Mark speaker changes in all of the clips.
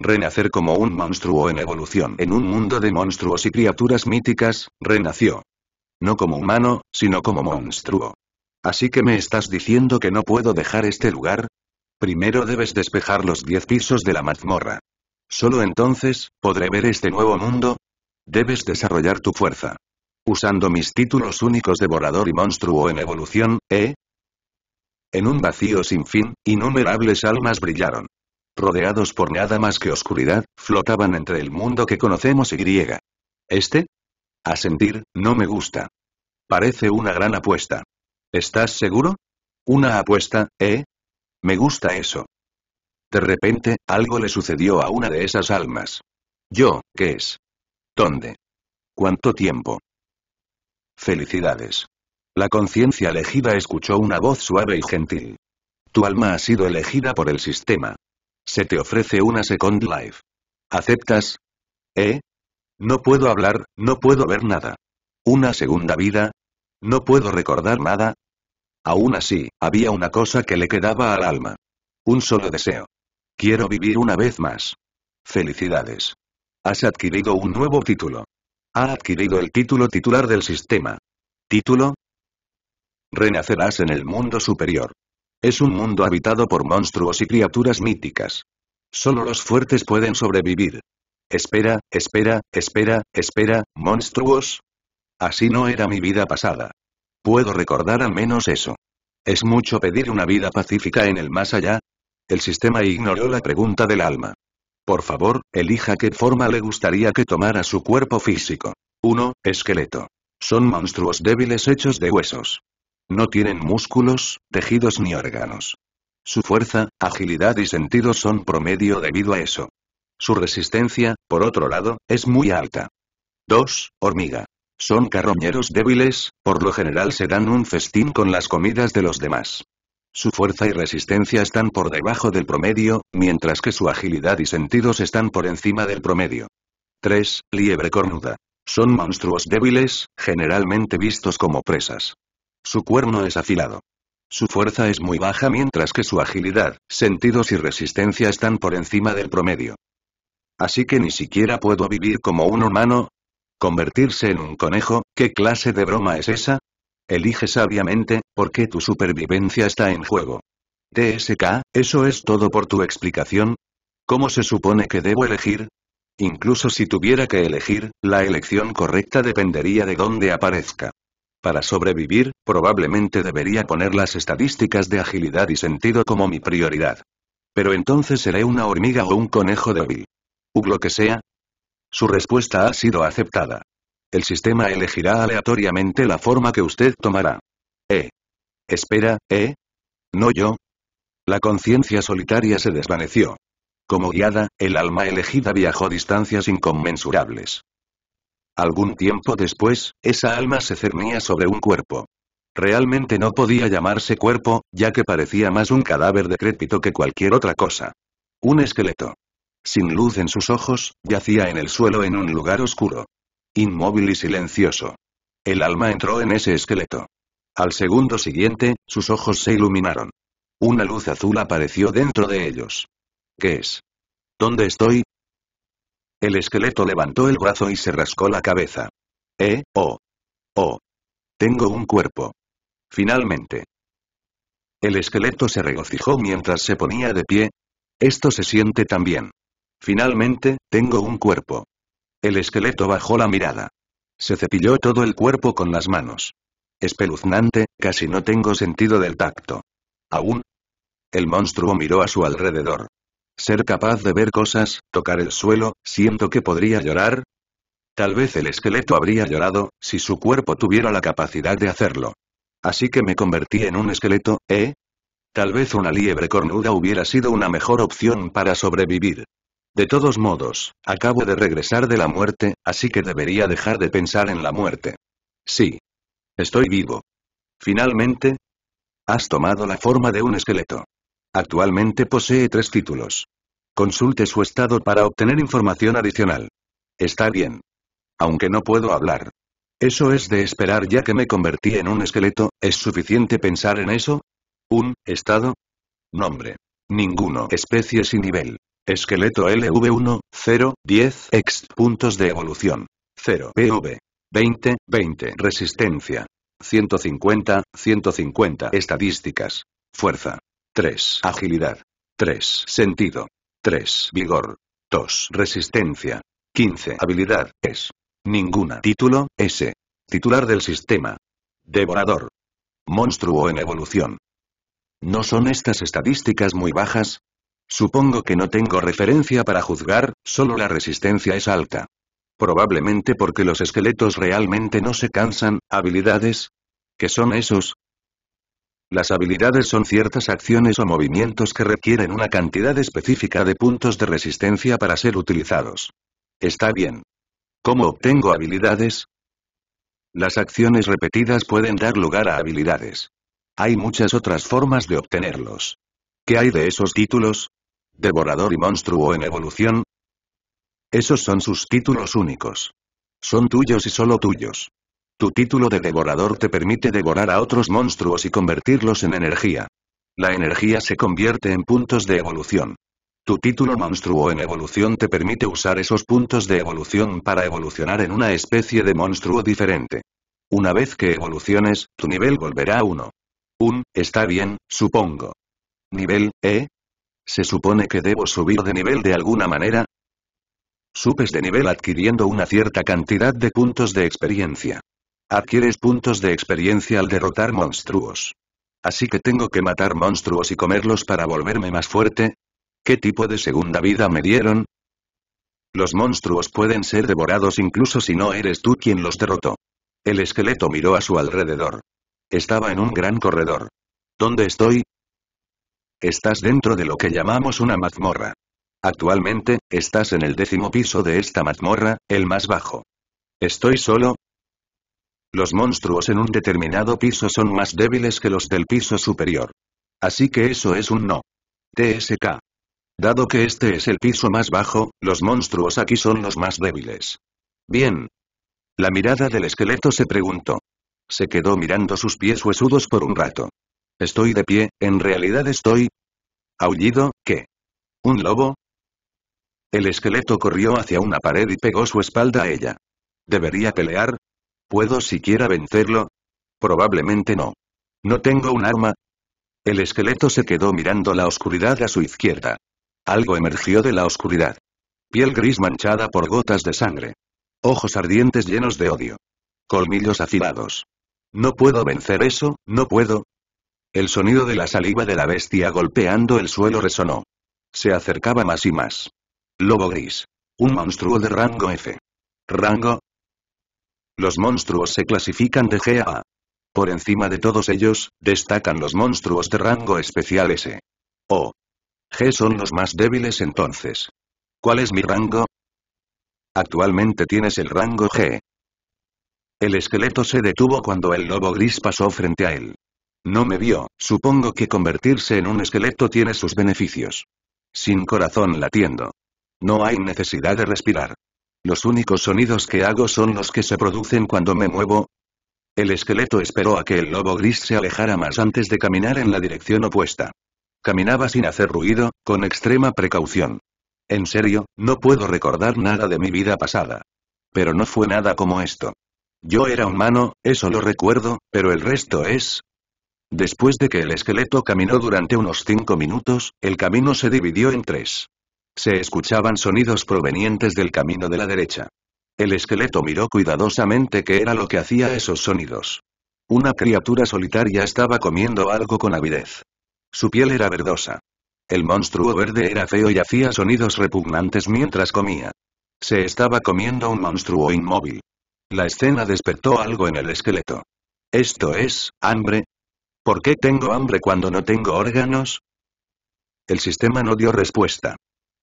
Speaker 1: Renacer como un monstruo en evolución en un mundo de monstruos y criaturas míticas, renació. No como humano, sino como monstruo. Así que me estás diciendo que no puedo dejar este lugar? Primero debes despejar los diez pisos de la mazmorra. Solo entonces, podré ver este nuevo mundo. Debes desarrollar tu fuerza. Usando mis títulos únicos devorador y monstruo en evolución, ¿eh? En un vacío sin fin, innumerables almas brillaron rodeados por nada más que oscuridad, flotaban entre el mundo que conocemos y griega. ¿Este? A sentir, no me gusta. Parece una gran apuesta. ¿Estás seguro? Una apuesta, ¿eh? Me gusta eso. De repente, algo le sucedió a una de esas almas. Yo, ¿qué es? ¿Dónde? ¿Cuánto tiempo? Felicidades. La conciencia elegida escuchó una voz suave y gentil. Tu alma ha sido elegida por el sistema. Se te ofrece una Second Life. ¿Aceptas? ¿Eh? No puedo hablar, no puedo ver nada. ¿Una segunda vida? No puedo recordar nada. Aún así, había una cosa que le quedaba al alma. Un solo deseo. Quiero vivir una vez más. Felicidades. Has adquirido un nuevo título. Ha adquirido el título titular del sistema. ¿Título? Renacerás en el mundo superior. Es un mundo habitado por monstruos y criaturas míticas. Solo los fuertes pueden sobrevivir. Espera, espera, espera, espera, monstruos. Así no era mi vida pasada. Puedo recordar al menos eso. ¿Es mucho pedir una vida pacífica en el más allá? El sistema ignoró la pregunta del alma. Por favor, elija qué forma le gustaría que tomara su cuerpo físico. 1. Esqueleto. Son monstruos débiles hechos de huesos. No tienen músculos, tejidos ni órganos. Su fuerza, agilidad y sentido son promedio debido a eso. Su resistencia, por otro lado, es muy alta. 2. Hormiga. Son carroñeros débiles, por lo general se dan un festín con las comidas de los demás. Su fuerza y resistencia están por debajo del promedio, mientras que su agilidad y sentidos están por encima del promedio. 3. Liebre cornuda. Son monstruos débiles, generalmente vistos como presas. Su cuerno es afilado. Su fuerza es muy baja mientras que su agilidad, sentidos y resistencia están por encima del promedio. Así que ni siquiera puedo vivir como un humano. ¿Convertirse en un conejo? ¿Qué clase de broma es esa? Elige sabiamente, porque tu supervivencia está en juego. TSK, ¿eso es todo por tu explicación? ¿Cómo se supone que debo elegir? Incluso si tuviera que elegir, la elección correcta dependería de dónde aparezca. Para sobrevivir, probablemente debería poner las estadísticas de agilidad y sentido como mi prioridad. Pero entonces seré una hormiga o un conejo débil. U lo que sea. Su respuesta ha sido aceptada. El sistema elegirá aleatoriamente la forma que usted tomará. Eh. Espera, eh. No yo. La conciencia solitaria se desvaneció. Como guiada, el alma elegida viajó distancias inconmensurables. Algún tiempo después, esa alma se cernía sobre un cuerpo. Realmente no podía llamarse cuerpo, ya que parecía más un cadáver decrépito que cualquier otra cosa. Un esqueleto. Sin luz en sus ojos, yacía en el suelo en un lugar oscuro. Inmóvil y silencioso. El alma entró en ese esqueleto. Al segundo siguiente, sus ojos se iluminaron. Una luz azul apareció dentro de ellos. ¿Qué es? ¿Dónde estoy? El esqueleto levantó el brazo y se rascó la cabeza. Eh, oh. Oh. Tengo un cuerpo. Finalmente. El esqueleto se regocijó mientras se ponía de pie. Esto se siente tan bien. Finalmente, tengo un cuerpo. El esqueleto bajó la mirada. Se cepilló todo el cuerpo con las manos. Espeluznante, casi no tengo sentido del tacto. Aún. El monstruo miró a su alrededor. Ser capaz de ver cosas, tocar el suelo, siento que podría llorar. Tal vez el esqueleto habría llorado, si su cuerpo tuviera la capacidad de hacerlo. Así que me convertí en un esqueleto, ¿eh? Tal vez una liebre cornuda hubiera sido una mejor opción para sobrevivir. De todos modos, acabo de regresar de la muerte, así que debería dejar de pensar en la muerte. Sí. Estoy vivo. Finalmente. Has tomado la forma de un esqueleto. Actualmente posee tres títulos. Consulte su estado para obtener información adicional. Está bien. Aunque no puedo hablar. Eso es de esperar ya que me convertí en un esqueleto, ¿es suficiente pensar en eso? Un, estado. Nombre. Ninguno. Especie sin nivel. Esqueleto LV1, 0, 10, X puntos de evolución. 0 PV. 20, 20. Resistencia. 150, 150. Estadísticas. Fuerza. 3. Agilidad. 3. Sentido. 3. Vigor. 2. Resistencia. 15. Habilidad. Es. Ninguna. Título. S. Titular del sistema. Devorador. Monstruo en evolución. ¿No son estas estadísticas muy bajas? Supongo que no tengo referencia para juzgar, solo la resistencia es alta. Probablemente porque los esqueletos realmente no se cansan, habilidades. ¿Qué son esos? Las habilidades son ciertas acciones o movimientos que requieren una cantidad específica de puntos de resistencia para ser utilizados. Está bien. ¿Cómo obtengo habilidades? Las acciones repetidas pueden dar lugar a habilidades. Hay muchas otras formas de obtenerlos. ¿Qué hay de esos títulos? Devorador y monstruo en evolución. Esos son sus títulos únicos. Son tuyos y solo tuyos. Tu título de devorador te permite devorar a otros monstruos y convertirlos en energía. La energía se convierte en puntos de evolución. Tu título monstruo en evolución te permite usar esos puntos de evolución para evolucionar en una especie de monstruo diferente. Una vez que evoluciones, tu nivel volverá a 1. Un, está bien, supongo. Nivel, ¿eh? ¿Se supone que debo subir de nivel de alguna manera? Supes de nivel adquiriendo una cierta cantidad de puntos de experiencia. Adquieres puntos de experiencia al derrotar monstruos. Así que tengo que matar monstruos y comerlos para volverme más fuerte. ¿Qué tipo de segunda vida me dieron? Los monstruos pueden ser devorados incluso si no eres tú quien los derrotó. El esqueleto miró a su alrededor. Estaba en un gran corredor. ¿Dónde estoy? Estás dentro de lo que llamamos una mazmorra. Actualmente, estás en el décimo piso de esta mazmorra, el más bajo. Estoy solo, los monstruos en un determinado piso son más débiles que los del piso superior. Así que eso es un no. TSK. Dado que este es el piso más bajo, los monstruos aquí son los más débiles. Bien. La mirada del esqueleto se preguntó. Se quedó mirando sus pies huesudos por un rato. Estoy de pie, en realidad estoy... Aullido, ¿qué? ¿Un lobo? El esqueleto corrió hacia una pared y pegó su espalda a ella. ¿Debería pelear? ¿Puedo siquiera vencerlo? Probablemente no. No tengo un arma. El esqueleto se quedó mirando la oscuridad a su izquierda. Algo emergió de la oscuridad. Piel gris manchada por gotas de sangre. Ojos ardientes llenos de odio. Colmillos afilados. No puedo vencer eso, no puedo. El sonido de la saliva de la bestia golpeando el suelo resonó. Se acercaba más y más. Lobo gris. Un monstruo de rango F. Rango, los monstruos se clasifican de G a A. Por encima de todos ellos, destacan los monstruos de rango especial S. O. G son los más débiles entonces. ¿Cuál es mi rango? Actualmente tienes el rango G. El esqueleto se detuvo cuando el lobo gris pasó frente a él. No me vio, supongo que convertirse en un esqueleto tiene sus beneficios. Sin corazón latiendo. No hay necesidad de respirar. Los únicos sonidos que hago son los que se producen cuando me muevo. El esqueleto esperó a que el lobo gris se alejara más antes de caminar en la dirección opuesta. Caminaba sin hacer ruido, con extrema precaución. En serio, no puedo recordar nada de mi vida pasada. Pero no fue nada como esto. Yo era humano, eso lo recuerdo, pero el resto es... Después de que el esqueleto caminó durante unos cinco minutos, el camino se dividió en tres. Se escuchaban sonidos provenientes del camino de la derecha. El esqueleto miró cuidadosamente qué era lo que hacía esos sonidos. Una criatura solitaria estaba comiendo algo con avidez. Su piel era verdosa. El monstruo verde era feo y hacía sonidos repugnantes mientras comía. Se estaba comiendo un monstruo inmóvil. La escena despertó algo en el esqueleto. ¿Esto es, hambre? ¿Por qué tengo hambre cuando no tengo órganos? El sistema no dio respuesta.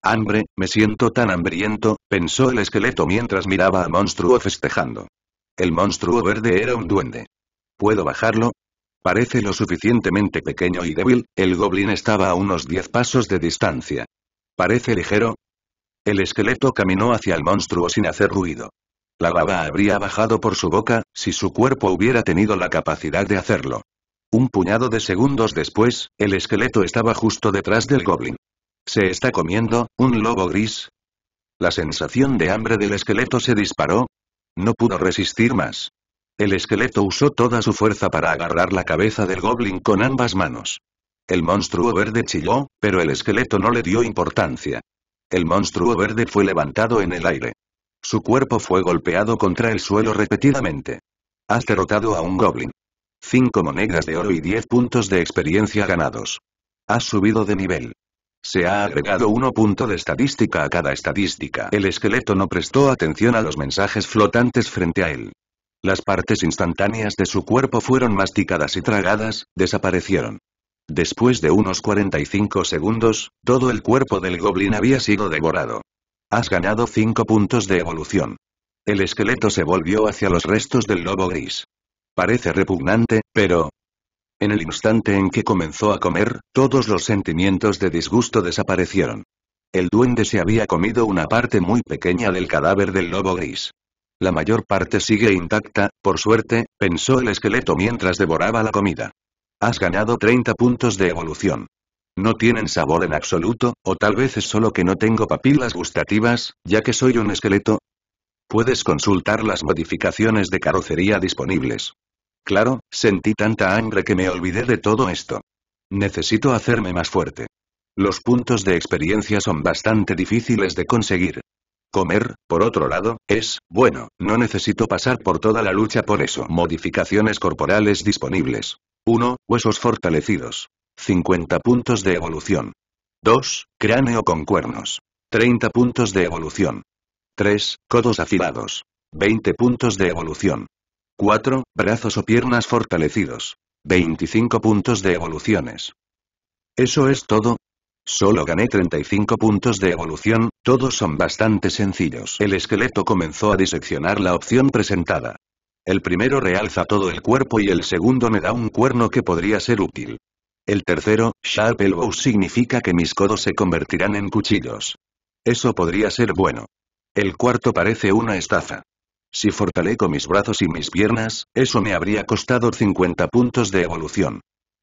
Speaker 1: Hambre, me siento tan hambriento, pensó el esqueleto mientras miraba al Monstruo festejando. El monstruo verde era un duende. ¿Puedo bajarlo? Parece lo suficientemente pequeño y débil, el goblin estaba a unos diez pasos de distancia. ¿Parece ligero? El esqueleto caminó hacia el monstruo sin hacer ruido. La baba habría bajado por su boca, si su cuerpo hubiera tenido la capacidad de hacerlo. Un puñado de segundos después, el esqueleto estaba justo detrás del goblin. ¿Se está comiendo, un lobo gris? La sensación de hambre del esqueleto se disparó. No pudo resistir más. El esqueleto usó toda su fuerza para agarrar la cabeza del goblin con ambas manos. El monstruo verde chilló, pero el esqueleto no le dio importancia. El monstruo verde fue levantado en el aire. Su cuerpo fue golpeado contra el suelo repetidamente. Has derrotado a un goblin. Cinco monedas de oro y diez puntos de experiencia ganados. Has subido de nivel. Se ha agregado uno punto de estadística a cada estadística. El esqueleto no prestó atención a los mensajes flotantes frente a él. Las partes instantáneas de su cuerpo fueron masticadas y tragadas, desaparecieron. Después de unos 45 segundos, todo el cuerpo del goblin había sido devorado. Has ganado cinco puntos de evolución. El esqueleto se volvió hacia los restos del lobo gris. Parece repugnante, pero, en el instante en que comenzó a comer, todos los sentimientos de disgusto desaparecieron. El duende se había comido una parte muy pequeña del cadáver del lobo gris. La mayor parte sigue intacta, por suerte, pensó el esqueleto mientras devoraba la comida. Has ganado 30 puntos de evolución. No tienen sabor en absoluto, o tal vez es solo que no tengo papilas gustativas, ya que soy un esqueleto. Puedes consultar las modificaciones de carrocería disponibles. Claro, sentí tanta hambre que me olvidé de todo esto. Necesito hacerme más fuerte. Los puntos de experiencia son bastante difíciles de conseguir. Comer, por otro lado, es, bueno, no necesito pasar por toda la lucha por eso. Modificaciones corporales disponibles. 1. Huesos fortalecidos. 50 puntos de evolución. 2. Cráneo con cuernos. 30 puntos de evolución. 3. Codos afilados. 20 puntos de evolución. 4. Brazos o piernas fortalecidos. 25 puntos de evoluciones. ¿Eso es todo? Solo gané 35 puntos de evolución, todos son bastante sencillos. El esqueleto comenzó a diseccionar la opción presentada. El primero realza todo el cuerpo y el segundo me da un cuerno que podría ser útil. El tercero, Sharp Elbow significa que mis codos se convertirán en cuchillos. Eso podría ser bueno. El cuarto parece una estafa. Si fortaleco mis brazos y mis piernas, eso me habría costado 50 puntos de evolución.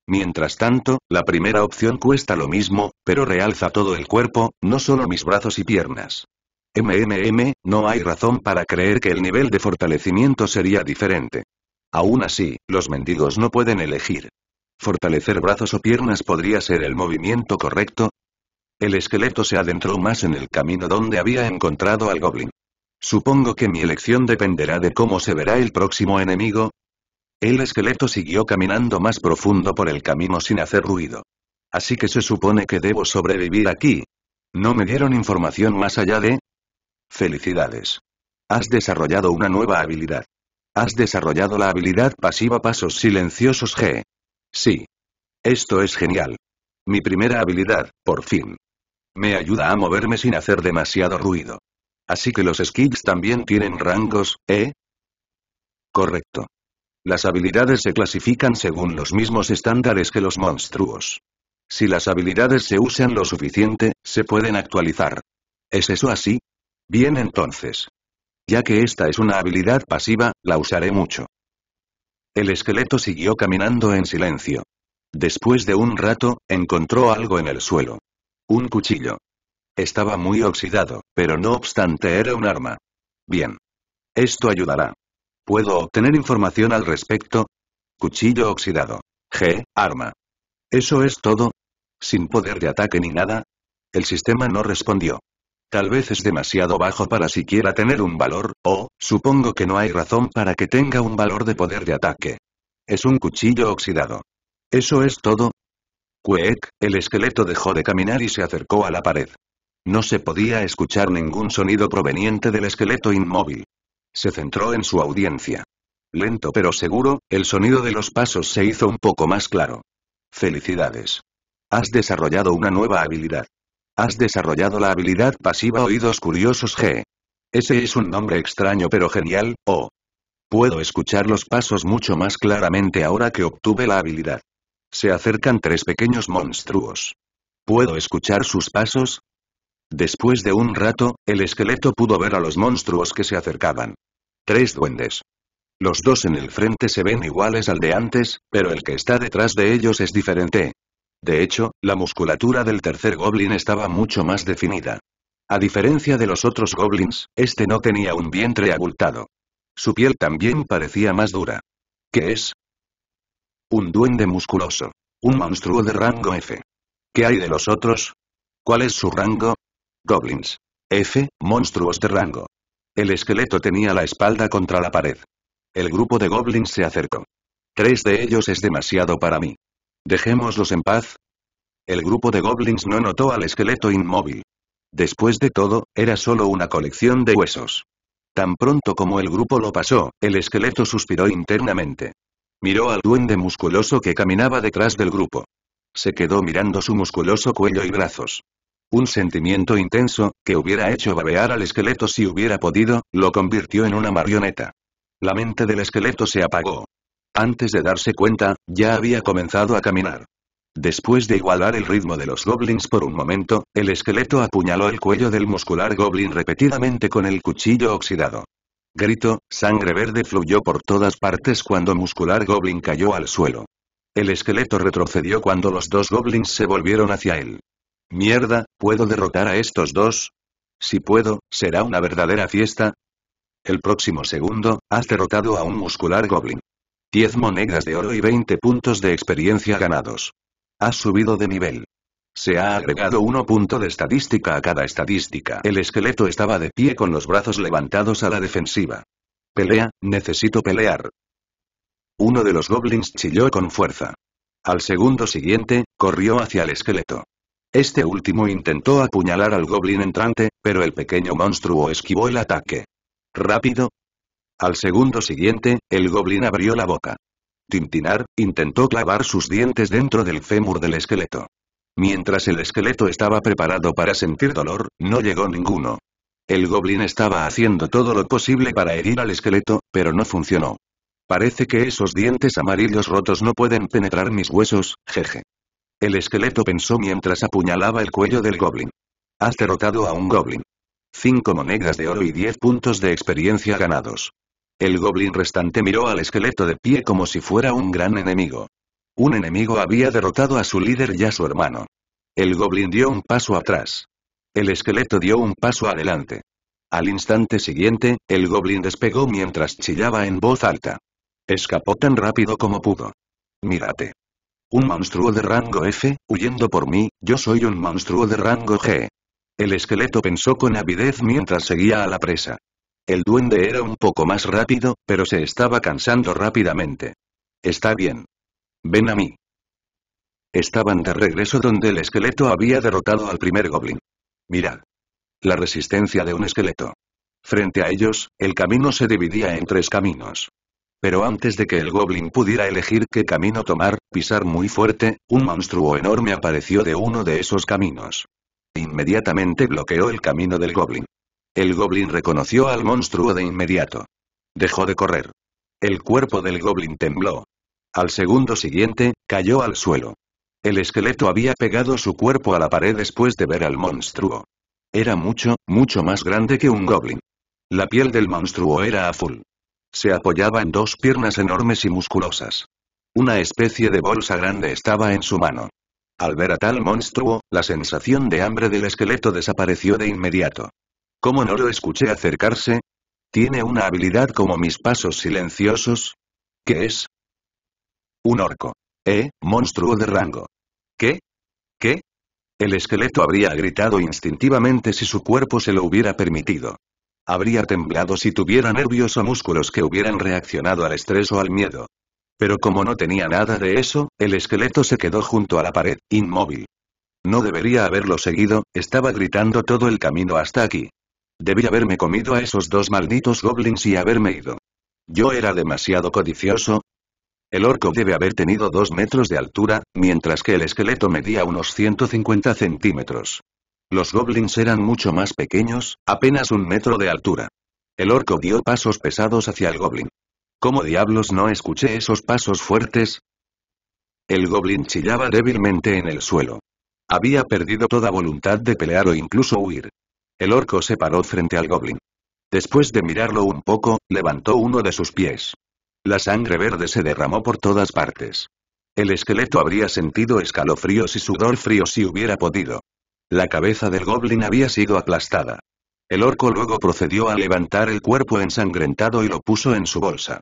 Speaker 1: Mientras tanto, la primera opción cuesta lo mismo, pero realza todo el cuerpo, no solo mis brazos y piernas. MMM, no hay razón para creer que el nivel de fortalecimiento sería diferente. Aún así, los mendigos no pueden elegir. ¿Fortalecer brazos o piernas podría ser el movimiento correcto? El esqueleto se adentró más en el camino donde había encontrado al goblin. Supongo que mi elección dependerá de cómo se verá el próximo enemigo. El esqueleto siguió caminando más profundo por el camino sin hacer ruido. Así que se supone que debo sobrevivir aquí. No me dieron información más allá de... Felicidades. Has desarrollado una nueva habilidad. Has desarrollado la habilidad pasiva Pasos Silenciosos G. Sí. Esto es genial. Mi primera habilidad, por fin. Me ayuda a moverme sin hacer demasiado ruido. Así que los skids también tienen rangos, ¿eh? Correcto. Las habilidades se clasifican según los mismos estándares que los monstruos. Si las habilidades se usan lo suficiente, se pueden actualizar. ¿Es eso así? Bien entonces. Ya que esta es una habilidad pasiva, la usaré mucho. El esqueleto siguió caminando en silencio. Después de un rato, encontró algo en el suelo. Un cuchillo. Estaba muy oxidado, pero no obstante era un arma. Bien. Esto ayudará. ¿Puedo obtener información al respecto? Cuchillo oxidado. G. Arma. ¿Eso es todo? ¿Sin poder de ataque ni nada? El sistema no respondió. Tal vez es demasiado bajo para siquiera tener un valor, o, supongo que no hay razón para que tenga un valor de poder de ataque. Es un cuchillo oxidado. ¿Eso es todo? Cuec, el esqueleto dejó de caminar y se acercó a la pared. No se podía escuchar ningún sonido proveniente del esqueleto inmóvil. Se centró en su audiencia. Lento pero seguro, el sonido de los pasos se hizo un poco más claro. Felicidades. Has desarrollado una nueva habilidad. Has desarrollado la habilidad pasiva Oídos Curiosos G. Ese es un nombre extraño pero genial, o. Puedo escuchar los pasos mucho más claramente ahora que obtuve la habilidad. Se acercan tres pequeños monstruos. Puedo escuchar sus pasos, Después de un rato, el esqueleto pudo ver a los monstruos que se acercaban. Tres duendes. Los dos en el frente se ven iguales al de antes, pero el que está detrás de ellos es diferente. De hecho, la musculatura del tercer goblin estaba mucho más definida. A diferencia de los otros goblins, este no tenía un vientre abultado. Su piel también parecía más dura. ¿Qué es? Un duende musculoso. Un monstruo de rango F. ¿Qué hay de los otros? ¿Cuál es su rango? Goblins. F. Monstruos de rango. El esqueleto tenía la espalda contra la pared. El grupo de goblins se acercó. Tres de ellos es demasiado para mí. Dejémoslos en paz. El grupo de goblins no notó al esqueleto inmóvil. Después de todo, era solo una colección de huesos. Tan pronto como el grupo lo pasó, el esqueleto suspiró internamente. Miró al duende musculoso que caminaba detrás del grupo. Se quedó mirando su musculoso cuello y brazos. Un sentimiento intenso, que hubiera hecho babear al esqueleto si hubiera podido, lo convirtió en una marioneta. La mente del esqueleto se apagó. Antes de darse cuenta, ya había comenzado a caminar. Después de igualar el ritmo de los goblins por un momento, el esqueleto apuñaló el cuello del muscular goblin repetidamente con el cuchillo oxidado. Grito, sangre verde fluyó por todas partes cuando muscular goblin cayó al suelo. El esqueleto retrocedió cuando los dos goblins se volvieron hacia él. Mierda, ¿puedo derrotar a estos dos? Si puedo, será una verdadera fiesta. El próximo segundo, has derrotado a un muscular goblin. 10 monedas de oro y 20 puntos de experiencia ganados. Has subido de nivel. Se ha agregado uno punto de estadística a cada estadística. El esqueleto estaba de pie con los brazos levantados a la defensiva. Pelea, necesito pelear. Uno de los goblins chilló con fuerza. Al segundo siguiente, corrió hacia el esqueleto. Este último intentó apuñalar al goblin entrante, pero el pequeño monstruo esquivó el ataque. ¡Rápido! Al segundo siguiente, el goblin abrió la boca. Tintinar, intentó clavar sus dientes dentro del fémur del esqueleto. Mientras el esqueleto estaba preparado para sentir dolor, no llegó ninguno. El goblin estaba haciendo todo lo posible para herir al esqueleto, pero no funcionó. Parece que esos dientes amarillos rotos no pueden penetrar mis huesos, jeje. El esqueleto pensó mientras apuñalaba el cuello del goblin. Has derrotado a un goblin. Cinco monedas de oro y diez puntos de experiencia ganados. El goblin restante miró al esqueleto de pie como si fuera un gran enemigo. Un enemigo había derrotado a su líder y a su hermano. El goblin dio un paso atrás. El esqueleto dio un paso adelante. Al instante siguiente, el goblin despegó mientras chillaba en voz alta. Escapó tan rápido como pudo. Mírate. Un monstruo de rango F, huyendo por mí, yo soy un monstruo de rango G. El esqueleto pensó con avidez mientras seguía a la presa. El duende era un poco más rápido, pero se estaba cansando rápidamente. Está bien. Ven a mí. Estaban de regreso donde el esqueleto había derrotado al primer goblin. Mirad. La resistencia de un esqueleto. Frente a ellos, el camino se dividía en tres caminos. Pero antes de que el goblin pudiera elegir qué camino tomar, pisar muy fuerte, un monstruo enorme apareció de uno de esos caminos. Inmediatamente bloqueó el camino del goblin. El goblin reconoció al monstruo de inmediato. Dejó de correr. El cuerpo del goblin tembló. Al segundo siguiente, cayó al suelo. El esqueleto había pegado su cuerpo a la pared después de ver al monstruo. Era mucho, mucho más grande que un goblin. La piel del monstruo era azul. Se apoyaba en dos piernas enormes y musculosas. Una especie de bolsa grande estaba en su mano. Al ver a tal monstruo, la sensación de hambre del esqueleto desapareció de inmediato. ¿Cómo no lo escuché acercarse? ¿Tiene una habilidad como mis pasos silenciosos? ¿Qué es? Un orco. ¿Eh? Monstruo de rango. ¿Qué? ¿Qué? El esqueleto habría gritado instintivamente si su cuerpo se lo hubiera permitido. Habría temblado si tuviera nervios o músculos que hubieran reaccionado al estrés o al miedo. Pero como no tenía nada de eso, el esqueleto se quedó junto a la pared, inmóvil. No debería haberlo seguido, estaba gritando todo el camino hasta aquí. Debí haberme comido a esos dos malditos goblins y haberme ido. Yo era demasiado codicioso. El orco debe haber tenido dos metros de altura, mientras que el esqueleto medía unos 150 centímetros. Los goblins eran mucho más pequeños, apenas un metro de altura. El orco dio pasos pesados hacia el goblin. ¿Cómo diablos no escuché esos pasos fuertes? El goblin chillaba débilmente en el suelo. Había perdido toda voluntad de pelear o incluso huir. El orco se paró frente al goblin. Después de mirarlo un poco, levantó uno de sus pies. La sangre verde se derramó por todas partes. El esqueleto habría sentido escalofríos y sudor frío si hubiera podido. La cabeza del goblin había sido aplastada. El orco luego procedió a levantar el cuerpo ensangrentado y lo puso en su bolsa.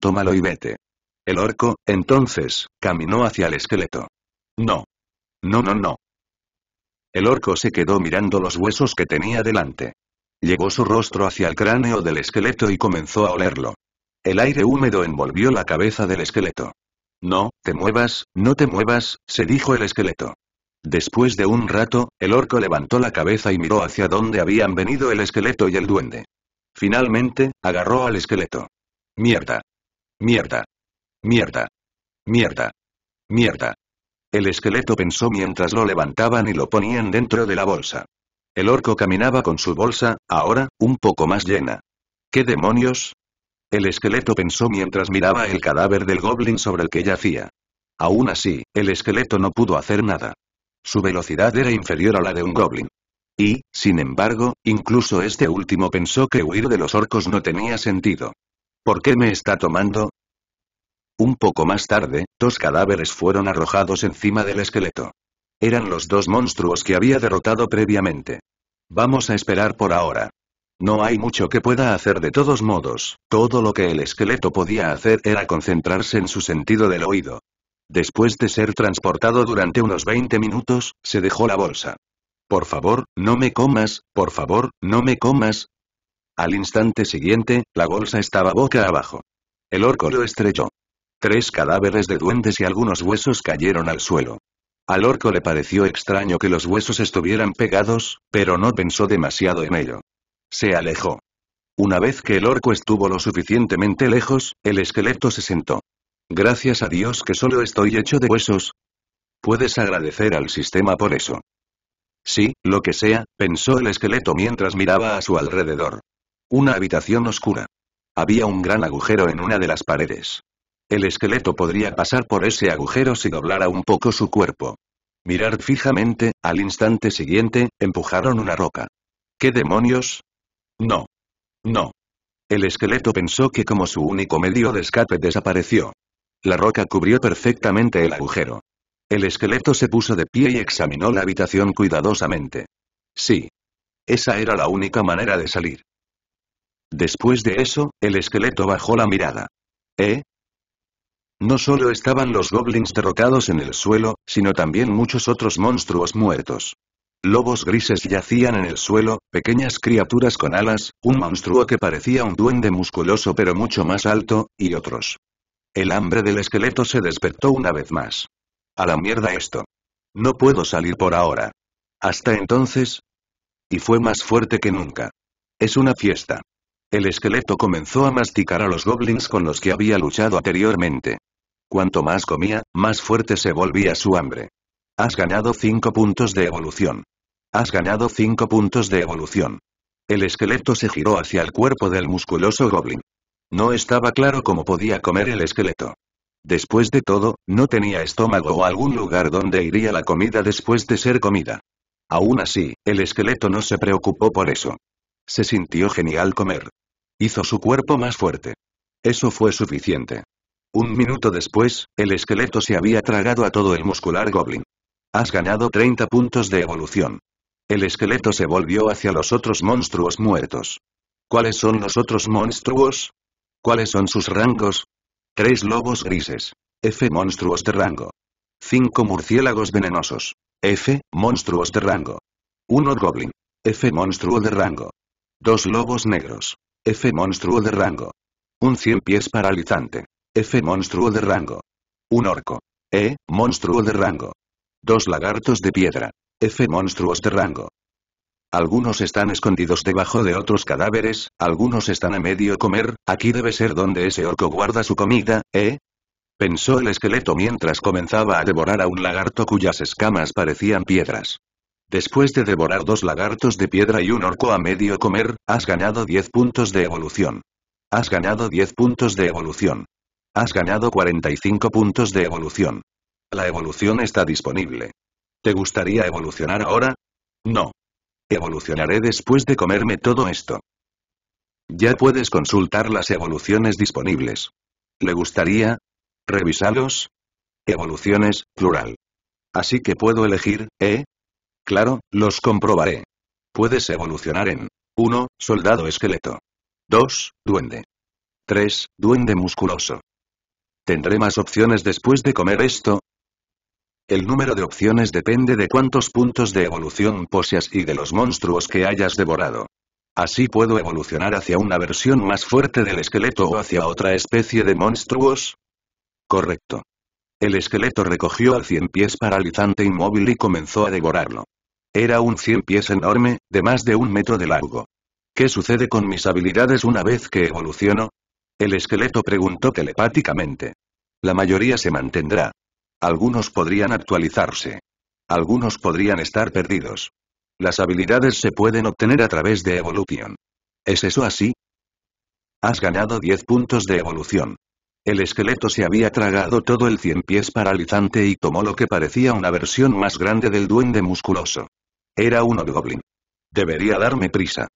Speaker 1: Tómalo y vete. El orco, entonces, caminó hacia el esqueleto. No. No, no, no. El orco se quedó mirando los huesos que tenía delante. Llegó su rostro hacia el cráneo del esqueleto y comenzó a olerlo. El aire húmedo envolvió la cabeza del esqueleto. No, te muevas, no te muevas, se dijo el esqueleto. Después de un rato, el orco levantó la cabeza y miró hacia dónde habían venido el esqueleto y el duende. Finalmente, agarró al esqueleto. Mierda. Mierda. Mierda. Mierda. Mierda. El esqueleto pensó mientras lo levantaban y lo ponían dentro de la bolsa. El orco caminaba con su bolsa, ahora, un poco más llena. ¿Qué demonios? El esqueleto pensó mientras miraba el cadáver del goblin sobre el que yacía. Aún así, el esqueleto no pudo hacer nada. Su velocidad era inferior a la de un goblin. Y, sin embargo, incluso este último pensó que huir de los orcos no tenía sentido. ¿Por qué me está tomando? Un poco más tarde, dos cadáveres fueron arrojados encima del esqueleto. Eran los dos monstruos que había derrotado previamente. Vamos a esperar por ahora. No hay mucho que pueda hacer de todos modos, todo lo que el esqueleto podía hacer era concentrarse en su sentido del oído. Después de ser transportado durante unos 20 minutos, se dejó la bolsa. Por favor, no me comas, por favor, no me comas. Al instante siguiente, la bolsa estaba boca abajo. El orco lo estrelló. Tres cadáveres de duendes y algunos huesos cayeron al suelo. Al orco le pareció extraño que los huesos estuvieran pegados, pero no pensó demasiado en ello. Se alejó. Una vez que el orco estuvo lo suficientemente lejos, el esqueleto se sentó. Gracias a Dios que solo estoy hecho de huesos. Puedes agradecer al sistema por eso. Sí, lo que sea, pensó el esqueleto mientras miraba a su alrededor. Una habitación oscura. Había un gran agujero en una de las paredes. El esqueleto podría pasar por ese agujero si doblara un poco su cuerpo. Mirar fijamente, al instante siguiente, empujaron una roca. ¿Qué demonios? No. No. El esqueleto pensó que como su único medio de escape desapareció. La roca cubrió perfectamente el agujero. El esqueleto se puso de pie y examinó la habitación cuidadosamente. Sí. Esa era la única manera de salir. Después de eso, el esqueleto bajó la mirada. ¿Eh? No solo estaban los goblins derrotados en el suelo, sino también muchos otros monstruos muertos. Lobos grises yacían en el suelo, pequeñas criaturas con alas, un monstruo que parecía un duende musculoso pero mucho más alto, y otros. El hambre del esqueleto se despertó una vez más. A la mierda esto. No puedo salir por ahora. Hasta entonces. Y fue más fuerte que nunca. Es una fiesta. El esqueleto comenzó a masticar a los goblins con los que había luchado anteriormente. Cuanto más comía, más fuerte se volvía su hambre. Has ganado cinco puntos de evolución. Has ganado cinco puntos de evolución. El esqueleto se giró hacia el cuerpo del musculoso goblin. No estaba claro cómo podía comer el esqueleto. Después de todo, no tenía estómago o algún lugar donde iría la comida después de ser comida. Aún así, el esqueleto no se preocupó por eso. Se sintió genial comer. Hizo su cuerpo más fuerte. Eso fue suficiente. Un minuto después, el esqueleto se había tragado a todo el muscular goblin. Has ganado 30 puntos de evolución. El esqueleto se volvió hacia los otros monstruos muertos. ¿Cuáles son los otros monstruos? ¿Cuáles son sus rangos? tres lobos grises. F. Monstruos de rango. 5 murciélagos venenosos. F. Monstruos de rango. 1 Goblin. F. Monstruo de rango. dos lobos negros. F. Monstruo de rango. Un cien pies paralizante. F. Monstruo de rango. Un orco. E. Monstruo de rango. dos lagartos de piedra. F. Monstruos de rango. Algunos están escondidos debajo de otros cadáveres, algunos están a medio comer, aquí debe ser donde ese orco guarda su comida, ¿eh? Pensó el esqueleto mientras comenzaba a devorar a un lagarto cuyas escamas parecían piedras. Después de devorar dos lagartos de piedra y un orco a medio comer, has ganado 10 puntos de evolución. Has ganado 10 puntos de evolución. Has ganado 45 puntos de evolución. La evolución está disponible. ¿Te gustaría evolucionar ahora? No. Evolucionaré después de comerme todo esto. Ya puedes consultar las evoluciones disponibles. ¿Le gustaría? revisarlos? Evoluciones, plural. Así que puedo elegir, ¿eh? Claro, los comprobaré. Puedes evolucionar en 1. Soldado esqueleto. 2. Duende. 3. Duende musculoso. Tendré más opciones después de comer esto, el número de opciones depende de cuántos puntos de evolución poseas y de los monstruos que hayas devorado. Así puedo evolucionar hacia una versión más fuerte del esqueleto o hacia otra especie de monstruos. Correcto. El esqueleto recogió al cien pies paralizante inmóvil y comenzó a devorarlo. Era un cien pies enorme, de más de un metro de largo. ¿Qué sucede con mis habilidades una vez que evoluciono? El esqueleto preguntó telepáticamente. La mayoría se mantendrá, algunos podrían actualizarse. Algunos podrían estar perdidos. Las habilidades se pueden obtener a través de evolución. ¿Es eso así? Has ganado 10 puntos de evolución. El esqueleto se había tragado todo el cien pies paralizante y tomó lo que parecía una versión más grande del duende musculoso. Era un goblin. Debería darme prisa.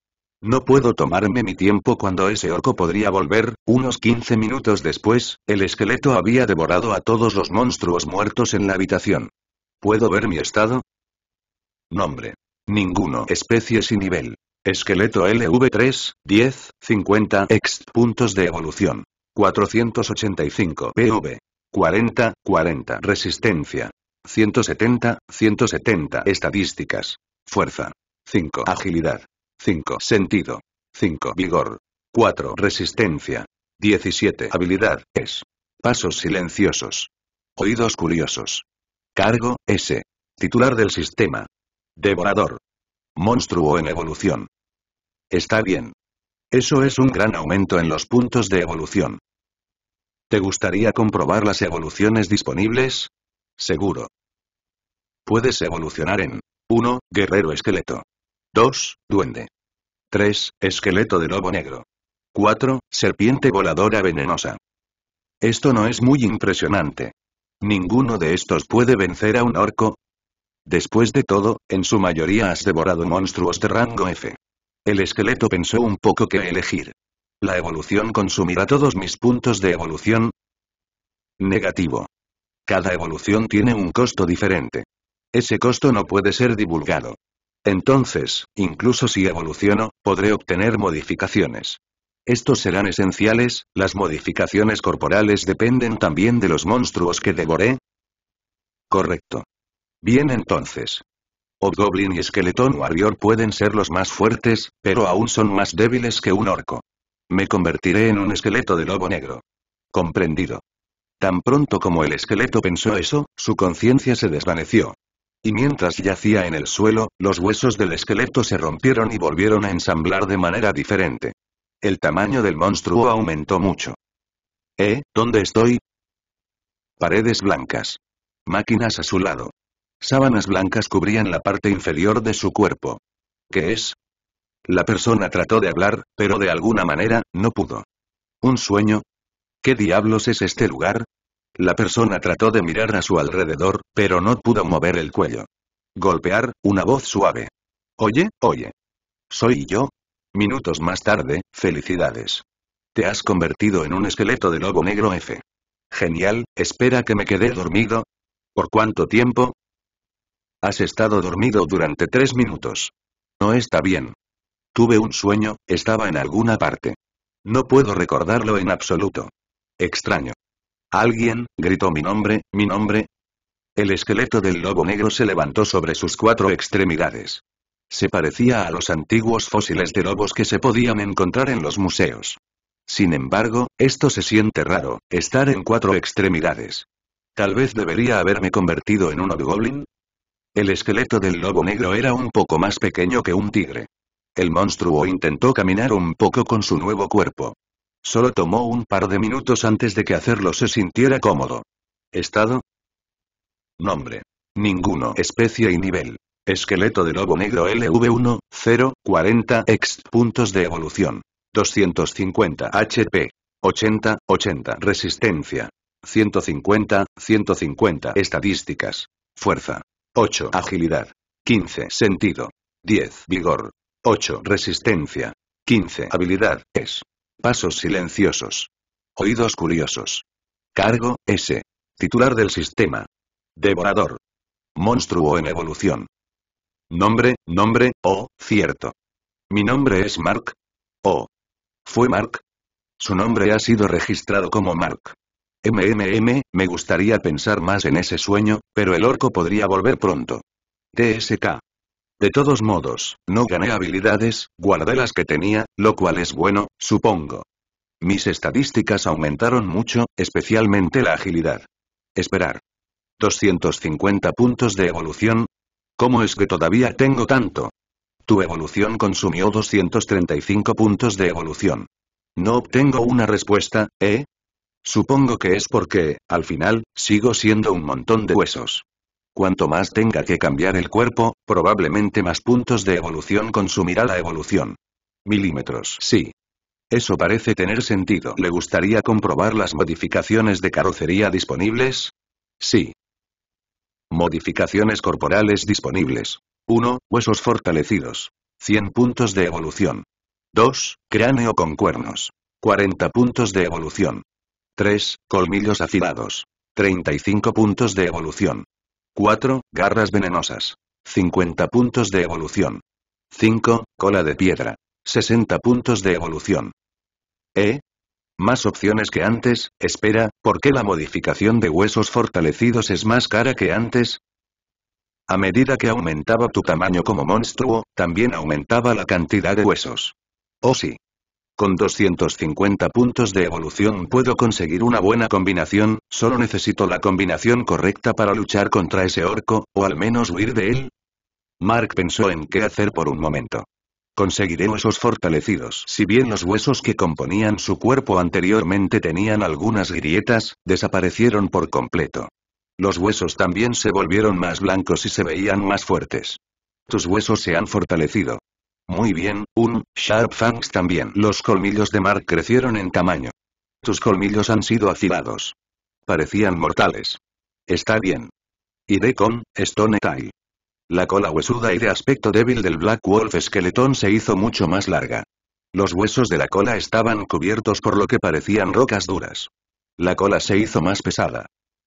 Speaker 1: No puedo tomarme mi tiempo cuando ese orco podría volver, unos 15 minutos después, el esqueleto había devorado a todos los monstruos muertos en la habitación. ¿Puedo ver mi estado? Nombre. Ninguno. especie sin nivel. Esqueleto LV3, 10, 50 EXT. puntos de evolución. 485 PV. 40, 40 resistencia. 170, 170 estadísticas. Fuerza. 5 agilidad. 5. Sentido. 5. Vigor. 4. Resistencia. 17. Habilidad. Es. Pasos silenciosos. Oídos curiosos. Cargo, S. Titular del sistema. Devorador. Monstruo en evolución. Está bien. Eso es un gran aumento en los puntos de evolución. ¿Te gustaría comprobar las evoluciones disponibles? Seguro. Puedes evolucionar en 1. Guerrero esqueleto. 2. Duende. 3. Esqueleto de lobo negro. 4. Serpiente voladora venenosa. Esto no es muy impresionante. Ninguno de estos puede vencer a un orco. Después de todo, en su mayoría has devorado monstruos de rango F. El esqueleto pensó un poco qué elegir. La evolución consumirá todos mis puntos de evolución. Negativo. Cada evolución tiene un costo diferente. Ese costo no puede ser divulgado. Entonces, incluso si evoluciono, podré obtener modificaciones. Estos serán esenciales, las modificaciones corporales dependen también de los monstruos que devoré. Correcto. Bien entonces. O Goblin y esqueleto Warrior pueden ser los más fuertes, pero aún son más débiles que un orco. Me convertiré en un esqueleto de lobo negro. Comprendido. Tan pronto como el esqueleto pensó eso, su conciencia se desvaneció. Y mientras yacía en el suelo, los huesos del esqueleto se rompieron y volvieron a ensamblar de manera diferente. El tamaño del monstruo aumentó mucho. ¿Eh? ¿Dónde estoy? Paredes blancas. Máquinas a su lado. Sábanas blancas cubrían la parte inferior de su cuerpo. ¿Qué es? La persona trató de hablar, pero de alguna manera, no pudo. ¿Un sueño? ¿Qué diablos es este lugar? La persona trató de mirar a su alrededor, pero no pudo mover el cuello. Golpear, una voz suave. Oye, oye. ¿Soy yo? Minutos más tarde, felicidades. Te has convertido en un esqueleto de lobo negro F. Genial, espera que me quede dormido. ¿Por cuánto tiempo? Has estado dormido durante tres minutos. No está bien. Tuve un sueño, estaba en alguna parte. No puedo recordarlo en absoluto. Extraño. Alguien, gritó mi nombre, mi nombre. El esqueleto del lobo negro se levantó sobre sus cuatro extremidades. Se parecía a los antiguos fósiles de lobos que se podían encontrar en los museos. Sin embargo, esto se siente raro, estar en cuatro extremidades. Tal vez debería haberme convertido en un goblin. El esqueleto del lobo negro era un poco más pequeño que un tigre. El monstruo intentó caminar un poco con su nuevo cuerpo. Solo tomó un par de minutos antes de que hacerlo se sintiera cómodo. Estado. Nombre. Ninguno. Especie y nivel. Esqueleto de lobo negro LV1, 0, 40 ex. Puntos de evolución. 250 HP. 80, 80. Resistencia. 150, 150. Estadísticas. Fuerza. 8. Agilidad. 15. Sentido. 10. Vigor. 8. Resistencia. 15. Habilidad. Es. Pasos silenciosos. Oídos curiosos. Cargo, S. Titular del sistema. Devorador. Monstruo en evolución. Nombre, nombre, oh, cierto. Mi nombre es Mark. Oh. ¿Fue Mark? Su nombre ha sido registrado como Mark. MMM, me gustaría pensar más en ese sueño, pero el orco podría volver pronto. TSK. De todos modos, no gané habilidades, guardé las que tenía, lo cual es bueno, supongo. Mis estadísticas aumentaron mucho, especialmente la agilidad. Esperar. 250 puntos de evolución. ¿Cómo es que todavía tengo tanto? Tu evolución consumió 235 puntos de evolución. No obtengo una respuesta, ¿eh? Supongo que es porque, al final, sigo siendo un montón de huesos. Cuanto más tenga que cambiar el cuerpo, probablemente más puntos de evolución consumirá la evolución. Milímetros, sí. Eso parece tener sentido. ¿Le gustaría comprobar las modificaciones de carrocería disponibles? Sí. Modificaciones corporales disponibles. 1. Huesos fortalecidos. 100 puntos de evolución. 2. Cráneo con cuernos. 40 puntos de evolución. 3. Colmillos afilados. 35 puntos de evolución. 4. Garras venenosas. 50 puntos de evolución. 5. Cola de piedra. 60 puntos de evolución. ¿Eh? Más opciones que antes, espera, ¿por qué la modificación de huesos fortalecidos es más cara que antes? A medida que aumentaba tu tamaño como monstruo, también aumentaba la cantidad de huesos. Oh sí. Con 250 puntos de evolución puedo conseguir una buena combinación, solo necesito la combinación correcta para luchar contra ese orco, o al menos huir de él. Mark pensó en qué hacer por un momento. Conseguiré huesos fortalecidos. Si bien los huesos que componían su cuerpo anteriormente tenían algunas grietas, desaparecieron por completo. Los huesos también se volvieron más blancos y se veían más fuertes. Tus huesos se han fortalecido. Muy bien, un, Sharp Fangs también. Los colmillos de Mark crecieron en tamaño. Tus colmillos han sido afilados. Parecían mortales. Está bien. Y de con, Stone Tail. La cola huesuda y de aspecto débil del Black Wolf esqueletón se hizo mucho más larga. Los huesos de la cola estaban cubiertos por lo que parecían rocas duras. La cola se hizo más pesada.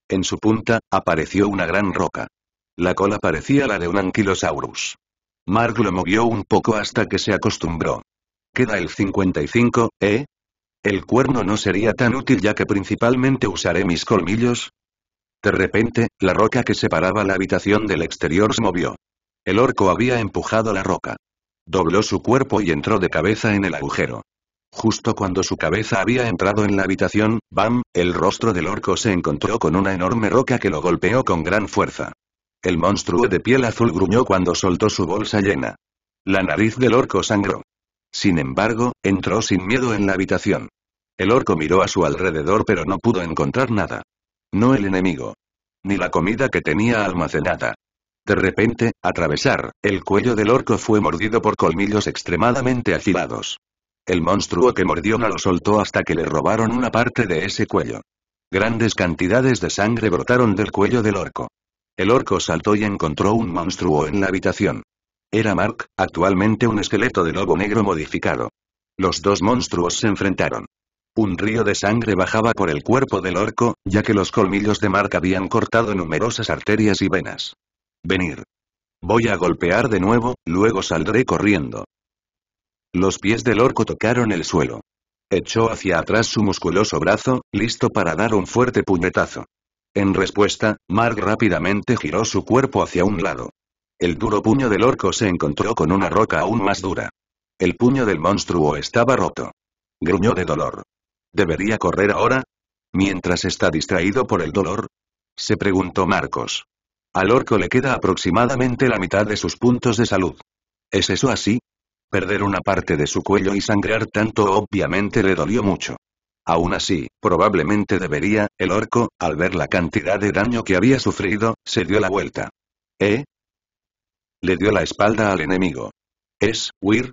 Speaker 1: En su punta, apareció una gran roca. La cola parecía la de un anquilosaurus. Mark lo movió un poco hasta que se acostumbró. Queda el 55, ¿eh? El cuerno no sería tan útil ya que principalmente usaré mis colmillos. De repente, la roca que separaba la habitación del exterior se movió. El orco había empujado la roca. Dobló su cuerpo y entró de cabeza en el agujero. Justo cuando su cabeza había entrado en la habitación, ¡bam!, el rostro del orco se encontró con una enorme roca que lo golpeó con gran fuerza. El monstruo de piel azul gruñó cuando soltó su bolsa llena. La nariz del orco sangró. Sin embargo, entró sin miedo en la habitación. El orco miró a su alrededor pero no pudo encontrar nada. No el enemigo. Ni la comida que tenía almacenada. De repente, atravesar, el cuello del orco fue mordido por colmillos extremadamente afilados. El monstruo que mordió no lo soltó hasta que le robaron una parte de ese cuello. Grandes cantidades de sangre brotaron del cuello del orco. El orco saltó y encontró un monstruo en la habitación. Era Mark, actualmente un esqueleto de lobo negro modificado. Los dos monstruos se enfrentaron. Un río de sangre bajaba por el cuerpo del orco, ya que los colmillos de Mark habían cortado numerosas arterias y venas. Venir. Voy a golpear de nuevo, luego saldré corriendo. Los pies del orco tocaron el suelo. Echó hacia atrás su musculoso brazo, listo para dar un fuerte puñetazo. En respuesta, Mark rápidamente giró su cuerpo hacia un lado. El duro puño del orco se encontró con una roca aún más dura. El puño del monstruo estaba roto. Gruñó de dolor. ¿Debería correr ahora? ¿Mientras está distraído por el dolor? Se preguntó Marcos. Al orco le queda aproximadamente la mitad de sus puntos de salud. ¿Es eso así? Perder una parte de su cuello y sangrar tanto obviamente le dolió mucho. Aún así, probablemente debería, el orco, al ver la cantidad de daño que había sufrido, se dio la vuelta. ¿Eh? Le dio la espalda al enemigo. ¿Es, huir?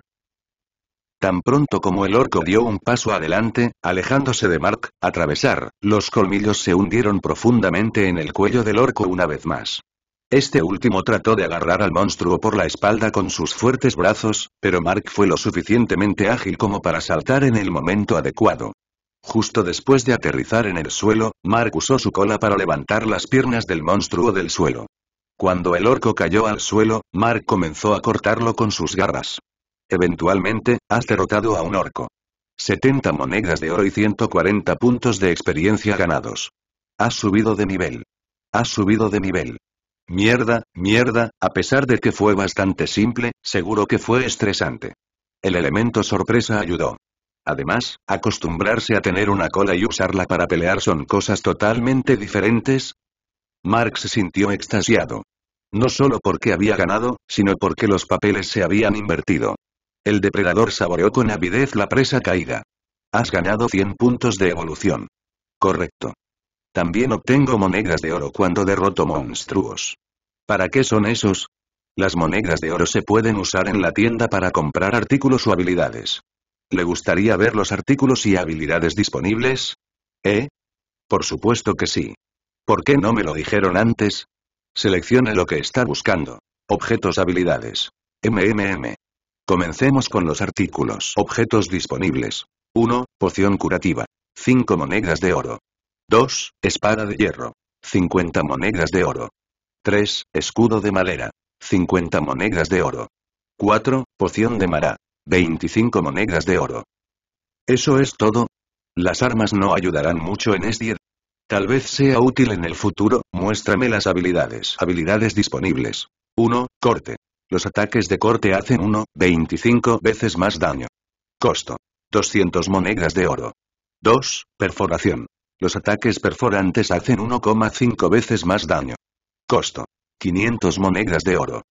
Speaker 1: Tan pronto como el orco dio un paso adelante, alejándose de Mark, atravesar, los colmillos se hundieron profundamente en el cuello del orco una vez más. Este último trató de agarrar al monstruo por la espalda con sus fuertes brazos, pero Mark fue lo suficientemente ágil como para saltar en el momento adecuado. Justo después de aterrizar en el suelo, Mark usó su cola para levantar las piernas del monstruo del suelo. Cuando el orco cayó al suelo, Mark comenzó a cortarlo con sus garras. Eventualmente, has derrotado a un orco. 70 monedas de oro y 140 puntos de experiencia ganados. Has subido de nivel. Has subido de nivel. Mierda, mierda, a pesar de que fue bastante simple, seguro que fue estresante. El elemento sorpresa ayudó. Además, acostumbrarse a tener una cola y usarla para pelear son cosas totalmente diferentes. Marx se sintió extasiado. No solo porque había ganado, sino porque los papeles se habían invertido. El depredador saboreó con avidez la presa caída. Has ganado 100 puntos de evolución. Correcto. También obtengo monedas de oro cuando derroto monstruos. ¿Para qué son esos? Las monedas de oro se pueden usar en la tienda para comprar artículos o habilidades. ¿Le gustaría ver los artículos y habilidades disponibles? ¿Eh? Por supuesto que sí. ¿Por qué no me lo dijeron antes? Seleccione lo que está buscando. Objetos habilidades. MMM. Comencemos con los artículos. Objetos disponibles. 1. Poción curativa. 5 monedas de oro. 2. Espada de hierro. 50 monedas de oro. 3. Escudo de madera. 50 monedas de oro. 4. Poción de mará. 25 monedas de oro. ¿Eso es todo? Las armas no ayudarán mucho en este... Tal vez sea útil en el futuro, muéstrame las habilidades. Habilidades disponibles. 1. Corte. Los ataques de corte hacen 1,25 veces más daño. Costo. 200 monedas de oro. 2. Perforación. Los ataques perforantes hacen 1,5 veces más daño. Costo. 500 monedas de oro.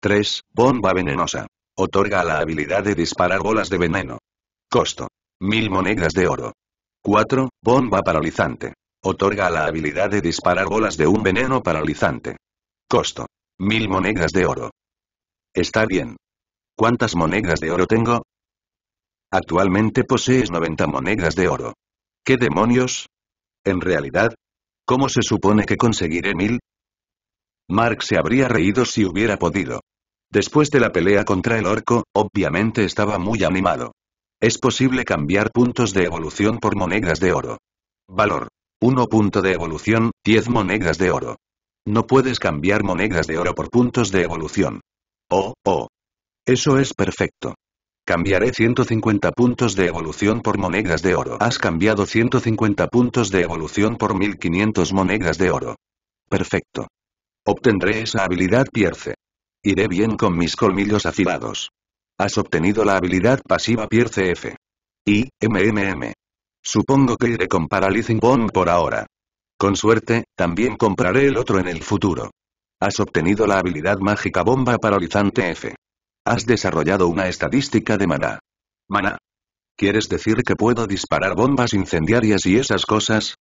Speaker 1: 3. Bomba venenosa. Otorga la habilidad de disparar bolas de veneno. Costo. mil monedas de oro. 4. Bomba paralizante. Otorga la habilidad de disparar bolas de un veneno paralizante. Costo. mil monedas de oro. Está bien. ¿Cuántas monedas de oro tengo? Actualmente posees 90 monedas de oro. ¿Qué demonios? En realidad, ¿cómo se supone que conseguiré mil? Mark se habría reído si hubiera podido. Después de la pelea contra el orco, obviamente estaba muy animado. Es posible cambiar puntos de evolución por monedas de oro. Valor. 1 punto de evolución, 10 monedas de oro. No puedes cambiar monedas de oro por puntos de evolución. Oh, oh. Eso es perfecto. Cambiaré 150 puntos de evolución por monedas de oro. Has cambiado 150 puntos de evolución por 1500 monedas de oro. Perfecto. Obtendré esa habilidad Pierce. Iré bien con mis colmillos afilados. Has obtenido la habilidad pasiva Pierce F. Y, MMM. Supongo que iré con Paralizing Bomb por ahora. Con suerte, también compraré el otro en el futuro. Has obtenido la habilidad mágica Bomba Paralizante F. Has desarrollado una estadística de maná. Mana. ¿Quieres decir que puedo disparar bombas incendiarias y esas cosas?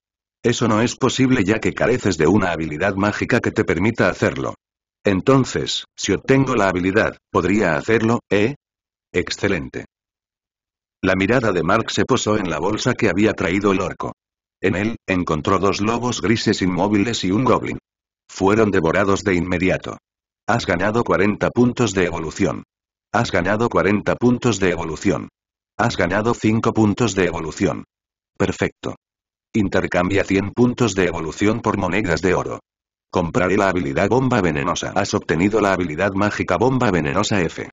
Speaker 1: Eso no es posible ya que careces de una habilidad mágica que te permita hacerlo. Entonces, si obtengo la habilidad, ¿podría hacerlo, eh? Excelente. La mirada de Mark se posó en la bolsa que había traído el orco. En él, encontró dos lobos grises inmóviles y un goblin. Fueron devorados de inmediato. Has ganado 40 puntos de evolución. Has ganado 40 puntos de evolución. Has ganado 5 puntos de evolución. Perfecto. Intercambia 100 puntos de evolución por monedas de oro. Compraré la habilidad Bomba Venenosa. Has obtenido la habilidad mágica Bomba Venenosa F.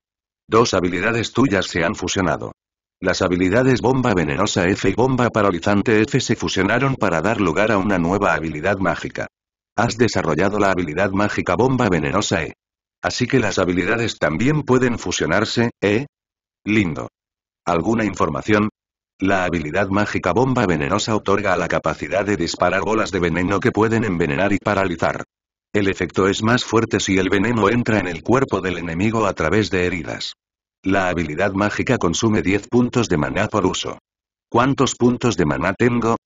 Speaker 1: Dos habilidades tuyas se han fusionado. Las habilidades Bomba Venenosa F y Bomba Paralizante F se fusionaron para dar lugar a una nueva habilidad mágica. Has desarrollado la habilidad mágica Bomba Venenosa E. Así que las habilidades también pueden fusionarse, ¿eh? Lindo. ¿Alguna información? La habilidad mágica Bomba Venenosa otorga la capacidad de disparar bolas de veneno que pueden envenenar y paralizar. El efecto es más fuerte si el veneno entra en el cuerpo del enemigo a través de heridas. La habilidad mágica consume 10 puntos de maná por uso. ¿Cuántos puntos de maná tengo?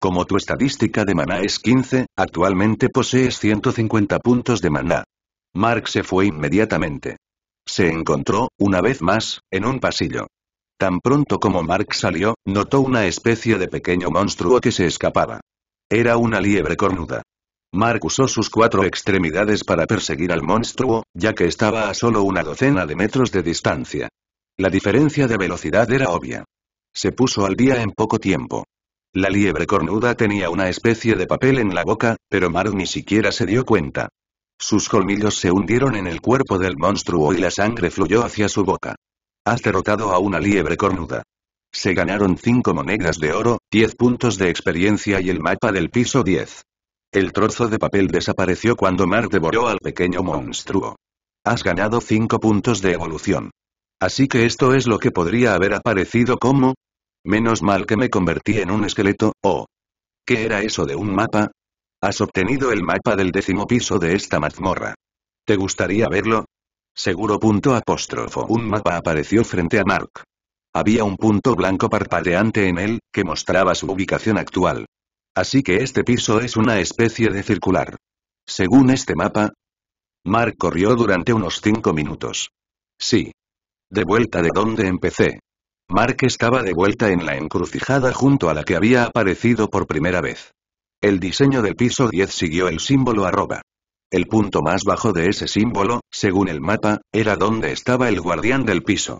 Speaker 1: Como tu estadística de maná es 15, actualmente posees 150 puntos de maná. Mark se fue inmediatamente. Se encontró, una vez más, en un pasillo. Tan pronto como Mark salió, notó una especie de pequeño monstruo que se escapaba. Era una liebre cornuda. Mark usó sus cuatro extremidades para perseguir al monstruo, ya que estaba a solo una docena de metros de distancia. La diferencia de velocidad era obvia. Se puso al día en poco tiempo. La liebre cornuda tenía una especie de papel en la boca, pero Mark ni siquiera se dio cuenta. Sus colmillos se hundieron en el cuerpo del monstruo y la sangre fluyó hacia su boca. Has derrotado a una liebre cornuda. Se ganaron 5 monedas de oro, 10 puntos de experiencia y el mapa del piso 10. El trozo de papel desapareció cuando Mark devoró al pequeño monstruo. Has ganado 5 puntos de evolución. Así que esto es lo que podría haber aparecido como... Menos mal que me convertí en un esqueleto, o... ¿Qué era eso de un mapa? Has obtenido el mapa del décimo piso de esta mazmorra. ¿Te gustaría verlo? Seguro punto apóstrofo. Un mapa apareció frente a Mark. Había un punto blanco parpadeante en él, que mostraba su ubicación actual. Así que este piso es una especie de circular. Según este mapa... Mark corrió durante unos cinco minutos. Sí. De vuelta de donde empecé. Mark estaba de vuelta en la encrucijada junto a la que había aparecido por primera vez. El diseño del piso 10 siguió el símbolo arroba. El punto más bajo de ese símbolo, según el mapa, era donde estaba el guardián del piso.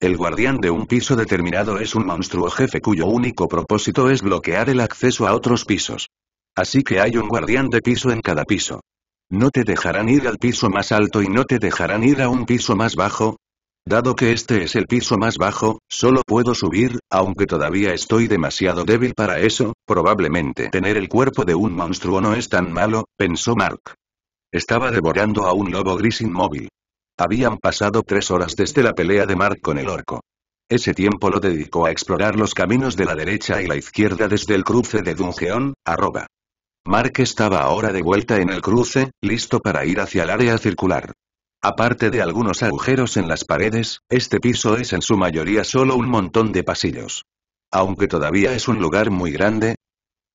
Speaker 1: El guardián de un piso determinado es un monstruo jefe cuyo único propósito es bloquear el acceso a otros pisos. Así que hay un guardián de piso en cada piso. No te dejarán ir al piso más alto y no te dejarán ir a un piso más bajo. Dado que este es el piso más bajo, solo puedo subir, aunque todavía estoy demasiado débil para eso, probablemente tener el cuerpo de un monstruo no es tan malo, pensó Mark. Estaba devorando a un lobo gris inmóvil. Habían pasado tres horas desde la pelea de Mark con el orco. Ese tiempo lo dedicó a explorar los caminos de la derecha y la izquierda desde el cruce de Dungeon, arroba. Mark estaba ahora de vuelta en el cruce, listo para ir hacia el área circular. Aparte de algunos agujeros en las paredes, este piso es en su mayoría solo un montón de pasillos. Aunque todavía es un lugar muy grande,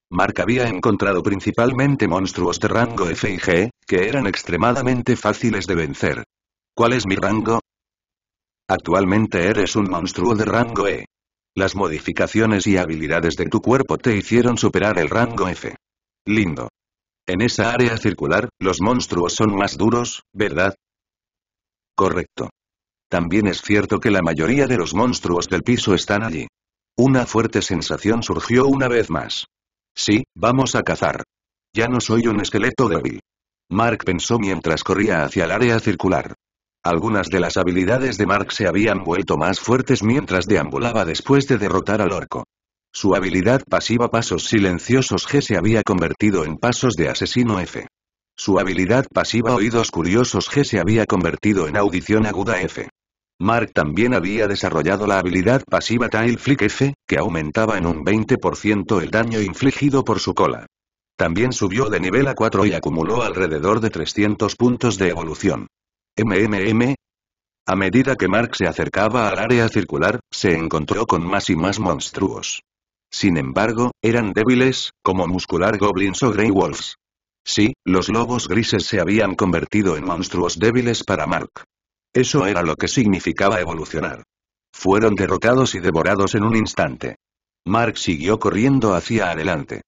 Speaker 1: Mark había encontrado principalmente monstruos de rango F y G, que eran extremadamente fáciles de vencer. ¿Cuál es mi rango? Actualmente eres un monstruo de rango E. Las modificaciones y habilidades de tu cuerpo te hicieron superar el rango F. Lindo. En esa área circular, los monstruos son más duros, ¿verdad? Correcto. También es cierto que la mayoría de los monstruos del piso están allí. Una fuerte sensación surgió una vez más. Sí, vamos a cazar. Ya no soy un esqueleto débil. Mark pensó mientras corría hacia el área circular. Algunas de las habilidades de Mark se habían vuelto más fuertes mientras deambulaba después de derrotar al orco. Su habilidad pasiva Pasos Silenciosos G se había convertido en Pasos de Asesino F. Su habilidad pasiva Oídos Curiosos G se había convertido en Audición Aguda F. Mark también había desarrollado la habilidad pasiva Tail Flick F, que aumentaba en un 20% el daño infligido por su cola. También subió de nivel a 4 y acumuló alrededor de 300 puntos de evolución. MMM. A medida que Mark se acercaba al área circular, se encontró con más y más monstruos. Sin embargo, eran débiles, como muscular goblins o grey wolves. Sí, los lobos grises se habían convertido en monstruos débiles para Mark. Eso era lo que significaba evolucionar. Fueron derrotados y devorados en un instante. Mark siguió corriendo hacia adelante.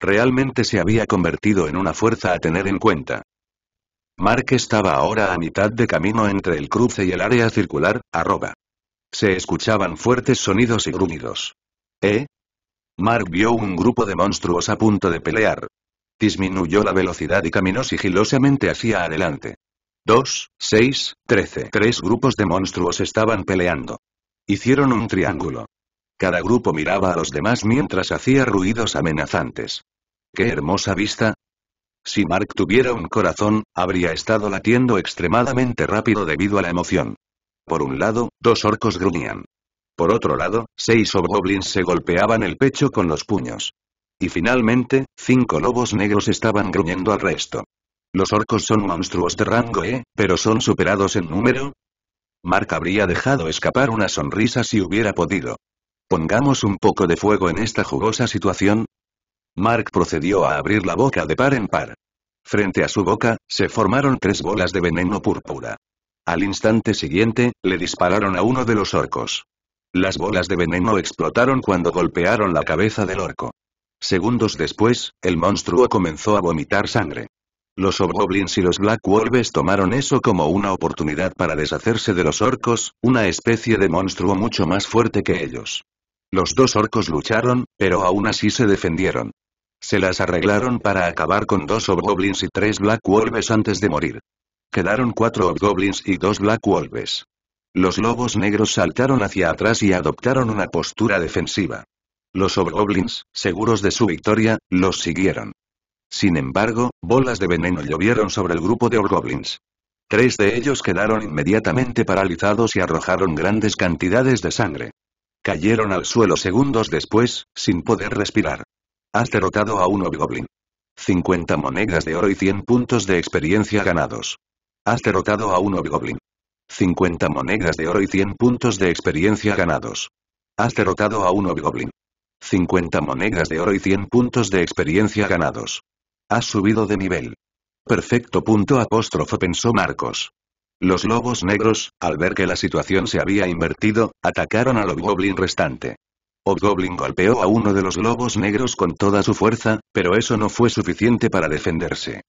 Speaker 1: Realmente se había convertido en una fuerza a tener en cuenta. Mark estaba ahora a mitad de camino entre el cruce y el área circular, arroba. Se escuchaban fuertes sonidos y gruñidos. ¿Eh? Mark vio un grupo de monstruos a punto de pelear. Disminuyó la velocidad y caminó sigilosamente hacia adelante. Dos, seis, trece. Tres grupos de monstruos estaban peleando. Hicieron un triángulo. Cada grupo miraba a los demás mientras hacía ruidos amenazantes. ¡Qué hermosa vista! Si Mark tuviera un corazón, habría estado latiendo extremadamente rápido debido a la emoción. Por un lado, dos orcos gruñían. Por otro lado, seis hobgoblins se golpeaban el pecho con los puños. Y finalmente, cinco lobos negros estaban gruñendo al resto. Los orcos son monstruos de rango ¿eh?, pero son superados en número. Mark habría dejado escapar una sonrisa si hubiera podido. ¿Pongamos un poco de fuego en esta jugosa situación? Mark procedió a abrir la boca de par en par. Frente a su boca, se formaron tres bolas de veneno púrpura. Al instante siguiente, le dispararon a uno de los orcos. Las bolas de veneno explotaron cuando golpearon la cabeza del orco. Segundos después, el monstruo comenzó a vomitar sangre. Los Obgoblins y los Black Wolves tomaron eso como una oportunidad para deshacerse de los orcos, una especie de monstruo mucho más fuerte que ellos. Los dos orcos lucharon, pero aún así se defendieron. Se las arreglaron para acabar con dos Obgoblins y tres Black Wolves antes de morir. Quedaron cuatro Obgoblins y dos Black Wolves. Los lobos negros saltaron hacia atrás y adoptaron una postura defensiva. Los Obgoblins, seguros de su victoria, los siguieron. Sin embargo, bolas de veneno llovieron sobre el grupo de Orgoblins. Tres de ellos quedaron inmediatamente paralizados y arrojaron grandes cantidades de sangre. Cayeron al suelo segundos después, sin poder respirar. Has derrotado a un Obi-Goblin. 50 monedas de oro y 100 puntos de experiencia ganados. Has derrotado a un Obi-Goblin. 50 monedas de oro y 100 puntos de experiencia ganados. Has derrotado a un Obi-Goblin. 50 monedas de oro y 100 puntos de experiencia ganados. Has subido de nivel. Perfecto punto apóstrofo pensó Marcos. Los lobos negros, al ver que la situación se había invertido, atacaron al Obgoblin restante. Obgoblin golpeó a uno de los lobos negros con toda su fuerza, pero eso no fue suficiente para defenderse.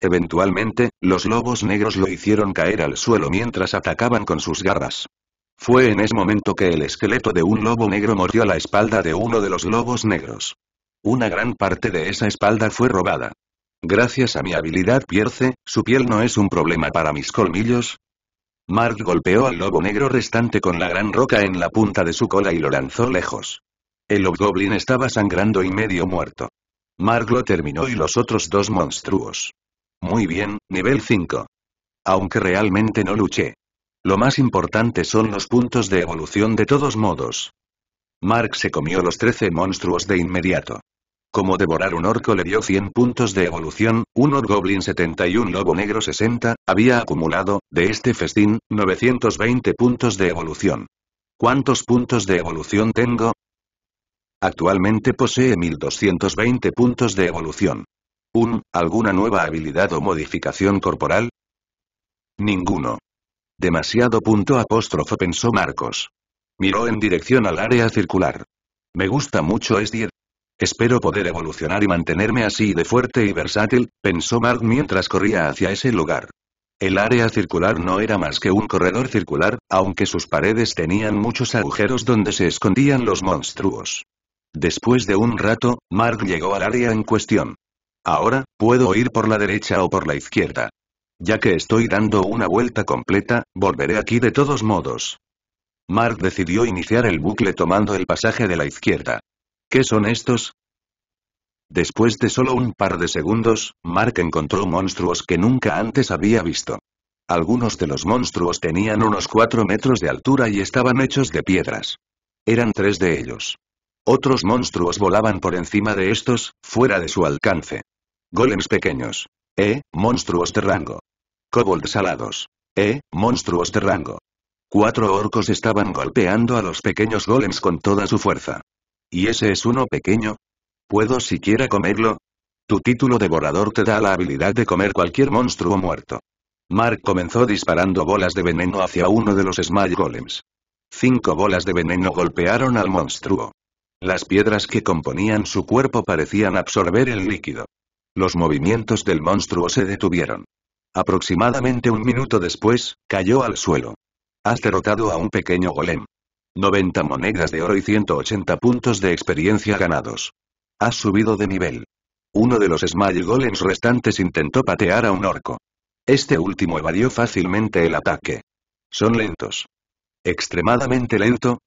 Speaker 1: Eventualmente, los lobos negros lo hicieron caer al suelo mientras atacaban con sus garras. Fue en ese momento que el esqueleto de un lobo negro mordió la espalda de uno de los lobos negros. Una gran parte de esa espalda fue robada. Gracias a mi habilidad Pierce, su piel no es un problema para mis colmillos. Mark golpeó al lobo negro restante con la gran roca en la punta de su cola y lo lanzó lejos. El Obgoblin estaba sangrando y medio muerto. Mark lo terminó y los otros dos monstruos. Muy bien, nivel 5. Aunque realmente no luché. Lo más importante son los puntos de evolución de todos modos. Mark se comió los 13 monstruos de inmediato. Como devorar un orco le dio 100 puntos de evolución, un orgoblin 71 y lobo negro 60, había acumulado, de este festín, 920 puntos de evolución. ¿Cuántos puntos de evolución tengo? Actualmente posee 1220 puntos de evolución. ¿Un, alguna nueva habilidad o modificación corporal? Ninguno. Demasiado punto apóstrofo pensó Marcos. Miró en dirección al área circular. Me gusta mucho es este 10. Espero poder evolucionar y mantenerme así de fuerte y versátil, pensó Mark mientras corría hacia ese lugar. El área circular no era más que un corredor circular, aunque sus paredes tenían muchos agujeros donde se escondían los monstruos. Después de un rato, Mark llegó al área en cuestión. Ahora, puedo ir por la derecha o por la izquierda. Ya que estoy dando una vuelta completa, volveré aquí de todos modos. Mark decidió iniciar el bucle tomando el pasaje de la izquierda. ¿Qué son estos? Después de solo un par de segundos, Mark encontró monstruos que nunca antes había visto. Algunos de los monstruos tenían unos 4 metros de altura y estaban hechos de piedras. Eran tres de ellos. Otros monstruos volaban por encima de estos, fuera de su alcance. Golems pequeños. Eh, monstruos de rango. Kobolds salados. Eh, monstruos de rango. Cuatro orcos estaban golpeando a los pequeños golems con toda su fuerza. ¿Y ese es uno pequeño? ¿Puedo siquiera comerlo? Tu título devorador te da la habilidad de comer cualquier monstruo muerto. Mark comenzó disparando bolas de veneno hacia uno de los smile Golems. Cinco bolas de veneno golpearon al monstruo. Las piedras que componían su cuerpo parecían absorber el líquido. Los movimientos del monstruo se detuvieron. Aproximadamente un minuto después, cayó al suelo. Has derrotado a un pequeño golem. 90 monedas de oro y 180 puntos de experiencia ganados. Has subido de nivel. Uno de los Smile Golems restantes intentó patear a un orco. Este último evadió fácilmente el ataque. Son lentos. Extremadamente lento.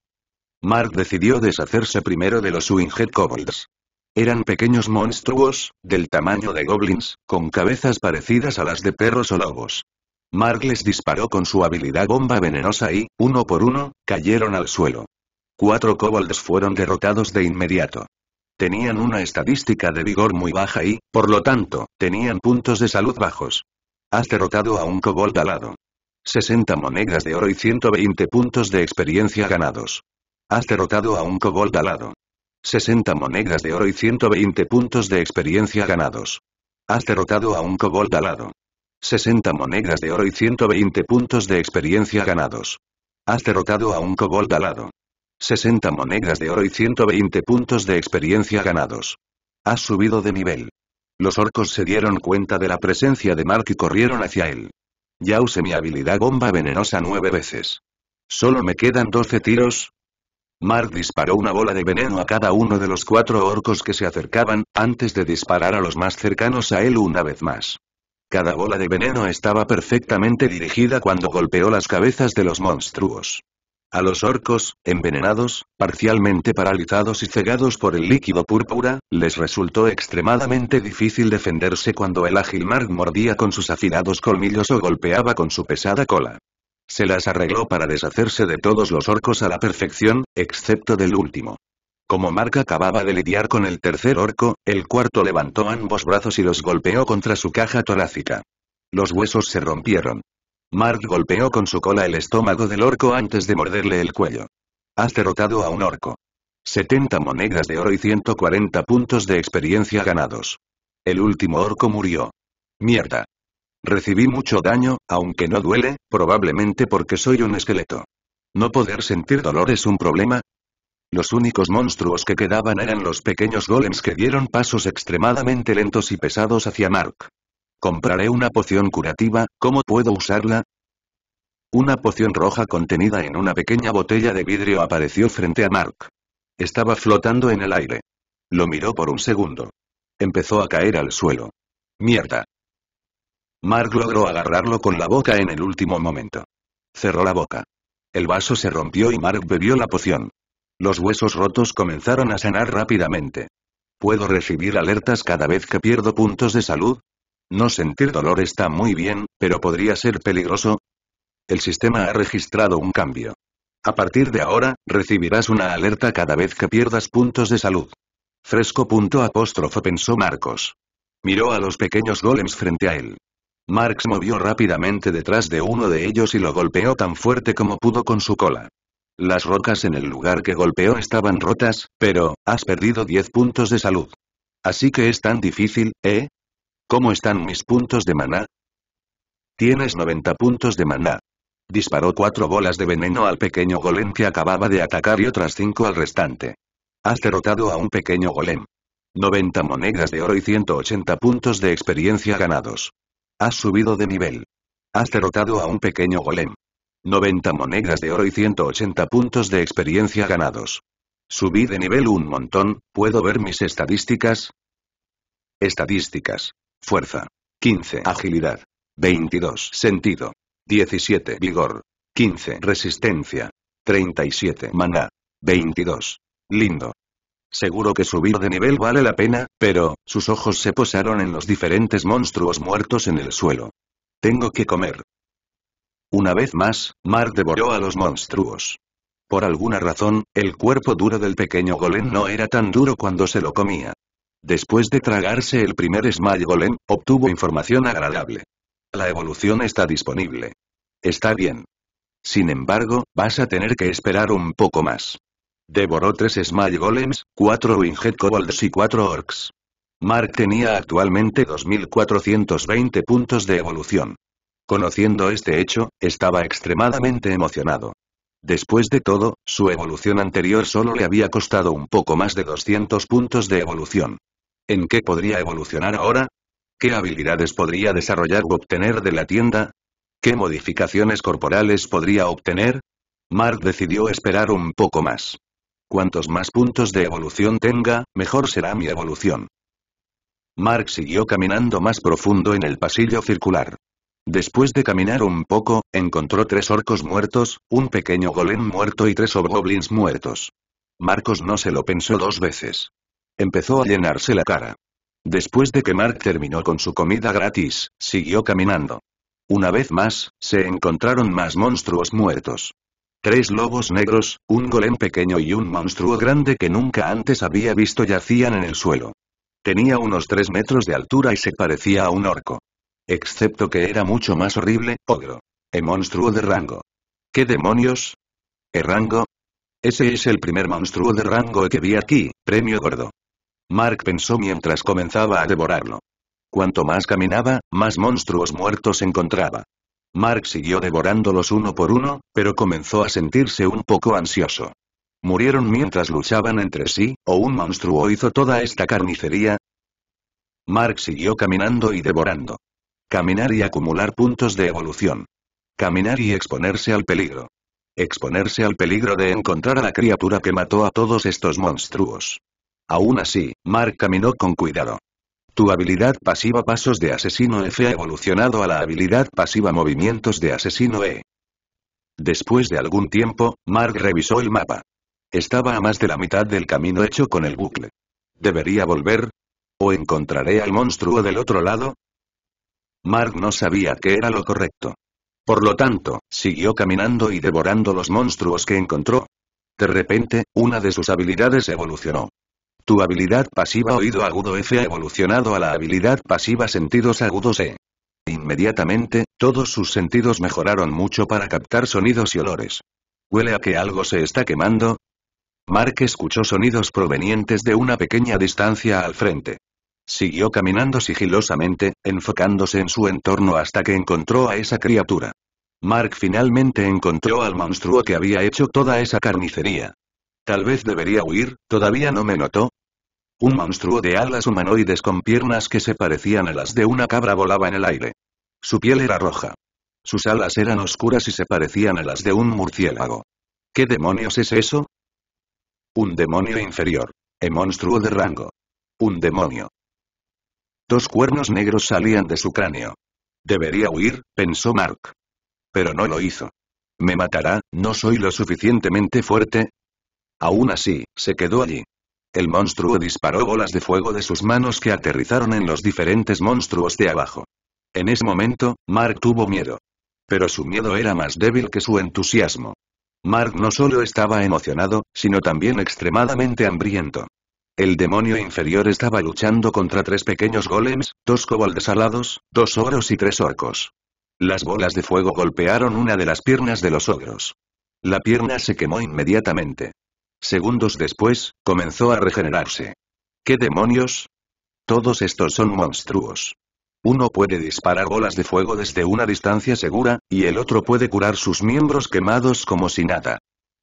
Speaker 1: Mark decidió deshacerse primero de los Swinghead Kobolds. Eran pequeños monstruos, del tamaño de goblins, con cabezas parecidas a las de perros o lobos. Mark disparó con su habilidad bomba venenosa y, uno por uno, cayeron al suelo. Cuatro kobolds fueron derrotados de inmediato. Tenían una estadística de vigor muy baja y, por lo tanto, tenían puntos de salud bajos. Has derrotado a un kobold alado. 60 monedas de oro y 120 puntos de experiencia ganados. Has derrotado a un kobold alado. 60 monedas de oro y 120 puntos de experiencia ganados. Has derrotado a un kobold alado. 60 monedas de oro y 120 puntos de experiencia ganados. Has derrotado a un kobold alado. 60 monedas de oro y 120 puntos de experiencia ganados. Has subido de nivel. Los orcos se dieron cuenta de la presencia de Mark y corrieron hacia él. Ya usé mi habilidad bomba venenosa nueve veces. Solo me quedan 12 tiros, Mark disparó una bola de veneno a cada uno de los cuatro orcos que se acercaban, antes de disparar a los más cercanos a él una vez más. Cada bola de veneno estaba perfectamente dirigida cuando golpeó las cabezas de los monstruos. A los orcos, envenenados, parcialmente paralizados y cegados por el líquido púrpura, les resultó extremadamente difícil defenderse cuando el ágil Mark mordía con sus afilados colmillos o golpeaba con su pesada cola. Se las arregló para deshacerse de todos los orcos a la perfección, excepto del último. Como Mark acababa de lidiar con el tercer orco, el cuarto levantó ambos brazos y los golpeó contra su caja torácica. Los huesos se rompieron. Mark golpeó con su cola el estómago del orco antes de morderle el cuello. Has derrotado a un orco. 70 monedas de oro y 140 puntos de experiencia ganados. El último orco murió. Mierda. Recibí mucho daño, aunque no duele, probablemente porque soy un esqueleto. No poder sentir dolor es un problema, los únicos monstruos que quedaban eran los pequeños golems que dieron pasos extremadamente lentos y pesados hacia Mark. Compraré una poción curativa, ¿cómo puedo usarla? Una poción roja contenida en una pequeña botella de vidrio apareció frente a Mark. Estaba flotando en el aire. Lo miró por un segundo. Empezó a caer al suelo. Mierda. Mark logró agarrarlo con la boca en el último momento. Cerró la boca. El vaso se rompió y Mark bebió la poción. Los huesos rotos comenzaron a sanar rápidamente. ¿Puedo recibir alertas cada vez que pierdo puntos de salud? No sentir dolor está muy bien, pero podría ser peligroso. El sistema ha registrado un cambio. A partir de ahora, recibirás una alerta cada vez que pierdas puntos de salud. Fresco punto apóstrofo pensó Marcos. Miró a los pequeños golems frente a él. Marx movió rápidamente detrás de uno de ellos y lo golpeó tan fuerte como pudo con su cola. Las rocas en el lugar que golpeó estaban rotas, pero, has perdido 10 puntos de salud. Así que es tan difícil, ¿eh? ¿Cómo están mis puntos de maná? Tienes 90 puntos de maná. Disparó cuatro bolas de veneno al pequeño golem que acababa de atacar y otras cinco al restante. Has derrotado a un pequeño golem. 90 monedas de oro y 180 puntos de experiencia ganados. Has subido de nivel. Has derrotado a un pequeño golem. 90 monedas de oro y 180 puntos de experiencia ganados. Subí de nivel un montón, ¿puedo ver mis estadísticas? Estadísticas. Fuerza. 15. Agilidad. 22. Sentido. 17. Vigor. 15. Resistencia. 37. Mana. 22. Lindo. Seguro que subir de nivel vale la pena, pero, sus ojos se posaron en los diferentes monstruos muertos en el suelo. Tengo que comer. Una vez más, Mark devoró a los monstruos. Por alguna razón, el cuerpo duro del pequeño golem no era tan duro cuando se lo comía. Después de tragarse el primer Smile Golem, obtuvo información agradable. La evolución está disponible. Está bien. Sin embargo, vas a tener que esperar un poco más. Devoró tres Smile Golems, cuatro Winged Kobolds y cuatro Orcs. Mark tenía actualmente 2420 puntos de evolución. Conociendo este hecho, estaba extremadamente emocionado. Después de todo, su evolución anterior solo le había costado un poco más de 200 puntos de evolución. ¿En qué podría evolucionar ahora? ¿Qué habilidades podría desarrollar u obtener de la tienda? ¿Qué modificaciones corporales podría obtener? Mark decidió esperar un poco más. Cuantos más puntos de evolución tenga, mejor será mi evolución. Mark siguió caminando más profundo en el pasillo circular. Después de caminar un poco, encontró tres orcos muertos, un pequeño golem muerto y tres hobgoblins muertos. Marcos no se lo pensó dos veces. Empezó a llenarse la cara. Después de que Mark terminó con su comida gratis, siguió caminando. Una vez más, se encontraron más monstruos muertos. Tres lobos negros, un golem pequeño y un monstruo grande que nunca antes había visto yacían en el suelo. Tenía unos tres metros de altura y se parecía a un orco. Excepto que era mucho más horrible, ogro. El monstruo de rango. ¿Qué demonios? ¿E rango? Ese es el primer monstruo de rango que vi aquí, premio gordo. Mark pensó mientras comenzaba a devorarlo. Cuanto más caminaba, más monstruos muertos encontraba. Mark siguió devorándolos uno por uno, pero comenzó a sentirse un poco ansioso. ¿Murieron mientras luchaban entre sí, o un monstruo hizo toda esta carnicería? Mark siguió caminando y devorando. Caminar y acumular puntos de evolución. Caminar y exponerse al peligro. Exponerse al peligro de encontrar a la criatura que mató a todos estos monstruos. Aún así, Mark caminó con cuidado. Tu habilidad pasiva Pasos de Asesino F ha evolucionado a la habilidad pasiva Movimientos de Asesino E. Después de algún tiempo, Mark revisó el mapa. Estaba a más de la mitad del camino hecho con el bucle. ¿Debería volver? ¿O encontraré al monstruo del otro lado? Mark no sabía que era lo correcto. Por lo tanto, siguió caminando y devorando los monstruos que encontró. De repente, una de sus habilidades evolucionó. Tu habilidad pasiva oído agudo F ha evolucionado a la habilidad pasiva sentidos agudos E. Inmediatamente, todos sus sentidos mejoraron mucho para captar sonidos y olores. ¿Huele a que algo se está quemando? Mark escuchó sonidos provenientes de una pequeña distancia al frente. Siguió caminando sigilosamente, enfocándose en su entorno hasta que encontró a esa criatura. Mark finalmente encontró al monstruo que había hecho toda esa carnicería. Tal vez debería huir, todavía no me notó. Un monstruo de alas humanoides con piernas que se parecían a las de una cabra volaba en el aire. Su piel era roja. Sus alas eran oscuras y se parecían a las de un murciélago. ¿Qué demonios es eso? Un demonio inferior. El monstruo de rango. Un demonio. Dos cuernos negros salían de su cráneo. Debería huir, pensó Mark. Pero no lo hizo. ¿Me matará? ¿No soy lo suficientemente fuerte? Aún así, se quedó allí. El monstruo disparó bolas de fuego de sus manos que aterrizaron en los diferentes monstruos de abajo. En ese momento, Mark tuvo miedo. Pero su miedo era más débil que su entusiasmo. Mark no solo estaba emocionado, sino también extremadamente hambriento. El demonio inferior estaba luchando contra tres pequeños golems, dos kobolds alados, dos ogros y tres orcos. Las bolas de fuego golpearon una de las piernas de los ogros. La pierna se quemó inmediatamente. Segundos después, comenzó a regenerarse. ¿Qué demonios? Todos estos son monstruos. Uno puede disparar bolas de fuego desde una distancia segura, y el otro puede curar sus miembros quemados como si nada.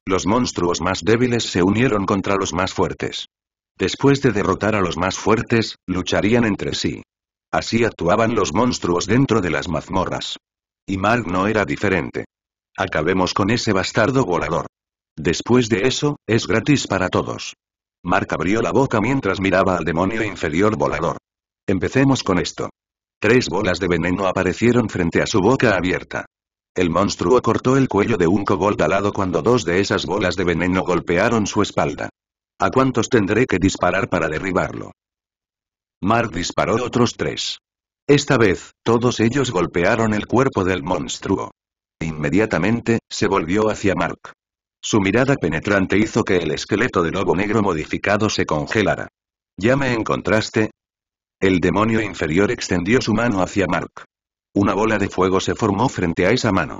Speaker 1: Los monstruos más débiles se unieron contra los más fuertes. Después de derrotar a los más fuertes, lucharían entre sí. Así actuaban los monstruos dentro de las mazmorras. Y Mark no era diferente. Acabemos con ese bastardo volador. Después de eso, es gratis para todos. Mark abrió la boca mientras miraba al demonio inferior volador. Empecemos con esto. Tres bolas de veneno aparecieron frente a su boca abierta. El monstruo cortó el cuello de un kobold alado cuando dos de esas bolas de veneno golpearon su espalda. ¿A cuántos tendré que disparar para derribarlo? Mark disparó otros tres. Esta vez, todos ellos golpearon el cuerpo del monstruo. Inmediatamente, se volvió hacia Mark. Su mirada penetrante hizo que el esqueleto de lobo negro modificado se congelara. ¿Ya me encontraste? El demonio inferior extendió su mano hacia Mark. Una bola de fuego se formó frente a esa mano.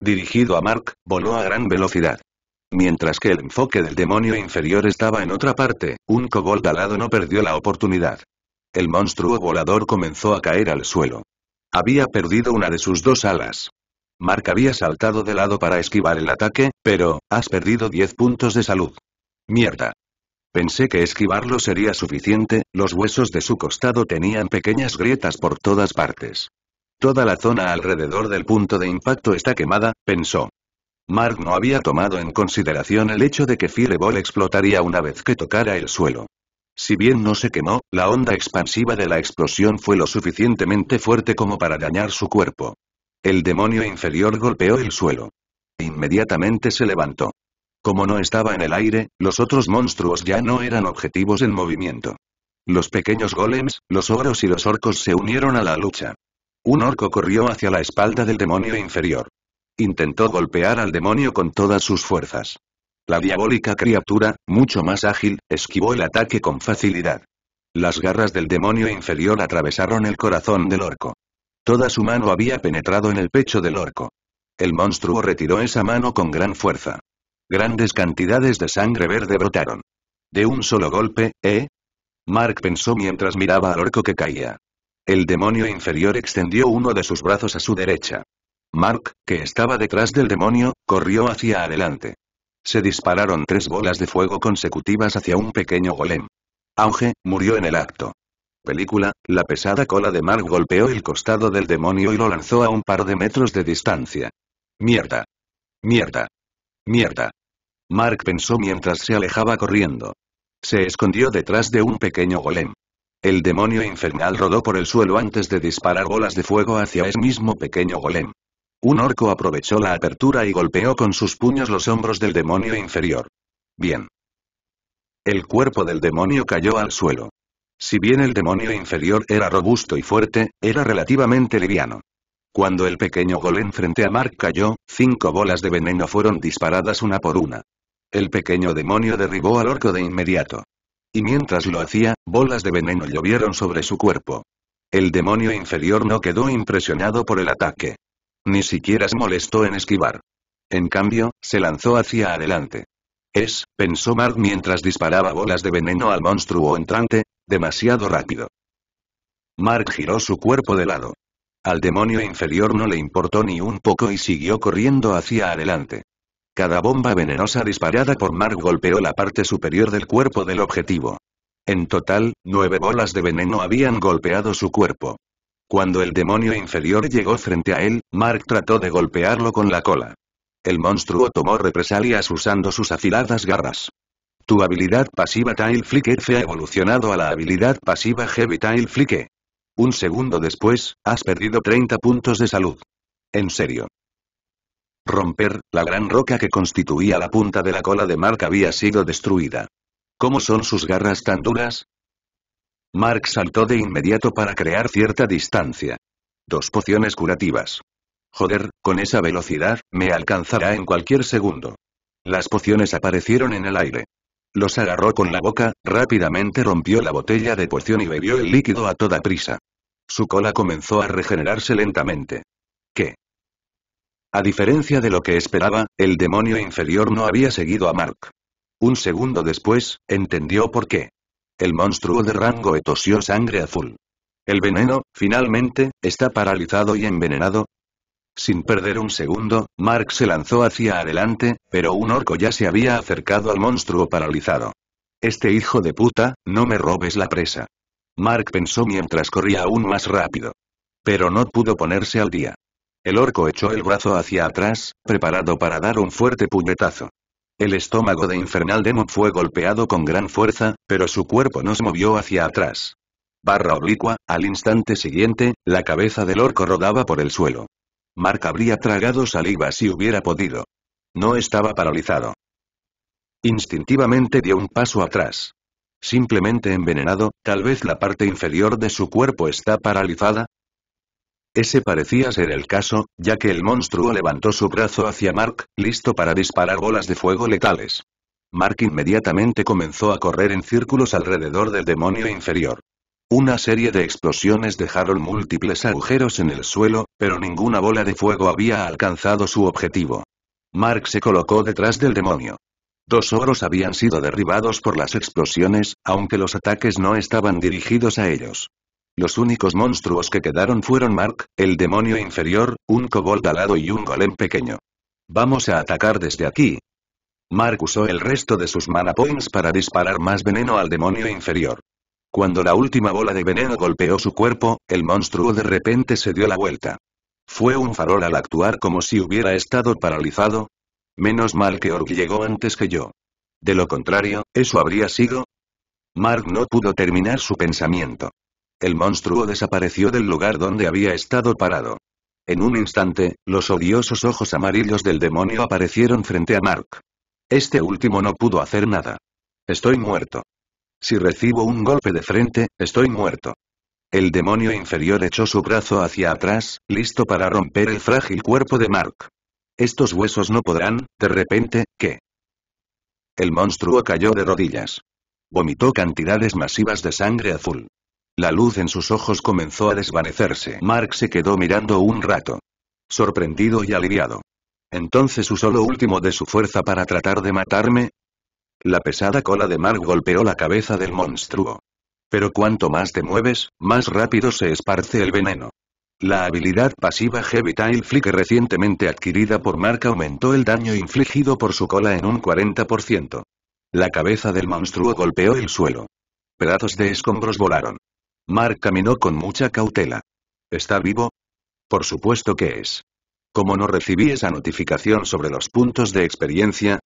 Speaker 1: Dirigido a Mark, voló a gran velocidad. Mientras que el enfoque del demonio inferior estaba en otra parte, un kobold alado no perdió la oportunidad. El monstruo volador comenzó a caer al suelo. Había perdido una de sus dos alas. Mark había saltado de lado para esquivar el ataque, pero, has perdido 10 puntos de salud. Mierda. Pensé que esquivarlo sería suficiente, los huesos de su costado tenían pequeñas grietas por todas partes. Toda la zona alrededor del punto de impacto está quemada, pensó. Mark no había tomado en consideración el hecho de que Fireball explotaría una vez que tocara el suelo. Si bien no se quemó, la onda expansiva de la explosión fue lo suficientemente fuerte como para dañar su cuerpo. El demonio inferior golpeó el suelo. Inmediatamente se levantó. Como no estaba en el aire, los otros monstruos ya no eran objetivos en movimiento. Los pequeños golems, los oros y los orcos se unieron a la lucha. Un orco corrió hacia la espalda del demonio inferior. Intentó golpear al demonio con todas sus fuerzas. La diabólica criatura, mucho más ágil, esquivó el ataque con facilidad. Las garras del demonio inferior atravesaron el corazón del orco. Toda su mano había penetrado en el pecho del orco. El monstruo retiró esa mano con gran fuerza. Grandes cantidades de sangre verde brotaron. De un solo golpe, ¿eh? Mark pensó mientras miraba al orco que caía. El demonio inferior extendió uno de sus brazos a su derecha. Mark, que estaba detrás del demonio, corrió hacia adelante. Se dispararon tres bolas de fuego consecutivas hacia un pequeño golem. Auge, murió en el acto. Película, la pesada cola de Mark golpeó el costado del demonio y lo lanzó a un par de metros de distancia. Mierda. Mierda. Mierda. Mark pensó mientras se alejaba corriendo. Se escondió detrás de un pequeño golem. El demonio infernal rodó por el suelo antes de disparar bolas de fuego hacia ese mismo pequeño golem. Un orco aprovechó la apertura y golpeó con sus puños los hombros del demonio inferior. Bien. El cuerpo del demonio cayó al suelo. Si bien el demonio inferior era robusto y fuerte, era relativamente liviano. Cuando el pequeño golem frente a Mark cayó, cinco bolas de veneno fueron disparadas una por una. El pequeño demonio derribó al orco de inmediato. Y mientras lo hacía, bolas de veneno llovieron sobre su cuerpo. El demonio inferior no quedó impresionado por el ataque. Ni siquiera se molestó en esquivar. En cambio, se lanzó hacia adelante. Es, pensó Mark mientras disparaba bolas de veneno al monstruo entrante, demasiado rápido. Mark giró su cuerpo de lado. Al demonio inferior no le importó ni un poco y siguió corriendo hacia adelante. Cada bomba venenosa disparada por Mark golpeó la parte superior del cuerpo del objetivo. En total, nueve bolas de veneno habían golpeado su cuerpo. Cuando el demonio inferior llegó frente a él, Mark trató de golpearlo con la cola. El monstruo tomó represalias usando sus afiladas garras. Tu habilidad pasiva Tail Flick F ha evolucionado a la habilidad pasiva Heavy Tail Flick. Un segundo después, has perdido 30 puntos de salud. En serio. Romper, la gran roca que constituía la punta de la cola de Mark había sido destruida. ¿Cómo son sus garras tan duras? Mark saltó de inmediato para crear cierta distancia. Dos pociones curativas. Joder, con esa velocidad, me alcanzará en cualquier segundo. Las pociones aparecieron en el aire. Los agarró con la boca, rápidamente rompió la botella de poción y bebió el líquido a toda prisa. Su cola comenzó a regenerarse lentamente. ¿Qué? A diferencia de lo que esperaba, el demonio inferior no había seguido a Mark. Un segundo después, entendió por qué. El monstruo de rango E tosió sangre azul. El veneno, finalmente, está paralizado y envenenado. Sin perder un segundo, Mark se lanzó hacia adelante, pero un orco ya se había acercado al monstruo paralizado. Este hijo de puta, no me robes la presa. Mark pensó mientras corría aún más rápido. Pero no pudo ponerse al día. El orco echó el brazo hacia atrás, preparado para dar un fuerte puñetazo. El estómago de Infernal Demon fue golpeado con gran fuerza, pero su cuerpo no se movió hacia atrás. Barra oblicua, al instante siguiente, la cabeza del orco rodaba por el suelo. Mark habría tragado saliva si hubiera podido. No estaba paralizado. Instintivamente dio un paso atrás. Simplemente envenenado, tal vez la parte inferior de su cuerpo está paralizada, ese parecía ser el caso, ya que el monstruo levantó su brazo hacia Mark, listo para disparar bolas de fuego letales. Mark inmediatamente comenzó a correr en círculos alrededor del demonio inferior. Una serie de explosiones dejaron múltiples agujeros en el suelo, pero ninguna bola de fuego había alcanzado su objetivo. Mark se colocó detrás del demonio. Dos oros habían sido derribados por las explosiones, aunque los ataques no estaban dirigidos a ellos. Los únicos monstruos que quedaron fueron Mark, el demonio inferior, un kobold alado y un golem pequeño. Vamos a atacar desde aquí. Mark usó el resto de sus mana points para disparar más veneno al demonio inferior. Cuando la última bola de veneno golpeó su cuerpo, el monstruo de repente se dio la vuelta. Fue un farol al actuar como si hubiera estado paralizado. Menos mal que Org llegó antes que yo. De lo contrario, eso habría sido... Mark no pudo terminar su pensamiento. El monstruo desapareció del lugar donde había estado parado. En un instante, los odiosos ojos amarillos del demonio aparecieron frente a Mark. Este último no pudo hacer nada. Estoy muerto. Si recibo un golpe de frente, estoy muerto. El demonio inferior echó su brazo hacia atrás, listo para romper el frágil cuerpo de Mark. Estos huesos no podrán, de repente, ¿qué? El monstruo cayó de rodillas. Vomitó cantidades masivas de sangre azul. La luz en sus ojos comenzó a desvanecerse. Mark se quedó mirando un rato. Sorprendido y aliviado. ¿Entonces usó lo último de su fuerza para tratar de matarme? La pesada cola de Mark golpeó la cabeza del monstruo. Pero cuanto más te mueves, más rápido se esparce el veneno. La habilidad pasiva Heavy Tail Flick recientemente adquirida por Mark aumentó el daño infligido por su cola en un 40%. La cabeza del monstruo golpeó el suelo. Pedazos de escombros volaron. Mark caminó con mucha cautela. ¿Está vivo? Por supuesto que es. Como no recibí esa notificación sobre los puntos de experiencia?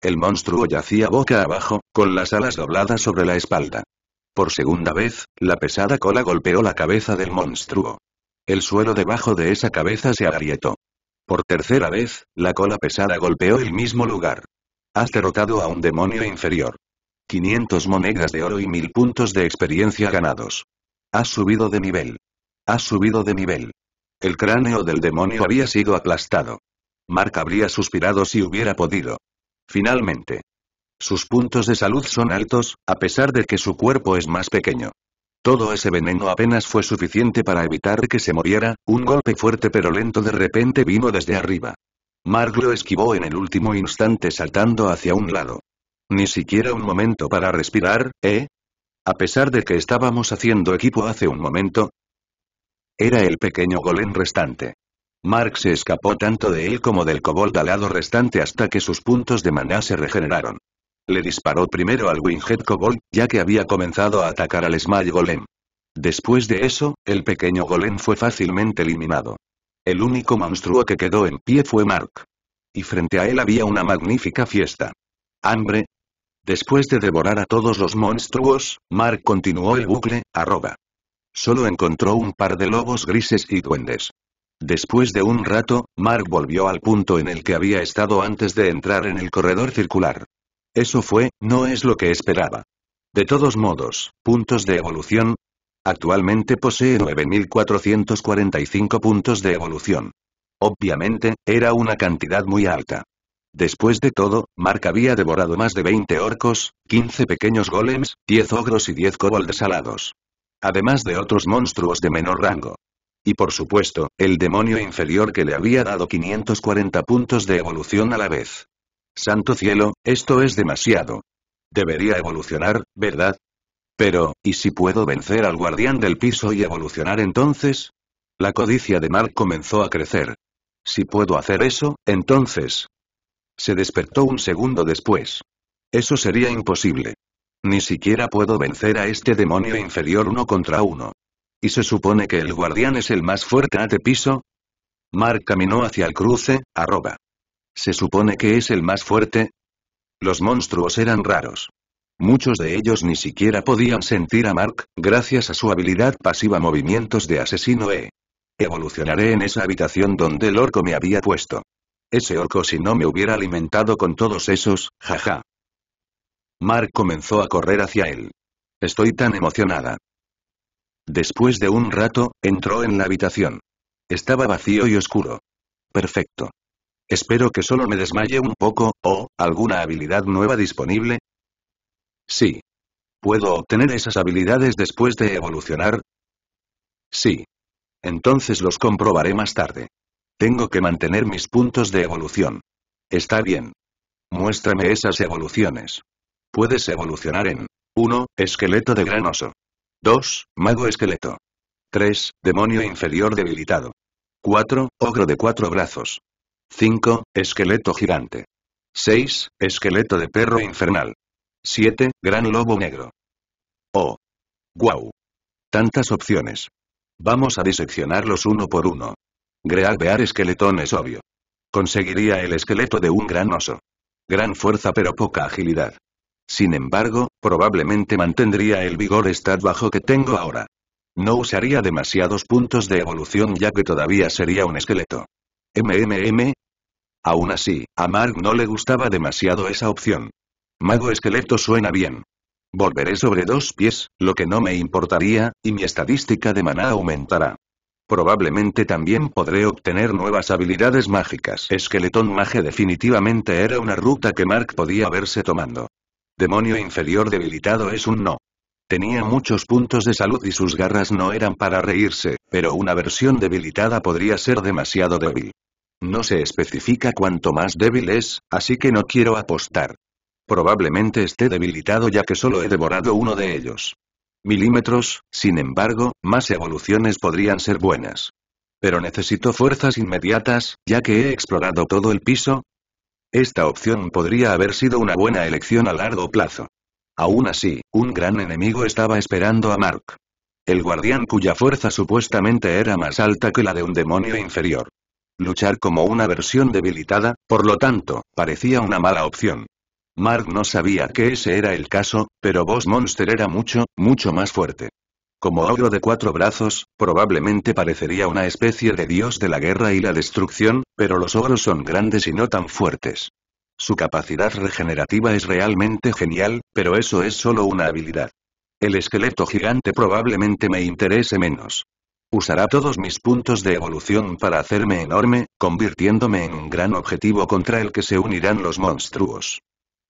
Speaker 1: El monstruo yacía boca abajo, con las alas dobladas sobre la espalda. Por segunda vez, la pesada cola golpeó la cabeza del monstruo. El suelo debajo de esa cabeza se agrietó. Por tercera vez, la cola pesada golpeó el mismo lugar. Has derrotado a un demonio inferior. 500 monedas de oro y 1000 puntos de experiencia ganados. Ha subido de nivel. Ha subido de nivel. El cráneo del demonio había sido aplastado. Mark habría suspirado si hubiera podido. Finalmente. Sus puntos de salud son altos, a pesar de que su cuerpo es más pequeño. Todo ese veneno apenas fue suficiente para evitar que se muriera, un golpe fuerte pero lento de repente vino desde arriba. Mark lo esquivó en el último instante saltando hacia un lado. Ni siquiera un momento para respirar, ¿eh? A pesar de que estábamos haciendo equipo hace un momento. Era el pequeño golem restante. Mark se escapó tanto de él como del kobold lado restante hasta que sus puntos de maná se regeneraron. Le disparó primero al Winged Kobold, ya que había comenzado a atacar al smile Golem. Después de eso, el pequeño golem fue fácilmente eliminado. El único monstruo que quedó en pie fue Mark. Y frente a él había una magnífica fiesta. Hambre, Después de devorar a todos los monstruos, Mark continuó el bucle, arroba. Solo encontró un par de lobos grises y duendes. Después de un rato, Mark volvió al punto en el que había estado antes de entrar en el corredor circular. Eso fue, no es lo que esperaba. De todos modos, puntos de evolución. Actualmente posee 9.445 puntos de evolución. Obviamente, era una cantidad muy alta. Después de todo, Mark había devorado más de 20 orcos, 15 pequeños golems, 10 ogros y 10 kobolds alados. Además de otros monstruos de menor rango. Y por supuesto, el demonio inferior que le había dado 540 puntos de evolución a la vez. Santo cielo, esto es demasiado. Debería evolucionar, ¿verdad? Pero, ¿y si puedo vencer al guardián del piso y evolucionar entonces? La codicia de Mark comenzó a crecer. Si puedo hacer eso, entonces, se despertó un segundo después. Eso sería imposible. Ni siquiera puedo vencer a este demonio inferior uno contra uno. ¿Y se supone que el guardián es el más fuerte a te este piso? Mark caminó hacia el cruce, arroba. ¿Se supone que es el más fuerte? Los monstruos eran raros. Muchos de ellos ni siquiera podían sentir a Mark, gracias a su habilidad pasiva movimientos de asesino E. Evolucionaré en esa habitación donde el orco me había puesto. Ese orco si no me hubiera alimentado con todos esos, jaja. Mark comenzó a correr hacia él. Estoy tan emocionada. Después de un rato, entró en la habitación. Estaba vacío y oscuro. Perfecto. Espero que solo me desmaye un poco, o, ¿alguna habilidad nueva disponible? Sí. ¿Puedo obtener esas habilidades después de evolucionar? Sí. Entonces los comprobaré más tarde. Tengo que mantener mis puntos de evolución. Está bien. Muéstrame esas evoluciones. Puedes evolucionar en 1. Esqueleto de gran oso. 2. Mago esqueleto. 3. Demonio inferior debilitado. 4. Ogro de cuatro brazos. 5. Esqueleto gigante. 6. Esqueleto de perro infernal. 7. Gran lobo negro. Oh. Guau. Tantas opciones. Vamos a diseccionarlos uno por uno. Greagbear esqueletón es obvio. Conseguiría el esqueleto de un gran oso. Gran fuerza pero poca agilidad. Sin embargo, probablemente mantendría el vigor estad bajo que tengo ahora. No usaría demasiados puntos de evolución ya que todavía sería un esqueleto. MMM. Aún así, a Mark no le gustaba demasiado esa opción. Mago esqueleto suena bien. Volveré sobre dos pies, lo que no me importaría, y mi estadística de maná aumentará. Probablemente también podré obtener nuevas habilidades mágicas. Esqueletón Mage definitivamente era una ruta que Mark podía verse tomando. Demonio inferior debilitado es un no. Tenía muchos puntos de salud y sus garras no eran para reírse, pero una versión debilitada podría ser demasiado débil. No se especifica cuánto más débil es, así que no quiero apostar. Probablemente esté debilitado ya que solo he devorado uno de ellos milímetros, sin embargo, más evoluciones podrían ser buenas. Pero necesito fuerzas inmediatas, ya que he explorado todo el piso. Esta opción podría haber sido una buena elección a largo plazo. Aún así, un gran enemigo estaba esperando a Mark. El guardián cuya fuerza supuestamente era más alta que la de un demonio inferior. Luchar como una versión debilitada, por lo tanto, parecía una mala opción. Mark no sabía que ese era el caso, pero Boss Monster era mucho, mucho más fuerte. Como ogro de cuatro brazos, probablemente parecería una especie de dios de la guerra y la destrucción, pero los ogros son grandes y no tan fuertes. Su capacidad regenerativa es realmente genial, pero eso es solo una habilidad. El esqueleto gigante probablemente me interese menos. Usará todos mis puntos de evolución para hacerme enorme, convirtiéndome en un gran objetivo contra el que se unirán los monstruos.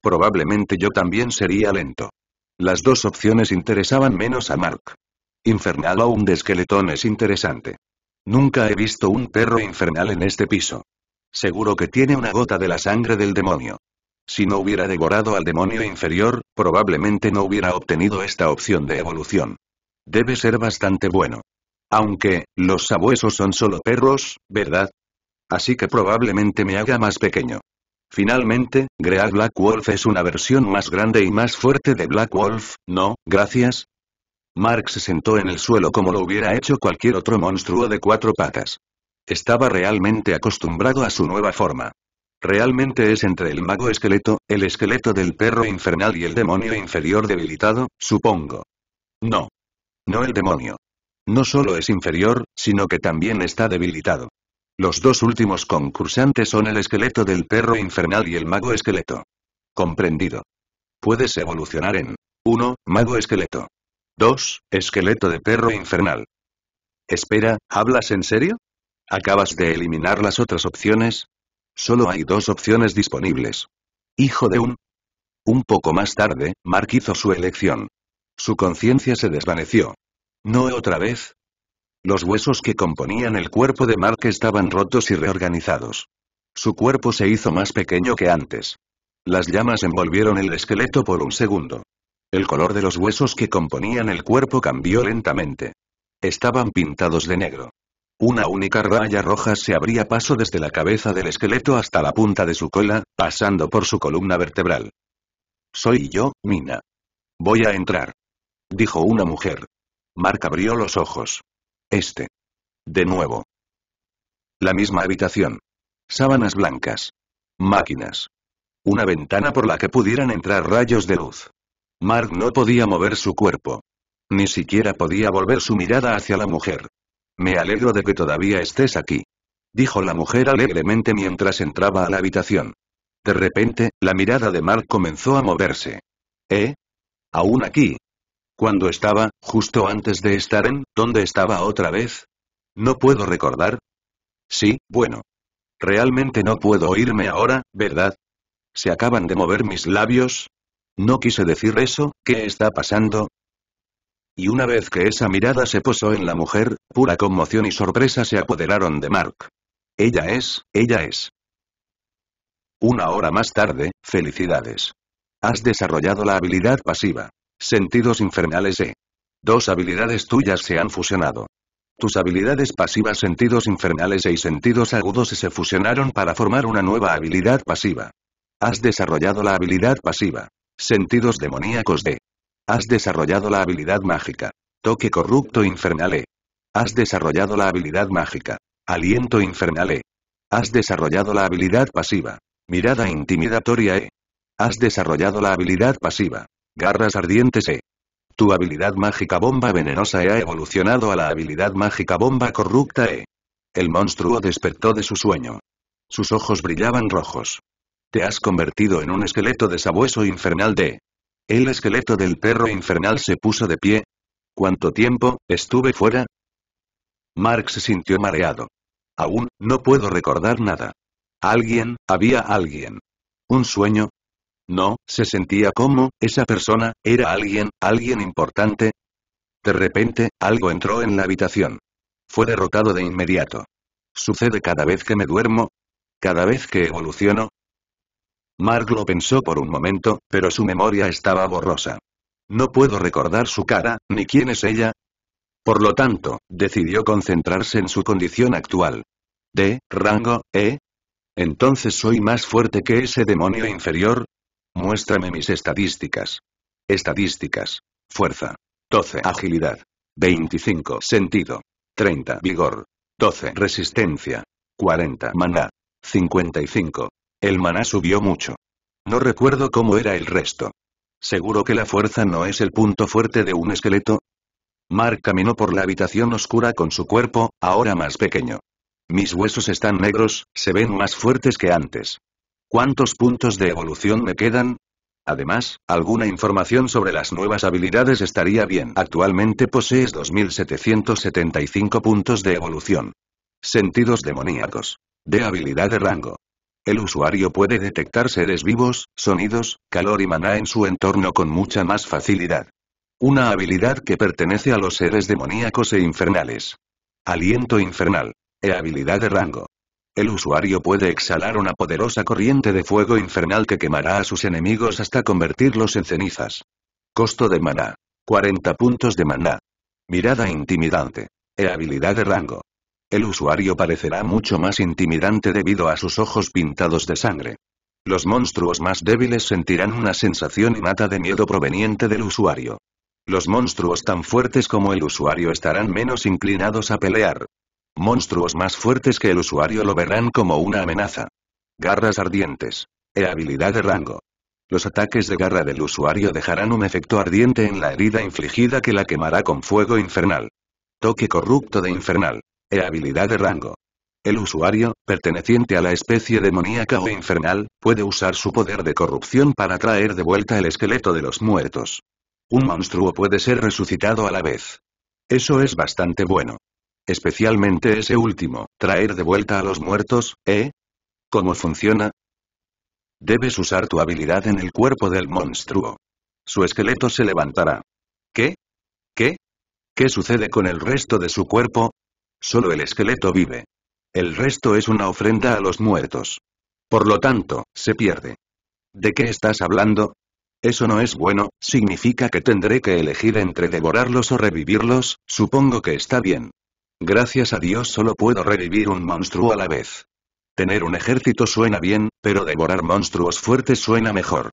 Speaker 1: Probablemente yo también sería lento. Las dos opciones interesaban menos a Mark. Infernal o un de esqueletón es interesante. Nunca he visto un perro infernal en este piso. Seguro que tiene una gota de la sangre del demonio. Si no hubiera devorado al demonio inferior, probablemente no hubiera obtenido esta opción de evolución. Debe ser bastante bueno. Aunque, los sabuesos son solo perros, ¿verdad? Así que probablemente me haga más pequeño. Finalmente, Great Black Wolf es una versión más grande y más fuerte de Black Wolf, ¿no, gracias? Mark se sentó en el suelo como lo hubiera hecho cualquier otro monstruo de cuatro patas. Estaba realmente acostumbrado a su nueva forma. Realmente es entre el mago esqueleto, el esqueleto del perro infernal y el demonio inferior debilitado, supongo. No. No el demonio. No solo es inferior, sino que también está debilitado. Los dos últimos concursantes son el esqueleto del perro infernal y el mago esqueleto. Comprendido. Puedes evolucionar en 1. Mago esqueleto. 2. Esqueleto de perro infernal. Espera, ¿hablas en serio? ¿Acabas de eliminar las otras opciones? Solo hay dos opciones disponibles. Hijo de un... Un poco más tarde, Mark hizo su elección. Su conciencia se desvaneció. No otra vez, los huesos que componían el cuerpo de Mark estaban rotos y reorganizados. Su cuerpo se hizo más pequeño que antes. Las llamas envolvieron el esqueleto por un segundo. El color de los huesos que componían el cuerpo cambió lentamente. Estaban pintados de negro. Una única raya roja se abría paso desde la cabeza del esqueleto hasta la punta de su cola, pasando por su columna vertebral. Soy yo, Mina. Voy a entrar. Dijo una mujer. Mark abrió los ojos. Este. De nuevo. La misma habitación. Sábanas blancas. Máquinas. Una ventana por la que pudieran entrar rayos de luz. Mark no podía mover su cuerpo. Ni siquiera podía volver su mirada hacia la mujer. Me alegro de que todavía estés aquí. Dijo la mujer alegremente mientras entraba a la habitación. De repente, la mirada de Mark comenzó a moverse. ¿Eh? Aún aquí, cuando estaba, justo antes de estar en, ¿dónde estaba otra vez? No puedo recordar. Sí, bueno. Realmente no puedo oírme ahora, ¿verdad? ¿Se acaban de mover mis labios? No quise decir eso, ¿qué está pasando? Y una vez que esa mirada se posó en la mujer, pura conmoción y sorpresa se apoderaron de Mark. Ella es, ella es. Una hora más tarde, felicidades. Has desarrollado la habilidad pasiva. Sentidos infernales E. Dos habilidades tuyas se han fusionado. Tus habilidades pasivas sentidos infernales e y sentidos agudos eh, se fusionaron para formar una nueva habilidad pasiva. Has desarrollado la habilidad pasiva. Sentidos demoníacos de. Has desarrollado la habilidad mágica. Toque corrupto infernal E. Has desarrollado la habilidad mágica. Aliento infernal E. Has desarrollado la habilidad pasiva. Mirada intimidatoria E. Has desarrollado la habilidad pasiva. Garras ardientes E. Tu habilidad mágica bomba venenosa E ha evolucionado a la habilidad mágica bomba corrupta E. El monstruo despertó de su sueño. Sus ojos brillaban rojos. Te has convertido en un esqueleto de sabueso infernal de... El esqueleto del perro infernal se puso de pie. ¿Cuánto tiempo, estuve fuera? Mark se sintió mareado. Aún, no puedo recordar nada. Alguien, había alguien. Un sueño, no, se sentía como, esa persona, era alguien, alguien importante. De repente, algo entró en la habitación. Fue derrotado de inmediato. ¿Sucede cada vez que me duermo? ¿Cada vez que evoluciono? Mark lo pensó por un momento, pero su memoria estaba borrosa. No puedo recordar su cara, ni quién es ella. Por lo tanto, decidió concentrarse en su condición actual. D, rango, E. Entonces soy más fuerte que ese demonio inferior, Muéstrame mis estadísticas. Estadísticas. Fuerza. 12. Agilidad. 25. Sentido. 30. Vigor. 12. Resistencia. 40. Maná. 55. El maná subió mucho. No recuerdo cómo era el resto. ¿Seguro que la fuerza no es el punto fuerte de un esqueleto? Mark caminó por la habitación oscura con su cuerpo, ahora más pequeño. Mis huesos están negros, se ven más fuertes que antes. ¿Cuántos puntos de evolución me quedan? Además, alguna información sobre las nuevas habilidades estaría bien. Actualmente posees 2775 puntos de evolución. Sentidos demoníacos. De habilidad de rango. El usuario puede detectar seres vivos, sonidos, calor y maná en su entorno con mucha más facilidad. Una habilidad que pertenece a los seres demoníacos e infernales. Aliento infernal. E habilidad de rango el usuario puede exhalar una poderosa corriente de fuego infernal que quemará a sus enemigos hasta convertirlos en cenizas. Costo de maná. 40 puntos de maná. Mirada intimidante. E habilidad de rango. El usuario parecerá mucho más intimidante debido a sus ojos pintados de sangre. Los monstruos más débiles sentirán una sensación mata de miedo proveniente del usuario. Los monstruos tan fuertes como el usuario estarán menos inclinados a pelear. Monstruos más fuertes que el usuario lo verán como una amenaza. Garras ardientes. E habilidad de rango. Los ataques de garra del usuario dejarán un efecto ardiente en la herida infligida que la quemará con fuego infernal. Toque corrupto de infernal. E habilidad de rango. El usuario, perteneciente a la especie demoníaca o infernal, puede usar su poder de corrupción para traer de vuelta el esqueleto de los muertos. Un monstruo puede ser resucitado a la vez. Eso es bastante bueno. Especialmente ese último, traer de vuelta a los muertos, ¿eh? ¿Cómo funciona? Debes usar tu habilidad en el cuerpo del monstruo. Su esqueleto se levantará. ¿Qué? ¿Qué? ¿Qué sucede con el resto de su cuerpo? Solo el esqueleto vive. El resto es una ofrenda a los muertos. Por lo tanto, se pierde. ¿De qué estás hablando? Eso no es bueno, significa que tendré que elegir entre devorarlos o revivirlos, supongo que está bien. Gracias a Dios solo puedo revivir un monstruo a la vez. Tener un ejército suena bien, pero devorar monstruos fuertes suena mejor.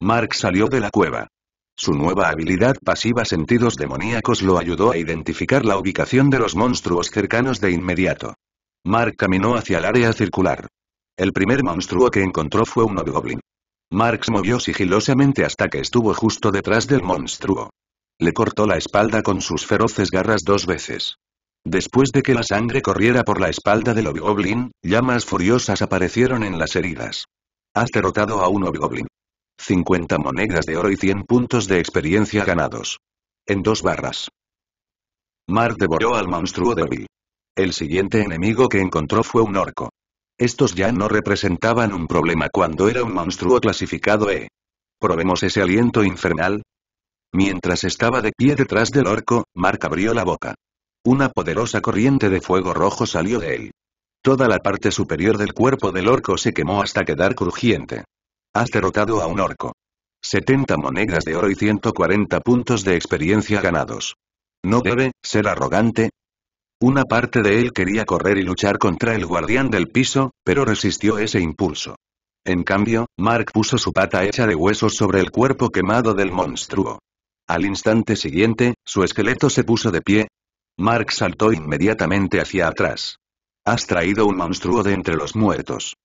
Speaker 1: Mark salió de la cueva. Su nueva habilidad pasiva sentidos demoníacos lo ayudó a identificar la ubicación de los monstruos cercanos de inmediato. Mark caminó hacia el área circular. El primer monstruo que encontró fue un goblin. Mark se movió sigilosamente hasta que estuvo justo detrás del monstruo. Le cortó la espalda con sus feroces garras dos veces. Después de que la sangre corriera por la espalda del Obi-Goblin, llamas furiosas aparecieron en las heridas. Has derrotado a un Obi-Goblin. 50 monedas de oro y 100 puntos de experiencia ganados. En dos barras. Mar devoró al monstruo débil. El siguiente enemigo que encontró fue un orco. Estos ya no representaban un problema cuando era un monstruo clasificado E. ¿Probemos ese aliento infernal? Mientras estaba de pie detrás del orco, Mark abrió la boca. Una poderosa corriente de fuego rojo salió de él. Toda la parte superior del cuerpo del orco se quemó hasta quedar crujiente. Has derrotado a un orco. 70 monedas de oro y 140 puntos de experiencia ganados. ¿No debe ser arrogante? Una parte de él quería correr y luchar contra el guardián del piso, pero resistió ese impulso. En cambio, Mark puso su pata hecha de huesos sobre el cuerpo quemado del monstruo. Al instante siguiente, su esqueleto se puso de pie, Mark saltó inmediatamente hacia atrás. Has traído un monstruo de entre los muertos.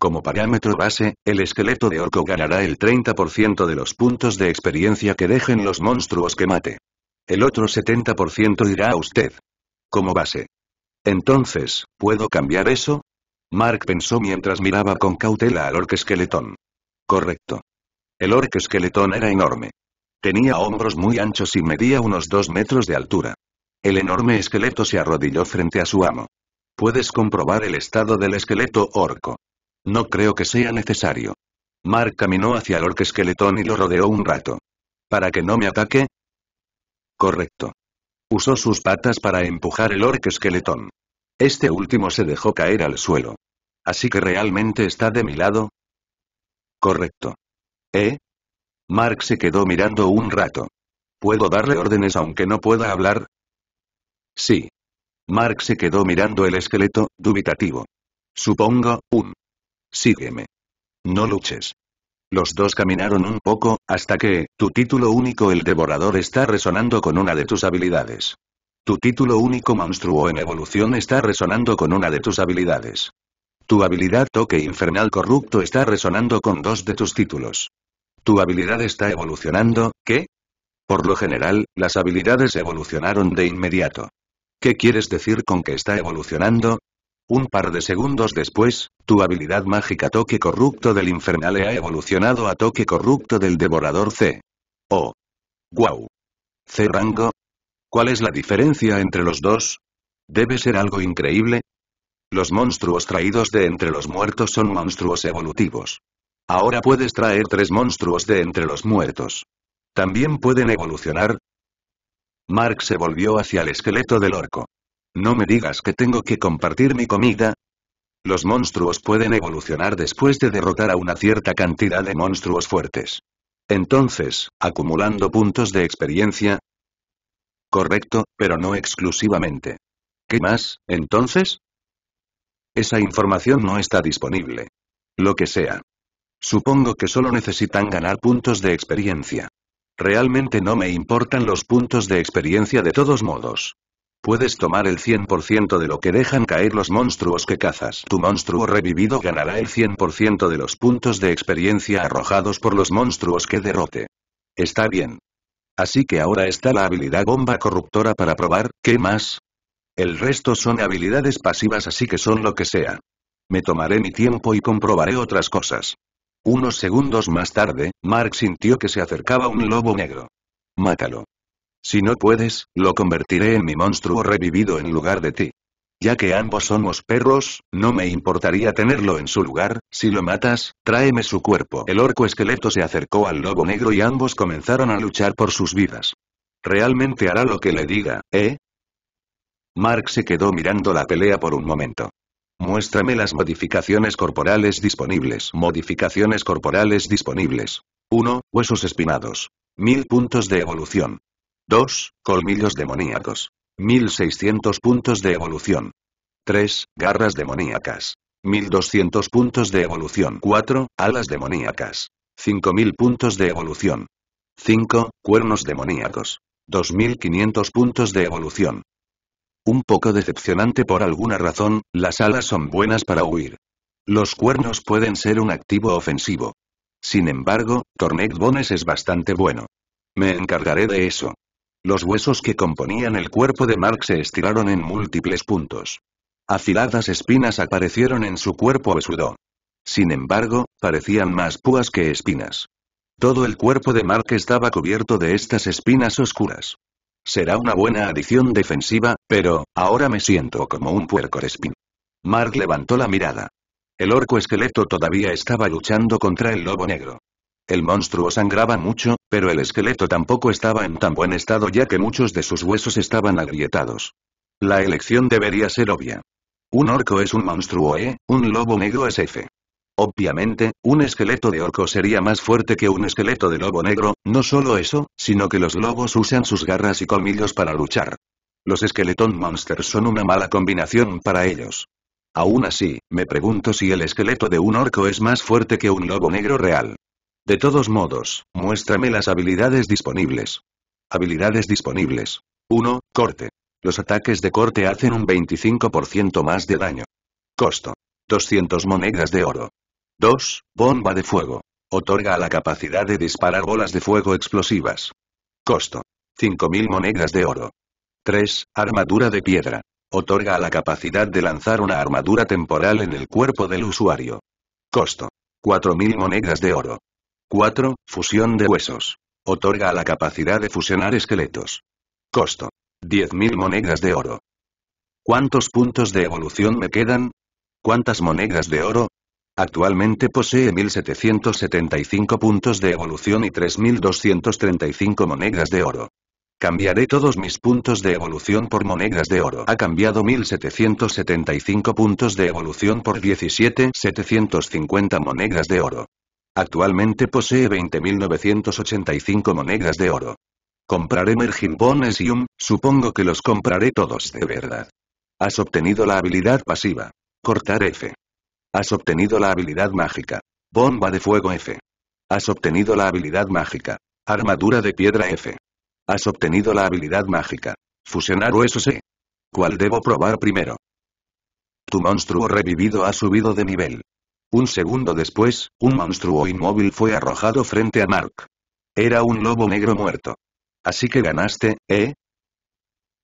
Speaker 1: Como parámetro base, el esqueleto de orco ganará el 30% de los puntos de experiencia que dejen los monstruos que mate. El otro 70% irá a usted. Como base. Entonces, ¿puedo cambiar eso? Mark pensó mientras miraba con cautela al orco esqueletón. Correcto. El orco esqueletón era enorme. Tenía hombros muy anchos y medía unos 2 metros de altura. El enorme esqueleto se arrodilló frente a su amo. Puedes comprobar el estado del esqueleto orco. No creo que sea necesario. Mark caminó hacia el orco esqueletón y lo rodeó un rato. ¿Para que no me ataque? Correcto. Usó sus patas para empujar el orco esqueletón. Este último se dejó caer al suelo. Así que realmente está de mi lado. Correcto. ¿Eh? Mark se quedó mirando un rato. Puedo darle órdenes aunque no pueda hablar, Sí. Mark se quedó mirando el esqueleto, dubitativo. Supongo, un. Sígueme. No luches. Los dos caminaron un poco, hasta que, tu título único El Devorador está resonando con una de tus habilidades. Tu título único Monstruo en Evolución está resonando con una de tus habilidades. Tu habilidad Toque Infernal Corrupto está resonando con dos de tus títulos. Tu habilidad está evolucionando, ¿qué? Por lo general, las habilidades evolucionaron de inmediato. ¿Qué quieres decir con que está evolucionando? Un par de segundos después, tu habilidad mágica toque corrupto del infernale ha evolucionado a toque corrupto del devorador C. Oh. Guau. C rango. ¿Cuál es la diferencia entre los dos? Debe ser algo increíble. Los monstruos traídos de entre los muertos son monstruos evolutivos. Ahora puedes traer tres monstruos de entre los muertos. También pueden evolucionar, Mark se volvió hacia el esqueleto del orco. No me digas que tengo que compartir mi comida. Los monstruos pueden evolucionar después de derrotar a una cierta cantidad de monstruos fuertes. Entonces, acumulando puntos de experiencia. Correcto, pero no exclusivamente. ¿Qué más, entonces? Esa información no está disponible. Lo que sea. Supongo que solo necesitan ganar puntos de experiencia. Realmente no me importan los puntos de experiencia de todos modos. Puedes tomar el 100% de lo que dejan caer los monstruos que cazas. Tu monstruo revivido ganará el 100% de los puntos de experiencia arrojados por los monstruos que derrote. Está bien. Así que ahora está la habilidad bomba corruptora para probar, ¿qué más? El resto son habilidades pasivas así que son lo que sea. Me tomaré mi tiempo y comprobaré otras cosas. Unos segundos más tarde, Mark sintió que se acercaba un lobo negro. Mátalo. Si no puedes, lo convertiré en mi monstruo revivido en lugar de ti. Ya que ambos somos perros, no me importaría tenerlo en su lugar, si lo matas, tráeme su cuerpo. El orco esqueleto se acercó al lobo negro y ambos comenzaron a luchar por sus vidas. Realmente hará lo que le diga, ¿eh? Mark se quedó mirando la pelea por un momento. Muéstrame las modificaciones corporales disponibles. Modificaciones corporales disponibles. 1. Huesos espinados. 1000 puntos de evolución. 2. Colmillos demoníacos. 1600 puntos de evolución. 3. Garras demoníacas. 1200 puntos de evolución. 4. Alas demoníacas. 5000 puntos de evolución. 5. Cuernos demoníacos. 2500 puntos de evolución. Un poco decepcionante por alguna razón, las alas son buenas para huir. Los cuernos pueden ser un activo ofensivo. Sin embargo, Tornet Bones es bastante bueno. Me encargaré de eso. Los huesos que componían el cuerpo de Mark se estiraron en múltiples puntos. Afiladas espinas aparecieron en su cuerpo osudo. Sin embargo, parecían más púas que espinas. Todo el cuerpo de Mark estaba cubierto de estas espinas oscuras. Será una buena adición defensiva, pero, ahora me siento como un puerco respin. Mark levantó la mirada. El orco esqueleto todavía estaba luchando contra el lobo negro. El monstruo sangraba mucho, pero el esqueleto tampoco estaba en tan buen estado ya que muchos de sus huesos estaban agrietados. La elección debería ser obvia. Un orco es un monstruo E, ¿eh? un lobo negro es F. Obviamente, un esqueleto de orco sería más fuerte que un esqueleto de lobo negro, no solo eso, sino que los lobos usan sus garras y colmillos para luchar. Los esqueleton monsters son una mala combinación para ellos. Aún así, me pregunto si el esqueleto de un orco es más fuerte que un lobo negro real. De todos modos, muéstrame las habilidades disponibles. Habilidades disponibles. 1. Corte. Los ataques de corte hacen un 25% más de daño. Costo. 200 monedas de oro. 2. Bomba de fuego. Otorga a la capacidad de disparar bolas de fuego explosivas. Costo. 5.000 monedas de oro. 3. Armadura de piedra. Otorga a la capacidad de lanzar una armadura temporal en el cuerpo del usuario. Costo. 4.000 monedas de oro. 4. Fusión de huesos. Otorga a la capacidad de fusionar esqueletos. Costo. 10.000 monedas de oro. ¿Cuántos puntos de evolución me quedan? ¿Cuántas monedas de oro? Actualmente posee 1775 puntos de evolución y 3235 monedas de oro. Cambiaré todos mis puntos de evolución por monedas de oro. Ha cambiado 1775 puntos de evolución por 17.750 monedas de oro. Actualmente posee 20.985 monedas de oro. Compraré y un, supongo que los compraré todos de verdad. Has obtenido la habilidad pasiva. Cortar F. Has obtenido la habilidad mágica. Bomba de fuego F. Has obtenido la habilidad mágica. Armadura de piedra F. Has obtenido la habilidad mágica. Fusionar huesos E. ¿Cuál debo probar primero? Tu monstruo revivido ha subido de nivel. Un segundo después, un monstruo inmóvil fue arrojado frente a Mark. Era un lobo negro muerto. Así que ganaste, ¿eh?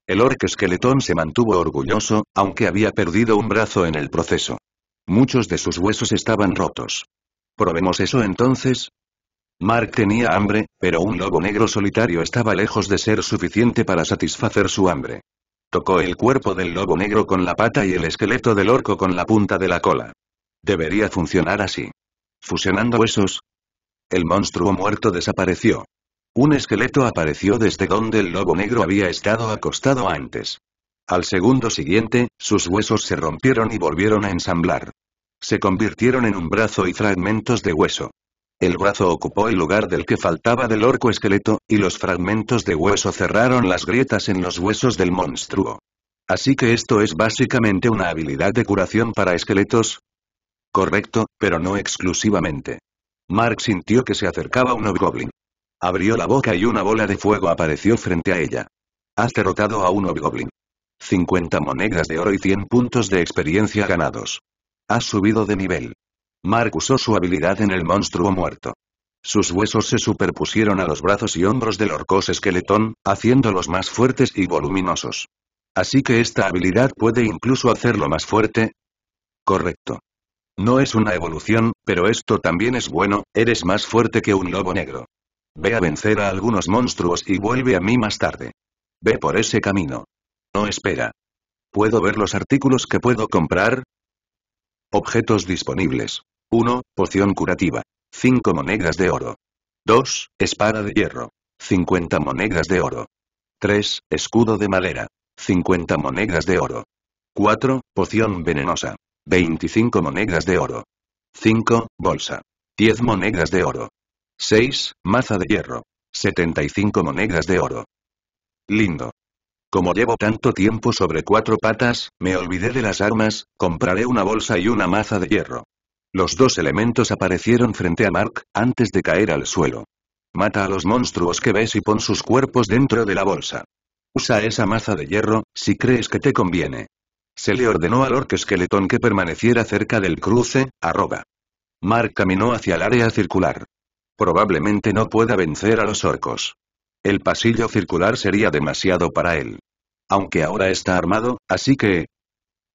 Speaker 1: El orco esqueletón se mantuvo orgulloso, aunque había perdido un brazo en el proceso. Muchos de sus huesos estaban rotos. ¿Probemos eso entonces? Mark tenía hambre, pero un lobo negro solitario estaba lejos de ser suficiente para satisfacer su hambre. Tocó el cuerpo del lobo negro con la pata y el esqueleto del orco con la punta de la cola. Debería funcionar así. Fusionando huesos. El monstruo muerto desapareció. Un esqueleto apareció desde donde el lobo negro había estado acostado antes. Al segundo siguiente, sus huesos se rompieron y volvieron a ensamblar. Se convirtieron en un brazo y fragmentos de hueso. El brazo ocupó el lugar del que faltaba del orco esqueleto, y los fragmentos de hueso cerraron las grietas en los huesos del monstruo. Así que esto es básicamente una habilidad de curación para esqueletos. Correcto, pero no exclusivamente. Mark sintió que se acercaba un hobgoblin. Abrió la boca y una bola de fuego apareció frente a ella. Has derrotado a un hobgoblin. 50 monedas de oro y 100 puntos de experiencia ganados. Ha subido de nivel. Mark usó su habilidad en el monstruo muerto. Sus huesos se superpusieron a los brazos y hombros del orcos esqueletón, haciéndolos más fuertes y voluminosos. Así que esta habilidad puede incluso hacerlo más fuerte. Correcto. No es una evolución, pero esto también es bueno, eres más fuerte que un lobo negro. Ve a vencer a algunos monstruos y vuelve a mí más tarde. Ve por ese camino. No espera. ¿Puedo ver los artículos que puedo comprar? Objetos disponibles. 1. Poción curativa. 5 monedas de oro. 2. Espada de hierro. 50 monedas de oro. 3. Escudo de madera. 50 monedas de oro. 4. Poción venenosa. 25 monedas de oro. 5. Bolsa. 10 monedas de oro. 6. Maza de hierro. 75 monedas de oro. Lindo. Como llevo tanto tiempo sobre cuatro patas, me olvidé de las armas, compraré una bolsa y una maza de hierro. Los dos elementos aparecieron frente a Mark, antes de caer al suelo. Mata a los monstruos que ves y pon sus cuerpos dentro de la bolsa. Usa esa maza de hierro, si crees que te conviene. Se le ordenó al orc esqueletón que permaneciera cerca del cruce, arroba. Mark caminó hacia el área circular. Probablemente no pueda vencer a los orcos. El pasillo circular sería demasiado para él. Aunque ahora está armado, así que...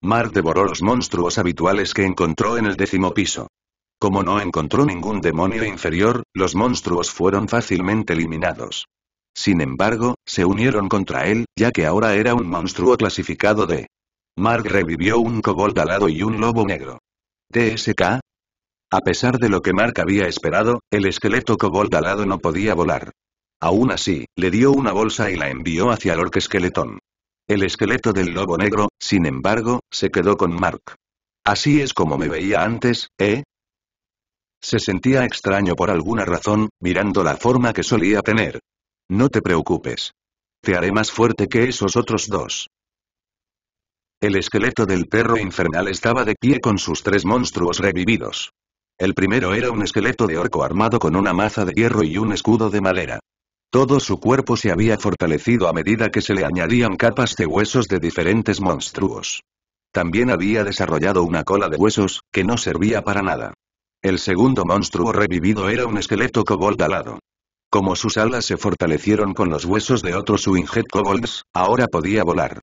Speaker 1: Mark devoró los monstruos habituales que encontró en el décimo piso. Como no encontró ningún demonio inferior, los monstruos fueron fácilmente eliminados. Sin embargo, se unieron contra él, ya que ahora era un monstruo clasificado de... Mark revivió un kobold alado y un lobo negro. ¿TSK? A pesar de lo que Mark había esperado, el esqueleto kobold alado no podía volar. Aún así, le dio una bolsa y la envió hacia el esqueletón. El esqueleto del lobo negro, sin embargo, se quedó con Mark. Así es como me veía antes, ¿eh? Se sentía extraño por alguna razón, mirando la forma que solía tener. No te preocupes. Te haré más fuerte que esos otros dos. El esqueleto del perro infernal estaba de pie con sus tres monstruos revividos. El primero era un esqueleto de orco armado con una maza de hierro y un escudo de madera. Todo su cuerpo se había fortalecido a medida que se le añadían capas de huesos de diferentes monstruos. También había desarrollado una cola de huesos, que no servía para nada. El segundo monstruo revivido era un esqueleto kobold alado. Como sus alas se fortalecieron con los huesos de otros winghead kobolds, ahora podía volar.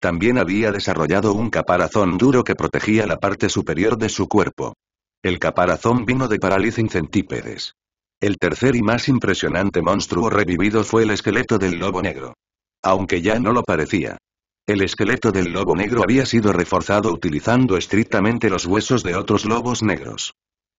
Speaker 1: También había desarrollado un caparazón duro que protegía la parte superior de su cuerpo. El caparazón vino de Paralyzing Centípedes. El tercer y más impresionante monstruo revivido fue el esqueleto del lobo negro. Aunque ya no lo parecía. El esqueleto del lobo negro había sido reforzado utilizando estrictamente los huesos de otros lobos negros.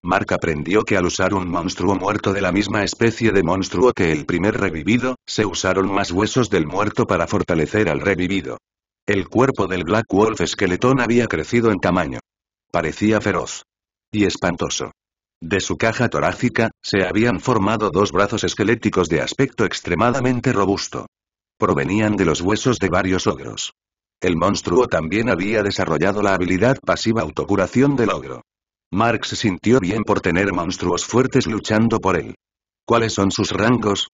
Speaker 1: Mark aprendió que al usar un monstruo muerto de la misma especie de monstruo que el primer revivido, se usaron más huesos del muerto para fortalecer al revivido. El cuerpo del Black Wolf esqueletón había crecido en tamaño. Parecía feroz. Y espantoso. De su caja torácica, se habían formado dos brazos esqueléticos de aspecto extremadamente robusto. Provenían de los huesos de varios ogros. El monstruo también había desarrollado la habilidad pasiva autocuración del ogro. Marx sintió bien por tener monstruos fuertes luchando por él. ¿Cuáles son sus rangos?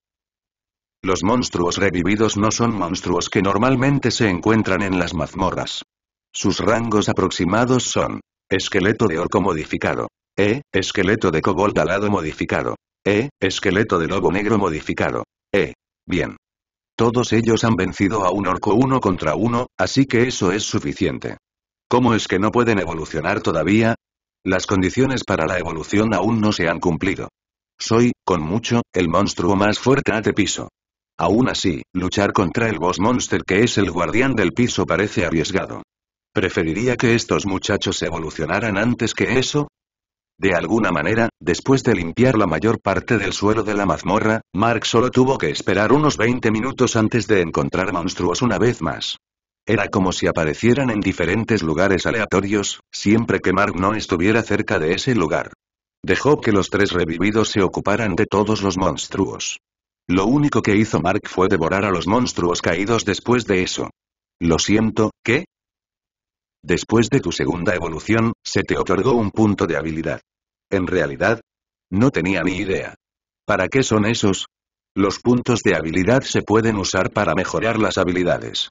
Speaker 1: Los monstruos revividos no son monstruos que normalmente se encuentran en las mazmorras. Sus rangos aproximados son esqueleto de orco modificado, e. Esqueleto de cobalt alado modificado. E. Esqueleto de lobo negro modificado. E. Bien. Todos ellos han vencido a un orco uno contra uno, así que eso es suficiente. ¿Cómo es que no pueden evolucionar todavía? Las condiciones para la evolución aún no se han cumplido. Soy, con mucho, el monstruo más fuerte a te piso. Aún así, luchar contra el boss monster que es el guardián del piso parece arriesgado. Preferiría que estos muchachos evolucionaran antes que eso, de alguna manera, después de limpiar la mayor parte del suelo de la mazmorra, Mark solo tuvo que esperar unos 20 minutos antes de encontrar monstruos una vez más. Era como si aparecieran en diferentes lugares aleatorios, siempre que Mark no estuviera cerca de ese lugar. Dejó que los tres revividos se ocuparan de todos los monstruos. Lo único que hizo Mark fue devorar a los monstruos caídos después de eso. Lo siento, ¿qué? Después de tu segunda evolución, se te otorgó un punto de habilidad. En realidad, no tenía ni idea. ¿Para qué son esos? Los puntos de habilidad se pueden usar para mejorar las habilidades.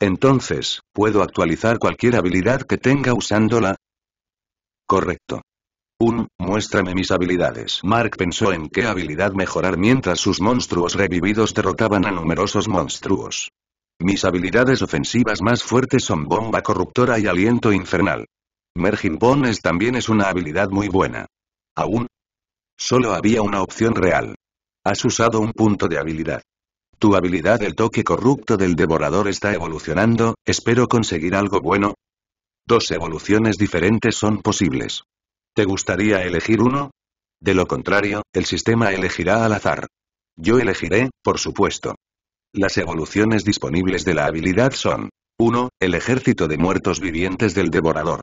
Speaker 1: Entonces, ¿puedo actualizar cualquier habilidad que tenga usándola? Correcto. Un, muéstrame mis habilidades. Mark pensó en qué habilidad mejorar mientras sus monstruos revividos derrotaban a numerosos monstruos. Mis habilidades ofensivas más fuertes son Bomba Corruptora y Aliento Infernal. Merging Bones también es una habilidad muy buena. Aún. Solo había una opción real. Has usado un punto de habilidad. Tu habilidad El toque corrupto del devorador está evolucionando, espero conseguir algo bueno. Dos evoluciones diferentes son posibles. ¿Te gustaría elegir uno? De lo contrario, el sistema elegirá al azar. Yo elegiré, por supuesto. Las evoluciones disponibles de la habilidad son 1. El ejército de muertos vivientes del devorador.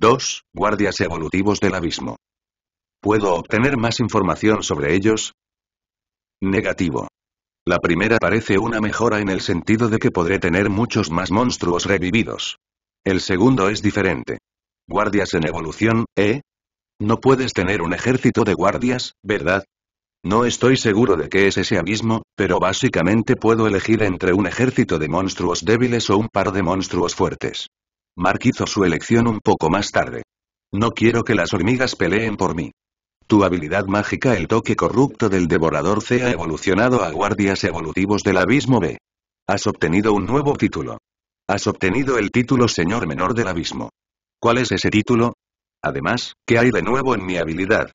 Speaker 1: 2. Guardias evolutivos del abismo. ¿Puedo obtener más información sobre ellos? Negativo. La primera parece una mejora en el sentido de que podré tener muchos más monstruos revividos. El segundo es diferente. Guardias en evolución, ¿eh? No puedes tener un ejército de guardias, ¿verdad? No estoy seguro de qué es ese abismo, pero básicamente puedo elegir entre un ejército de monstruos débiles o un par de monstruos fuertes. Mark hizo su elección un poco más tarde. No quiero que las hormigas peleen por mí. Tu habilidad mágica El toque corrupto del devorador C ha evolucionado a guardias evolutivos del abismo B. Has obtenido un nuevo título. Has obtenido el título Señor Menor del Abismo. ¿Cuál es ese título? Además, ¿qué hay de nuevo en mi habilidad?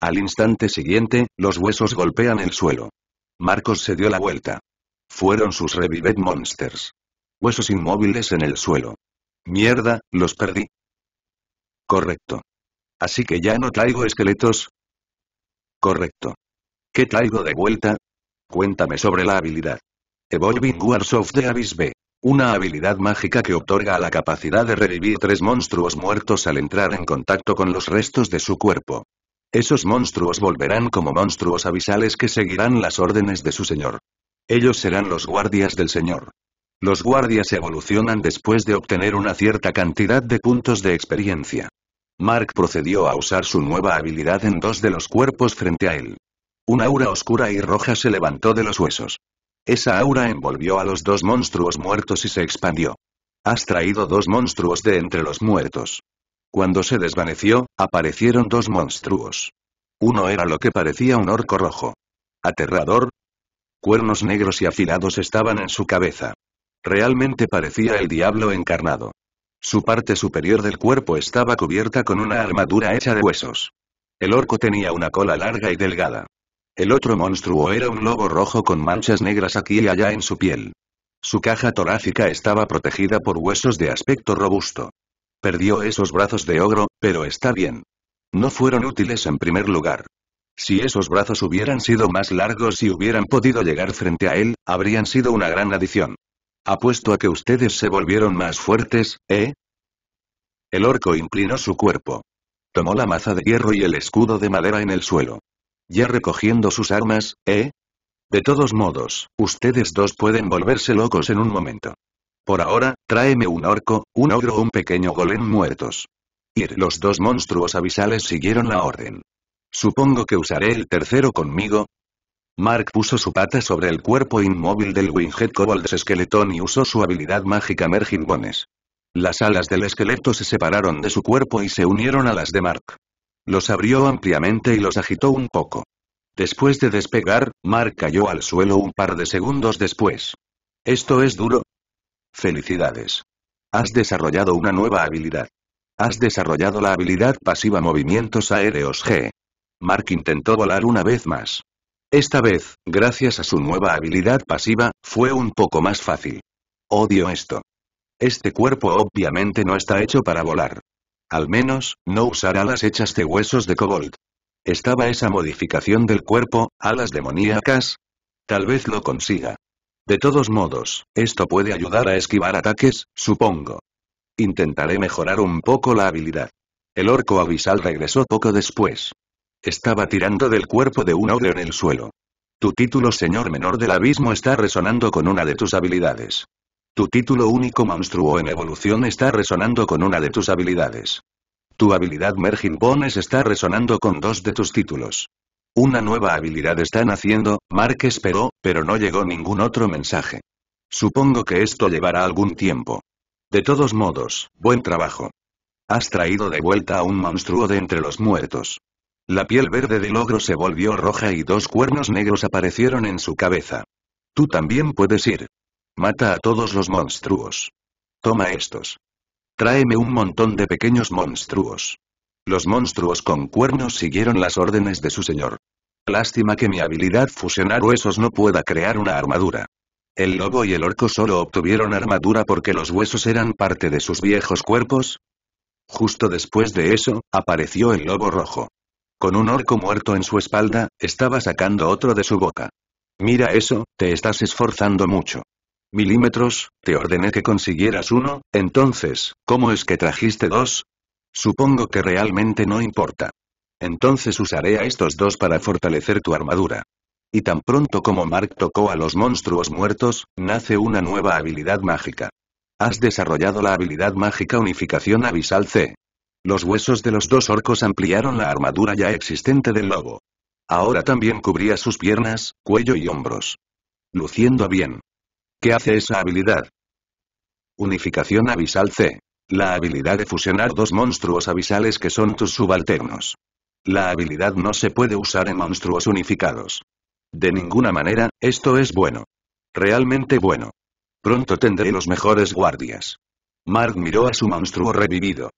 Speaker 1: Al instante siguiente, los huesos golpean el suelo. Marcos se dio la vuelta. Fueron sus Revived Monsters. Huesos inmóviles en el suelo. Mierda, los perdí. Correcto. Así que ya no traigo esqueletos. Correcto. ¿Qué traigo de vuelta? Cuéntame sobre la habilidad. Evolving Wars of the Abyss B. Una habilidad mágica que otorga la capacidad de revivir tres monstruos muertos al entrar en contacto con los restos de su cuerpo. Esos monstruos volverán como monstruos abisales que seguirán las órdenes de su señor. Ellos serán los guardias del señor. Los guardias evolucionan después de obtener una cierta cantidad de puntos de experiencia. Mark procedió a usar su nueva habilidad en dos de los cuerpos frente a él. Una aura oscura y roja se levantó de los huesos. Esa aura envolvió a los dos monstruos muertos y se expandió. Has traído dos monstruos de entre los muertos. Cuando se desvaneció, aparecieron dos monstruos. Uno era lo que parecía un orco rojo. Aterrador. Cuernos negros y afilados estaban en su cabeza. Realmente parecía el diablo encarnado. Su parte superior del cuerpo estaba cubierta con una armadura hecha de huesos. El orco tenía una cola larga y delgada. El otro monstruo era un lobo rojo con manchas negras aquí y allá en su piel. Su caja torácica estaba protegida por huesos de aspecto robusto. Perdió esos brazos de ogro, pero está bien. No fueron útiles en primer lugar. Si esos brazos hubieran sido más largos y hubieran podido llegar frente a él, habrían sido una gran adición. Apuesto a que ustedes se volvieron más fuertes, ¿eh? El orco inclinó su cuerpo. Tomó la maza de hierro y el escudo de madera en el suelo. Ya recogiendo sus armas, ¿eh? De todos modos, ustedes dos pueden volverse locos en un momento. Por ahora, tráeme un orco, un ogro o un pequeño golem muertos. Ir los dos monstruos abisales siguieron la orden. Supongo que usaré el tercero conmigo, Mark puso su pata sobre el cuerpo inmóvil del Winged Cobalt esqueletón y usó su habilidad mágica Merging Bones. Las alas del esqueleto se separaron de su cuerpo y se unieron a las de Mark. Los abrió ampliamente y los agitó un poco. Después de despegar, Mark cayó al suelo un par de segundos después. ¿Esto es duro? Felicidades. Has desarrollado una nueva habilidad. Has desarrollado la habilidad pasiva Movimientos Aéreos G. Mark intentó volar una vez más. Esta vez, gracias a su nueva habilidad pasiva, fue un poco más fácil. Odio esto. Este cuerpo obviamente no está hecho para volar. Al menos, no usará las hechas de huesos de kobold. ¿Estaba esa modificación del cuerpo, alas demoníacas? Tal vez lo consiga. De todos modos, esto puede ayudar a esquivar ataques, supongo. Intentaré mejorar un poco la habilidad. El orco abisal regresó poco después. Estaba tirando del cuerpo de un ogre en el suelo. Tu título Señor Menor del Abismo está resonando con una de tus habilidades. Tu título único Monstruo en Evolución está resonando con una de tus habilidades. Tu habilidad Merging Bones está resonando con dos de tus títulos. Una nueva habilidad está naciendo, Mark esperó, pero no llegó ningún otro mensaje. Supongo que esto llevará algún tiempo. De todos modos, buen trabajo. Has traído de vuelta a un monstruo de entre los muertos. La piel verde del ogro se volvió roja y dos cuernos negros aparecieron en su cabeza. Tú también puedes ir. Mata a todos los monstruos. Toma estos. Tráeme un montón de pequeños monstruos. Los monstruos con cuernos siguieron las órdenes de su señor. Lástima que mi habilidad fusionar huesos no pueda crear una armadura. El lobo y el orco solo obtuvieron armadura porque los huesos eran parte de sus viejos cuerpos. Justo después de eso, apareció el lobo rojo. Con un orco muerto en su espalda, estaba sacando otro de su boca. Mira eso, te estás esforzando mucho. Milímetros, te ordené que consiguieras uno, entonces, ¿cómo es que trajiste dos? Supongo que realmente no importa. Entonces usaré a estos dos para fortalecer tu armadura. Y tan pronto como Mark tocó a los monstruos muertos, nace una nueva habilidad mágica. Has desarrollado la habilidad mágica Unificación Abisal C. Los huesos de los dos orcos ampliaron la armadura ya existente del lobo. Ahora también cubría sus piernas, cuello y hombros. Luciendo bien. ¿Qué hace esa habilidad? Unificación abisal C. La habilidad de fusionar dos monstruos abisales que son tus subalternos. La habilidad no se puede usar en monstruos unificados. De ninguna manera, esto es bueno. Realmente bueno. Pronto tendré los mejores guardias. Mark miró a su monstruo revivido.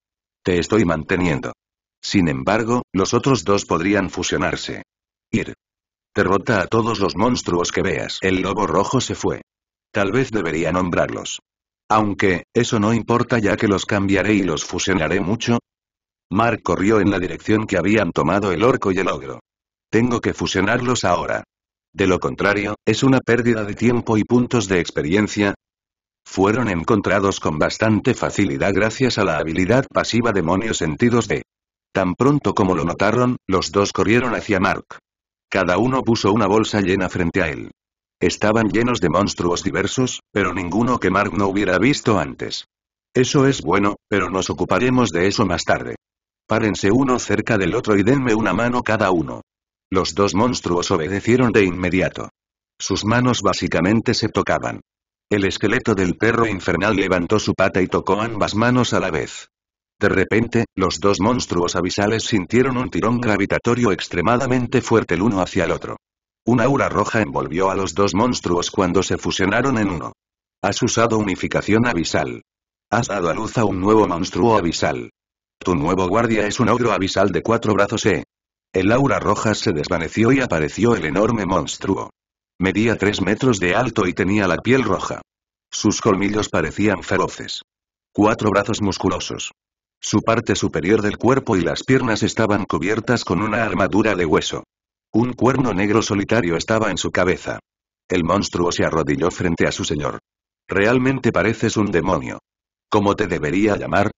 Speaker 1: Te estoy manteniendo. Sin embargo, los otros dos podrían fusionarse. Ir. Derrota a todos los monstruos que veas. El lobo rojo se fue. Tal vez debería nombrarlos. Aunque, eso no importa ya que los cambiaré y los fusionaré mucho. Mark corrió en la dirección que habían tomado el orco y el ogro. Tengo que fusionarlos ahora. De lo contrario, es una pérdida de tiempo y puntos de experiencia, fueron encontrados con bastante facilidad gracias a la habilidad pasiva demonios sentidos de. Tan pronto como lo notaron, los dos corrieron hacia Mark. Cada uno puso una bolsa llena frente a él. Estaban llenos de monstruos diversos, pero ninguno que Mark no hubiera visto antes. Eso es bueno, pero nos ocuparemos de eso más tarde. Párense uno cerca del otro y denme una mano cada uno. Los dos monstruos obedecieron de inmediato. Sus manos básicamente se tocaban. El esqueleto del perro infernal levantó su pata y tocó ambas manos a la vez. De repente, los dos monstruos abisales sintieron un tirón gravitatorio extremadamente fuerte el uno hacia el otro. Un aura roja envolvió a los dos monstruos cuando se fusionaron en uno. Has usado unificación abisal. Has dado a luz a un nuevo monstruo abisal. Tu nuevo guardia es un ogro abisal de cuatro brazos E. El aura roja se desvaneció y apareció el enorme monstruo. Medía tres metros de alto y tenía la piel roja. Sus colmillos parecían feroces. Cuatro brazos musculosos. Su parte superior del cuerpo y las piernas estaban cubiertas con una armadura de hueso. Un cuerno negro solitario estaba en su cabeza. El monstruo se arrodilló frente a su señor. Realmente pareces un demonio. ¿Cómo te debería llamar?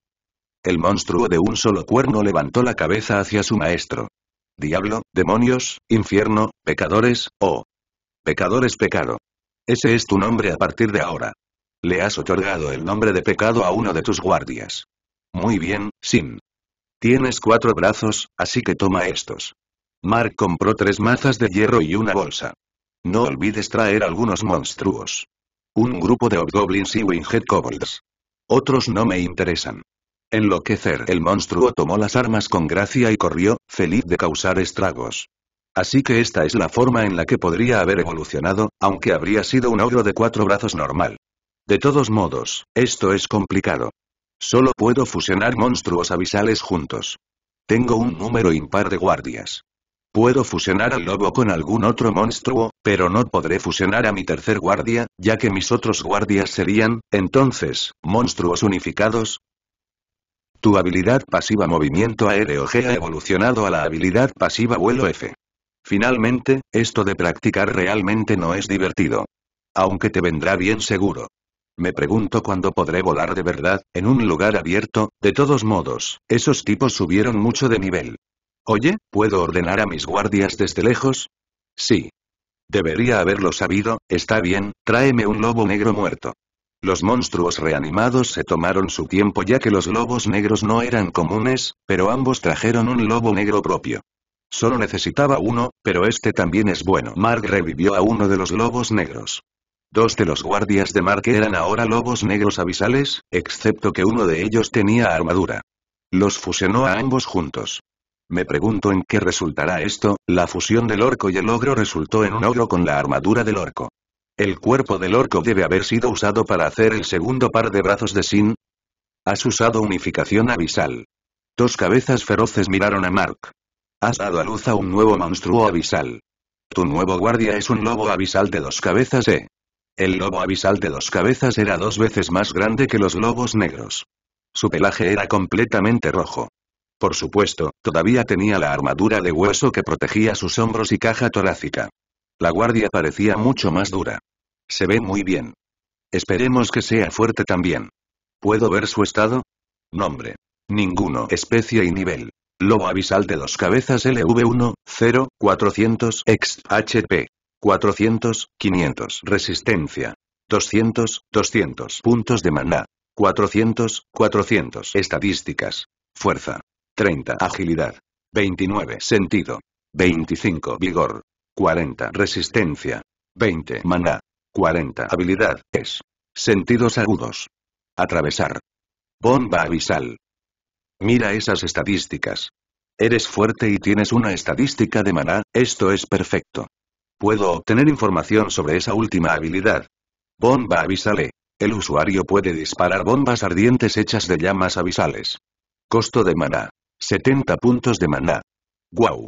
Speaker 1: El monstruo de un solo cuerno levantó la cabeza hacia su maestro. Diablo, demonios, infierno, pecadores, oh. Pecador es pecado. Ese es tu nombre a partir de ahora. Le has otorgado el nombre de pecado a uno de tus guardias. Muy bien, Sim. Tienes cuatro brazos, así que toma estos. Mark compró tres mazas de hierro y una bolsa. No olvides traer algunos monstruos. Un grupo de Goblins y Winged Kobolds. Otros no me interesan. Enloquecer. El monstruo tomó las armas con gracia y corrió, feliz de causar estragos. Así que esta es la forma en la que podría haber evolucionado, aunque habría sido un ogro de cuatro brazos normal. De todos modos, esto es complicado. Solo puedo fusionar monstruos abisales juntos. Tengo un número impar de guardias. Puedo fusionar al lobo con algún otro monstruo, pero no podré fusionar a mi tercer guardia, ya que mis otros guardias serían, entonces, monstruos unificados. Tu habilidad pasiva movimiento aéreo G ha evolucionado a la habilidad pasiva vuelo F. Finalmente, esto de practicar realmente no es divertido. Aunque te vendrá bien seguro. Me pregunto cuándo podré volar de verdad, en un lugar abierto, de todos modos, esos tipos subieron mucho de nivel. Oye, ¿puedo ordenar a mis guardias desde lejos? Sí. Debería haberlo sabido, está bien, tráeme un lobo negro muerto. Los monstruos reanimados se tomaron su tiempo ya que los lobos negros no eran comunes, pero ambos trajeron un lobo negro propio. Solo necesitaba uno, pero este también es bueno. Mark revivió a uno de los lobos negros. Dos de los guardias de Mark eran ahora lobos negros abisales, excepto que uno de ellos tenía armadura. Los fusionó a ambos juntos. Me pregunto en qué resultará esto, la fusión del orco y el ogro resultó en un ogro con la armadura del orco. El cuerpo del orco debe haber sido usado para hacer el segundo par de brazos de Sin. Has usado unificación abisal. Dos cabezas feroces miraron a Mark. Has dado a luz a un nuevo monstruo abisal. Tu nuevo guardia es un lobo abisal de dos cabezas eh? El lobo abisal de dos cabezas era dos veces más grande que los lobos negros. Su pelaje era completamente rojo. Por supuesto, todavía tenía la armadura de hueso que protegía sus hombros y caja torácica. La guardia parecía mucho más dura. Se ve muy bien. Esperemos que sea fuerte también. ¿Puedo ver su estado? Nombre. Ninguno. Especie y nivel. Lobo abisal de dos cabezas LV1, 0, 400 hp 400, 500. Resistencia. 200, 200 puntos de maná. 400, 400. Estadísticas. Fuerza. 30. Agilidad. 29. Sentido. 25. Vigor. 40. Resistencia. 20. Maná. 40. Habilidad. Es. Sentidos agudos. Atravesar. Bomba abisal. Mira esas estadísticas. Eres fuerte y tienes una estadística de maná, esto es perfecto. Puedo obtener información sobre esa última habilidad. Bomba avisale. El usuario puede disparar bombas ardientes hechas de llamas avisales. Costo de maná. 70 puntos de maná. ¡Guau!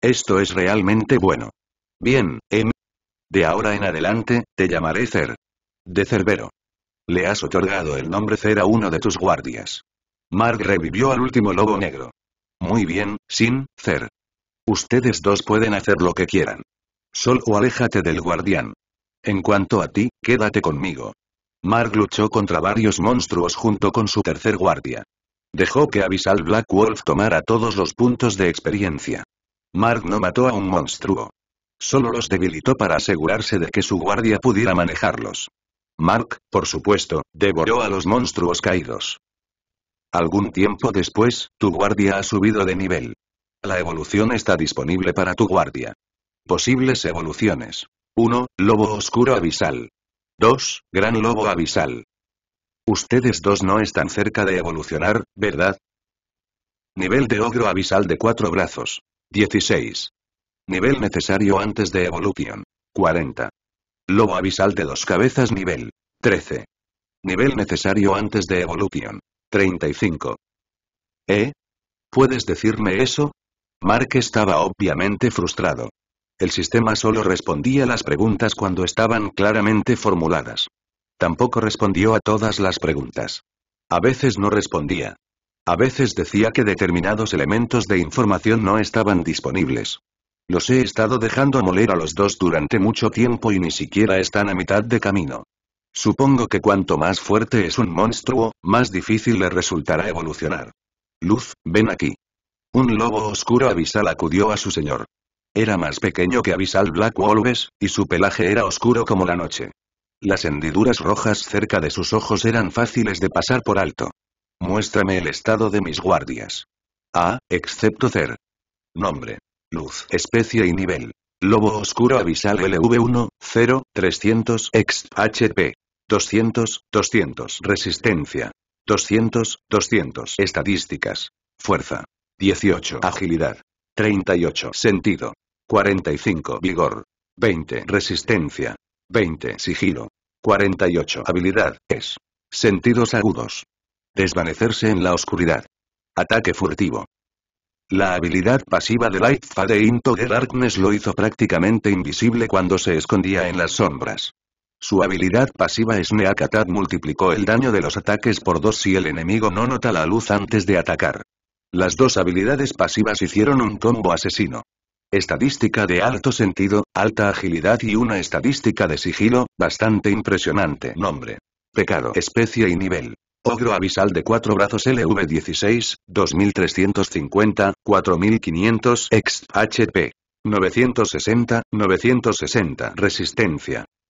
Speaker 1: Esto es realmente bueno. Bien, M. Em. De ahora en adelante, te llamaré Cer. De Cerbero. Le has otorgado el nombre Cer a uno de tus guardias. Mark revivió al último lobo negro. Muy bien, Sin, Cer. Ustedes dos pueden hacer lo que quieran. Sol o aléjate del guardián. En cuanto a ti, quédate conmigo. Mark luchó contra varios monstruos junto con su tercer guardia. Dejó que Abyssal Black Wolf tomara todos los puntos de experiencia. Mark no mató a un monstruo. Solo los debilitó para asegurarse de que su guardia pudiera manejarlos. Mark, por supuesto, devoró a los monstruos caídos. Algún tiempo después, tu guardia ha subido de nivel. La evolución está disponible para tu guardia. Posibles evoluciones. 1. Lobo Oscuro Abisal. 2. Gran Lobo Abisal. Ustedes dos no están cerca de evolucionar, ¿verdad? Nivel de ogro abisal de 4 brazos. 16. Nivel necesario antes de evolución. 40. Lobo abisal de dos cabezas nivel. 13. Nivel necesario antes de evolución. 35. ¿Eh? ¿Puedes decirme eso? Mark estaba obviamente frustrado. El sistema solo respondía las preguntas cuando estaban claramente formuladas. Tampoco respondió a todas las preguntas. A veces no respondía. A veces decía que determinados elementos de información no estaban disponibles. Los he estado dejando moler a los dos durante mucho tiempo y ni siquiera están a mitad de camino. Supongo que cuanto más fuerte es un monstruo, más difícil le resultará evolucionar. Luz, ven aquí. Un lobo oscuro abisal acudió a su señor. Era más pequeño que abisal Black Wolves, y su pelaje era oscuro como la noche. Las hendiduras rojas cerca de sus ojos eran fáciles de pasar por alto. Muéstrame el estado de mis guardias. Ah, excepto Cer. Nombre. Luz. Especie y nivel. Lobo Oscuro Abisal LV1, 0, 300 hp 200, 200. Resistencia. 200, 200. Estadísticas. Fuerza. 18. Agilidad. 38. Sentido. 45. Vigor. 20. Resistencia. 20. Sigilo. 48. Habilidad. Es. Sentidos agudos. Desvanecerse en la oscuridad. Ataque furtivo. La habilidad pasiva de Light Fade into the Darkness lo hizo prácticamente invisible cuando se escondía en las sombras. Su habilidad pasiva Sneak Attack multiplicó el daño de los ataques por dos si el enemigo no nota la luz antes de atacar. Las dos habilidades pasivas hicieron un combo asesino. Estadística de alto sentido, alta agilidad y una estadística de sigilo, bastante impresionante. Nombre. Pecado. Especie y nivel. Ogro abisal de cuatro brazos LV16, 2350, 4500 EXP-HP. 960, 960. Resistencia.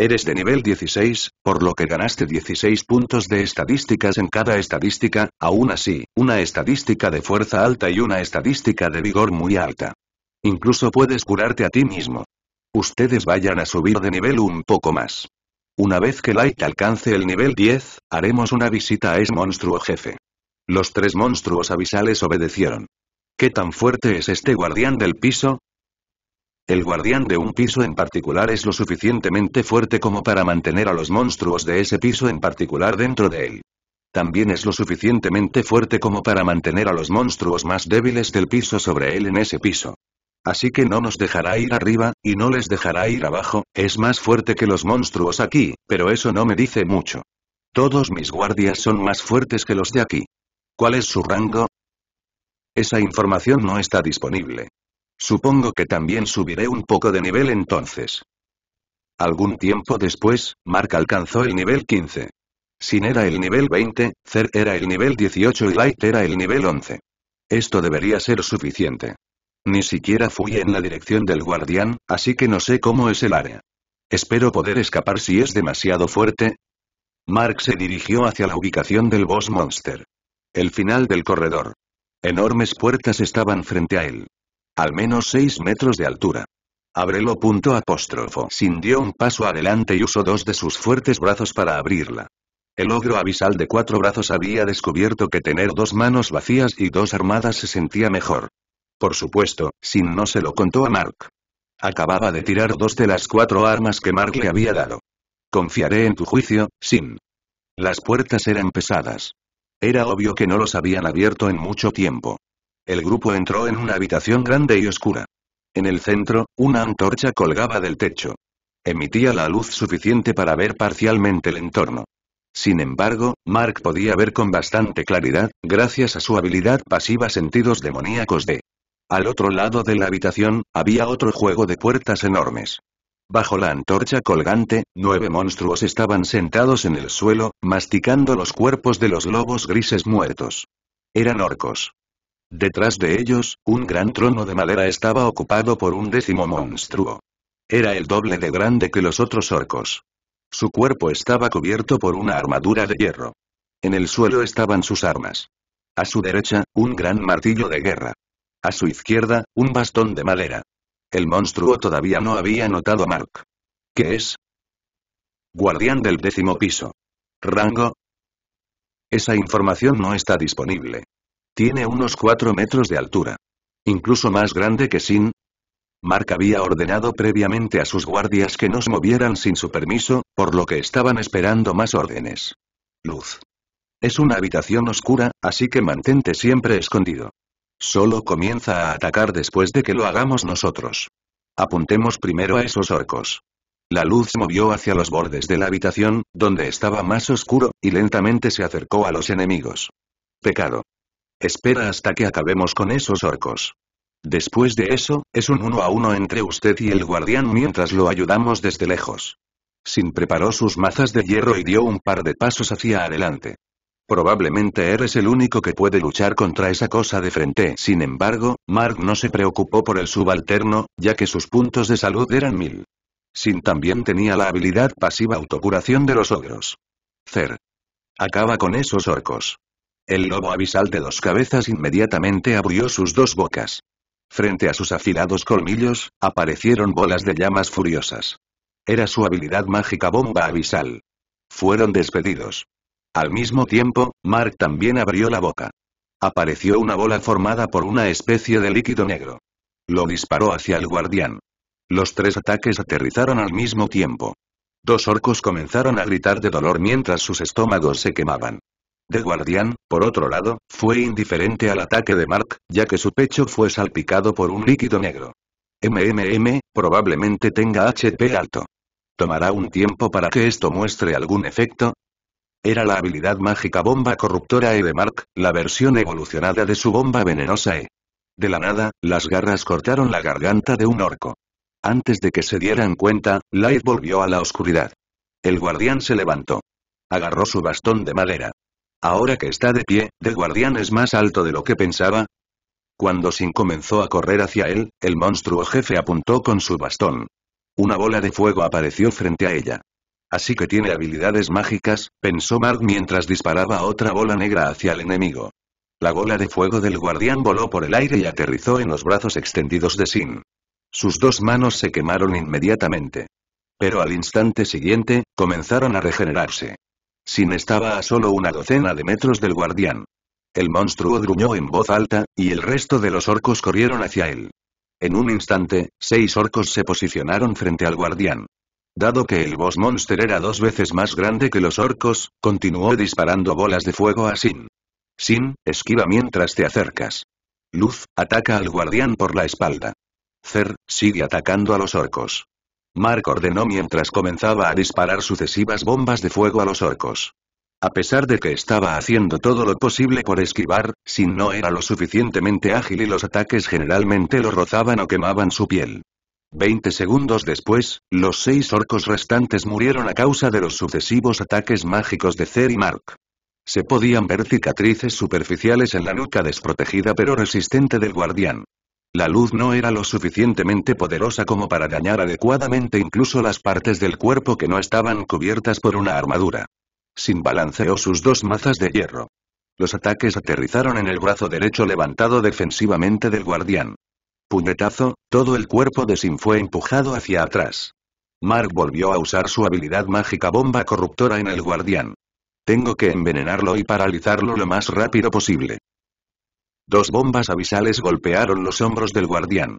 Speaker 1: Eres de nivel 16, por lo que ganaste 16 puntos de estadísticas en cada estadística, aún así, una estadística de fuerza alta y una estadística de vigor muy alta. Incluso puedes curarte a ti mismo. Ustedes vayan a subir de nivel un poco más. Una vez que Light alcance el nivel 10, haremos una visita a ese monstruo jefe. Los tres monstruos abisales obedecieron. ¿Qué tan fuerte es este guardián del piso? El guardián de un piso en particular es lo suficientemente fuerte como para mantener a los monstruos de ese piso en particular dentro de él. También es lo suficientemente fuerte como para mantener a los monstruos más débiles del piso sobre él en ese piso. Así que no nos dejará ir arriba, y no les dejará ir abajo, es más fuerte que los monstruos aquí, pero eso no me dice mucho. Todos mis guardias son más fuertes que los de aquí. ¿Cuál es su rango? Esa información no está disponible. Supongo que también subiré un poco de nivel entonces. Algún tiempo después, Mark alcanzó el nivel 15. Sin era el nivel 20, Zer era el nivel 18 y Light era el nivel 11. Esto debería ser suficiente. Ni siquiera fui en la dirección del guardián, así que no sé cómo es el área. Espero poder escapar si es demasiado fuerte. Mark se dirigió hacia la ubicación del boss monster. El final del corredor. Enormes puertas estaban frente a él. Al menos 6 metros de altura. Abrelo Punto apóstrofo. Sin dio un paso adelante y usó dos de sus fuertes brazos para abrirla. El ogro abisal de cuatro brazos había descubierto que tener dos manos vacías y dos armadas se sentía mejor. Por supuesto, Sin no se lo contó a Mark. Acababa de tirar dos de las cuatro armas que Mark le había dado. Confiaré en tu juicio, Sin. Las puertas eran pesadas. Era obvio que no los habían abierto en mucho tiempo. El grupo entró en una habitación grande y oscura. En el centro, una antorcha colgaba del techo. Emitía la luz suficiente para ver parcialmente el entorno. Sin embargo, Mark podía ver con bastante claridad, gracias a su habilidad pasiva sentidos demoníacos de. Al otro lado de la habitación, había otro juego de puertas enormes. Bajo la antorcha colgante, nueve monstruos estaban sentados en el suelo, masticando los cuerpos de los lobos grises muertos. Eran orcos. Detrás de ellos, un gran trono de madera estaba ocupado por un décimo monstruo. Era el doble de grande que los otros orcos. Su cuerpo estaba cubierto por una armadura de hierro. En el suelo estaban sus armas. A su derecha, un gran martillo de guerra. A su izquierda, un bastón de madera. El monstruo todavía no había notado a Mark. ¿Qué es? Guardián del décimo piso. Rango. Esa información no está disponible. Tiene unos 4 metros de altura. Incluso más grande que Sin. Mark había ordenado previamente a sus guardias que no movieran sin su permiso, por lo que estaban esperando más órdenes. Luz. Es una habitación oscura, así que mantente siempre escondido. Solo comienza a atacar después de que lo hagamos nosotros. Apuntemos primero a esos orcos. La luz movió hacia los bordes de la habitación, donde estaba más oscuro, y lentamente se acercó a los enemigos. Pecado. Espera hasta que acabemos con esos orcos. Después de eso, es un uno a uno entre usted y el guardián mientras lo ayudamos desde lejos. Sin preparó sus mazas de hierro y dio un par de pasos hacia adelante. Probablemente eres el único que puede luchar contra esa cosa de frente. Sin embargo, Mark no se preocupó por el subalterno, ya que sus puntos de salud eran mil. Sin también tenía la habilidad pasiva autocuración de los ogros. Cer. Acaba con esos orcos. El lobo abisal de dos cabezas inmediatamente abrió sus dos bocas. Frente a sus afilados colmillos, aparecieron bolas de llamas furiosas. Era su habilidad mágica bomba abisal. Fueron despedidos. Al mismo tiempo, Mark también abrió la boca. Apareció una bola formada por una especie de líquido negro. Lo disparó hacia el guardián. Los tres ataques aterrizaron al mismo tiempo. Dos orcos comenzaron a gritar de dolor mientras sus estómagos se quemaban. The Guardian, por otro lado, fue indiferente al ataque de Mark, ya que su pecho fue salpicado por un líquido negro. MMM, probablemente tenga HP alto. ¿Tomará un tiempo para que esto muestre algún efecto? Era la habilidad mágica bomba corruptora E de Mark, la versión evolucionada de su bomba venenosa E. De la nada, las garras cortaron la garganta de un orco. Antes de que se dieran cuenta, Light volvió a la oscuridad. El guardián se levantó. Agarró su bastón de madera. Ahora que está de pie, ¿el guardián es más alto de lo que pensaba. Cuando Sin comenzó a correr hacia él, el monstruo jefe apuntó con su bastón. Una bola de fuego apareció frente a ella. Así que tiene habilidades mágicas, pensó Mark mientras disparaba otra bola negra hacia el enemigo. La bola de fuego del guardián voló por el aire y aterrizó en los brazos extendidos de Sin. Sus dos manos se quemaron inmediatamente. Pero al instante siguiente, comenzaron a regenerarse. Sin estaba a solo una docena de metros del guardián. El monstruo gruñó en voz alta, y el resto de los orcos corrieron hacia él. En un instante, seis orcos se posicionaron frente al guardián. Dado que el boss monster era dos veces más grande que los orcos, continuó disparando bolas de fuego a Sin. Sin, esquiva mientras te acercas. Luz, ataca al guardián por la espalda. Zer, sigue atacando a los orcos. Mark ordenó mientras comenzaba a disparar sucesivas bombas de fuego a los orcos. A pesar de que estaba haciendo todo lo posible por esquivar, Sin no era lo suficientemente ágil y los ataques generalmente lo rozaban o quemaban su piel. Veinte segundos después, los seis orcos restantes murieron a causa de los sucesivos ataques mágicos de Cer y Mark. Se podían ver cicatrices superficiales en la nuca desprotegida pero resistente del guardián. La luz no era lo suficientemente poderosa como para dañar adecuadamente incluso las partes del cuerpo que no estaban cubiertas por una armadura. Sin balanceó sus dos mazas de hierro. Los ataques aterrizaron en el brazo derecho levantado defensivamente del guardián. Puñetazo, todo el cuerpo de Sin fue empujado hacia atrás. Mark volvió a usar su habilidad mágica bomba corruptora en el guardián. Tengo que envenenarlo y paralizarlo lo más rápido posible. Dos bombas abisales golpearon los hombros del guardián.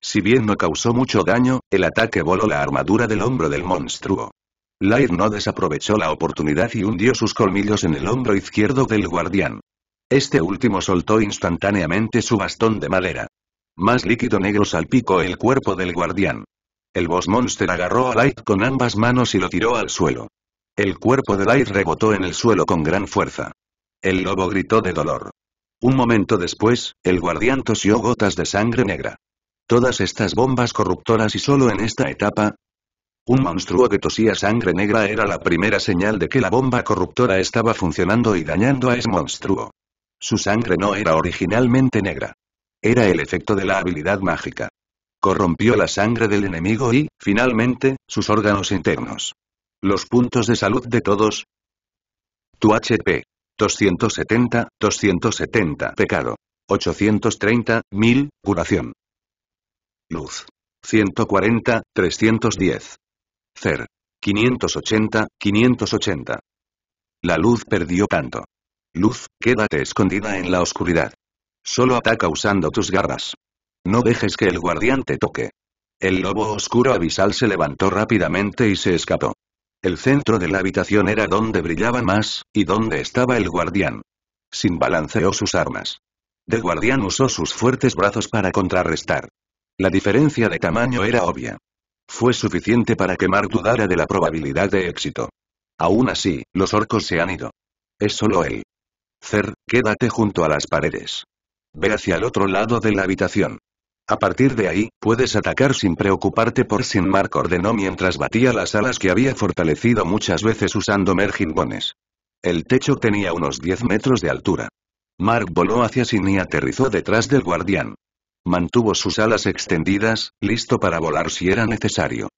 Speaker 1: Si bien no causó mucho daño, el ataque voló la armadura del hombro del monstruo. Light no desaprovechó la oportunidad y hundió sus colmillos en el hombro izquierdo del guardián. Este último soltó instantáneamente su bastón de madera. Más líquido negro salpicó el cuerpo del guardián. El boss monster agarró a Light con ambas manos y lo tiró al suelo. El cuerpo de Light rebotó en el suelo con gran fuerza. El lobo gritó de dolor. Un momento después, el guardián tosió gotas de sangre negra. Todas estas bombas corruptoras y solo en esta etapa, un monstruo que tosía sangre negra era la primera señal de que la bomba corruptora estaba funcionando y dañando a ese monstruo. Su sangre no era originalmente negra. Era el efecto de la habilidad mágica. Corrompió la sangre del enemigo y, finalmente, sus órganos internos. Los puntos de salud de todos. Tu HP. 270, 270, pecado. 830, 1000, curación. Luz. 140, 310. Cer. 580, 580. La luz perdió tanto. Luz, quédate escondida en la oscuridad. Solo ataca usando tus garras. No dejes que el guardián te toque. El lobo oscuro abisal se levantó rápidamente y se escapó. El centro de la habitación era donde brillaba más, y donde estaba el guardián. Sin balanceó sus armas. El guardián usó sus fuertes brazos para contrarrestar. La diferencia de tamaño era obvia. Fue suficiente para que Mark dudara de la probabilidad de éxito. Aún así, los orcos se han ido. Es solo él. Cer, quédate junto a las paredes. Ve hacia el otro lado de la habitación. A partir de ahí, puedes atacar sin preocuparte por Sin Mark ordenó mientras batía las alas que había fortalecido muchas veces usando mergingones. El techo tenía unos 10 metros de altura. Mark voló hacia Sin y aterrizó detrás del guardián. Mantuvo sus alas extendidas, listo para volar si era necesario.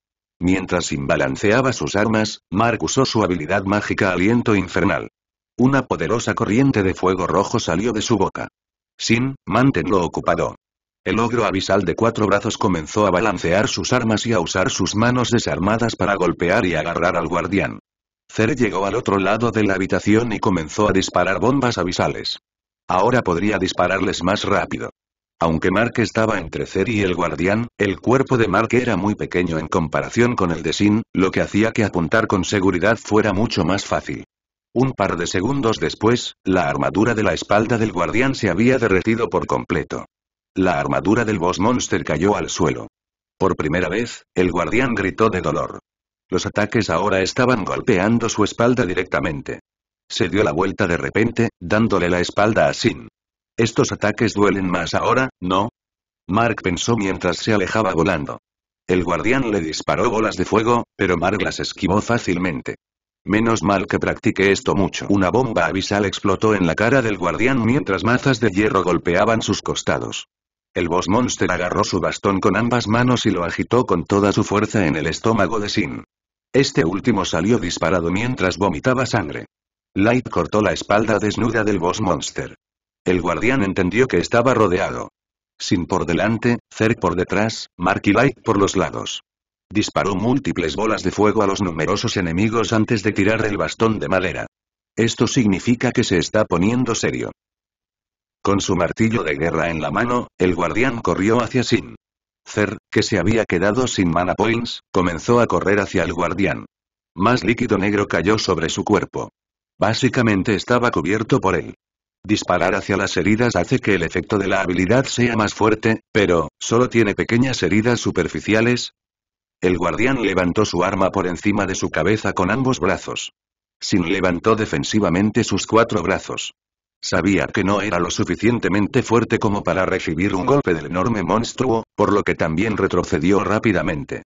Speaker 1: Mientras Sin balanceaba sus armas, Mark usó su habilidad mágica Aliento Infernal. Una poderosa corriente de fuego rojo salió de su boca. Sin, manténlo ocupado. El ogro abisal de cuatro brazos comenzó a balancear sus armas y a usar sus manos desarmadas para golpear y agarrar al guardián. Cer llegó al otro lado de la habitación y comenzó a disparar bombas abisales. Ahora podría dispararles más rápido. Aunque Mark estaba entre Cer y el guardián, el cuerpo de Mark era muy pequeño en comparación con el de Sin, lo que hacía que apuntar con seguridad fuera mucho más fácil. Un par de segundos después, la armadura de la espalda del guardián se había derretido por completo. La armadura del boss monster cayó al suelo. Por primera vez, el guardián gritó de dolor. Los ataques ahora estaban golpeando su espalda directamente. Se dio la vuelta de repente, dándole la espalda a Sin. Estos ataques duelen más ahora, ¿no? Mark pensó mientras se alejaba volando. El guardián le disparó bolas de fuego, pero Mark las esquivó fácilmente. Menos mal que practique esto mucho. Una bomba abisal explotó en la cara del guardián mientras mazas de hierro golpeaban sus costados. El boss monster agarró su bastón con ambas manos y lo agitó con toda su fuerza en el estómago de Sin. Este último salió disparado mientras vomitaba sangre. Light cortó la espalda desnuda del boss monster. El guardián entendió que estaba rodeado. Sin por delante, Zer por detrás, Mark y Light por los lados. Disparó múltiples bolas de fuego a los numerosos enemigos antes de tirar el bastón de madera. Esto significa que se está poniendo serio. Con su martillo de guerra en la mano, el guardián corrió hacia Sin. Zer, que se había quedado sin mana points, comenzó a correr hacia el guardián. Más líquido negro cayó sobre su cuerpo. Básicamente estaba cubierto por él. Disparar hacia las heridas hace que el efecto de la habilidad sea más fuerte, pero, solo tiene pequeñas heridas superficiales. El guardián levantó su arma por encima de su cabeza con ambos brazos. Sin levantó defensivamente sus cuatro brazos. Sabía que no era lo suficientemente fuerte como para recibir un golpe del enorme monstruo, por lo que también retrocedió rápidamente.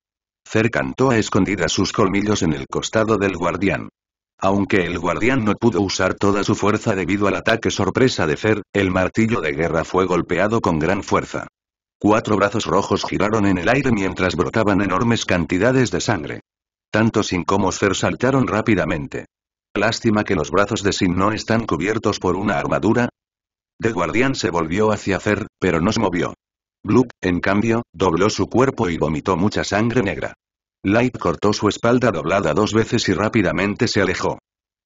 Speaker 1: Cer cantó a escondidas sus colmillos en el costado del guardián. Aunque el guardián no pudo usar toda su fuerza debido al ataque sorpresa de Fer, el martillo de guerra fue golpeado con gran fuerza. Cuatro brazos rojos giraron en el aire mientras brotaban enormes cantidades de sangre. Tanto Sin como Fer saltaron rápidamente. Lástima que los brazos de Sim no están cubiertos por una armadura. The Guardian se volvió hacia Fer, pero no se movió. Blue, en cambio, dobló su cuerpo y vomitó mucha sangre negra. Light cortó su espalda doblada dos veces y rápidamente se alejó.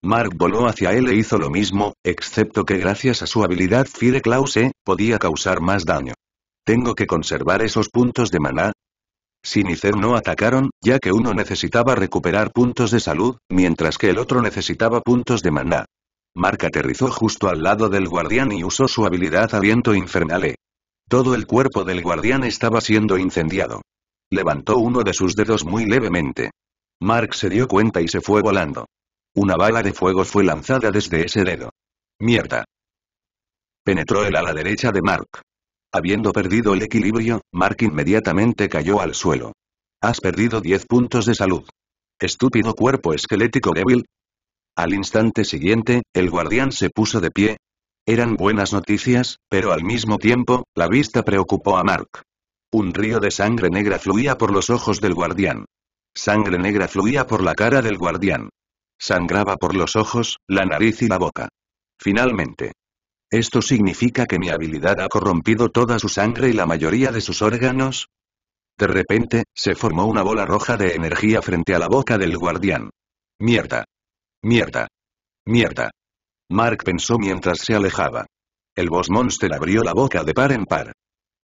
Speaker 1: Mark voló hacia él e hizo lo mismo, excepto que gracias a su habilidad Fire Clause, podía causar más daño. ¿Tengo que conservar esos puntos de maná? Sin no atacaron, ya que uno necesitaba recuperar puntos de salud, mientras que el otro necesitaba puntos de maná. Mark aterrizó justo al lado del guardián y usó su habilidad Aliento infernal Todo el cuerpo del guardián estaba siendo incendiado. Levantó uno de sus dedos muy levemente. Mark se dio cuenta y se fue volando. Una bala de fuego fue lanzada desde ese dedo. ¡Mierda! Penetró el la derecha de Mark. Habiendo perdido el equilibrio, Mark inmediatamente cayó al suelo. Has perdido 10 puntos de salud. Estúpido cuerpo esquelético débil. Al instante siguiente, el guardián se puso de pie. Eran buenas noticias, pero al mismo tiempo, la vista preocupó a Mark. Un río de sangre negra fluía por los ojos del guardián. Sangre negra fluía por la cara del guardián. Sangraba por los ojos, la nariz y la boca. Finalmente. ¿Esto significa que mi habilidad ha corrompido toda su sangre y la mayoría de sus órganos? De repente, se formó una bola roja de energía frente a la boca del guardián. Mierda. Mierda. Mierda. Mark pensó mientras se alejaba. El boss monster abrió la boca de par en par.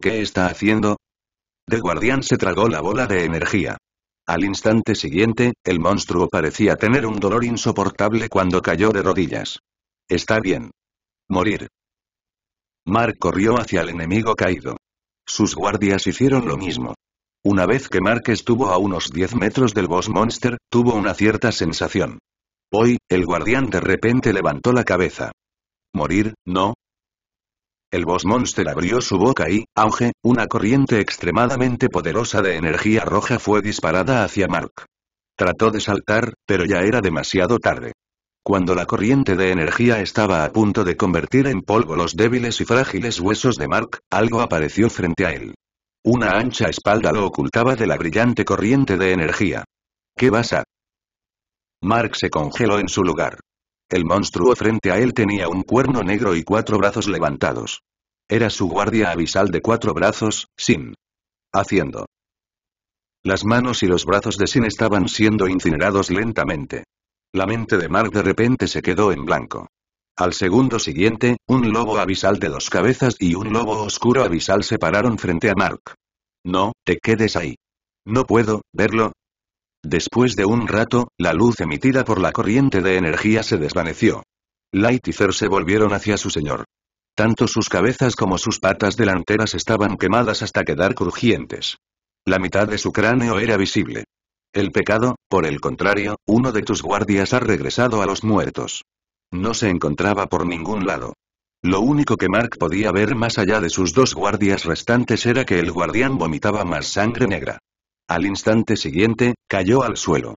Speaker 1: ¿Qué está haciendo? De guardián se tragó la bola de energía. Al instante siguiente, el monstruo parecía tener un dolor insoportable cuando cayó de rodillas. Está bien. Morir. Mark corrió hacia el enemigo caído. Sus guardias hicieron lo mismo. Una vez que Mark estuvo a unos 10 metros del boss monster, tuvo una cierta sensación. Hoy, el guardián de repente levantó la cabeza. Morir, no, el boss monster abrió su boca y, auge, una corriente extremadamente poderosa de energía roja fue disparada hacia Mark. Trató de saltar, pero ya era demasiado tarde. Cuando la corriente de energía estaba a punto de convertir en polvo los débiles y frágiles huesos de Mark, algo apareció frente a él. Una ancha espalda lo ocultaba de la brillante corriente de energía. ¿Qué pasa? Mark se congeló en su lugar. El monstruo frente a él tenía un cuerno negro y cuatro brazos levantados. Era su guardia abisal de cuatro brazos, Sin. Haciendo. Las manos y los brazos de Sin estaban siendo incinerados lentamente. La mente de Mark de repente se quedó en blanco. Al segundo siguiente, un lobo abisal de dos cabezas y un lobo oscuro abisal se pararon frente a Mark. No, te quedes ahí. No puedo, verlo. Después de un rato, la luz emitida por la corriente de energía se desvaneció. Light y Cer se volvieron hacia su señor. Tanto sus cabezas como sus patas delanteras estaban quemadas hasta quedar crujientes. La mitad de su cráneo era visible. El pecado, por el contrario, uno de tus guardias ha regresado a los muertos. No se encontraba por ningún lado. Lo único que Mark podía ver más allá de sus dos guardias restantes era que el guardián vomitaba más sangre negra. Al instante siguiente, cayó al suelo.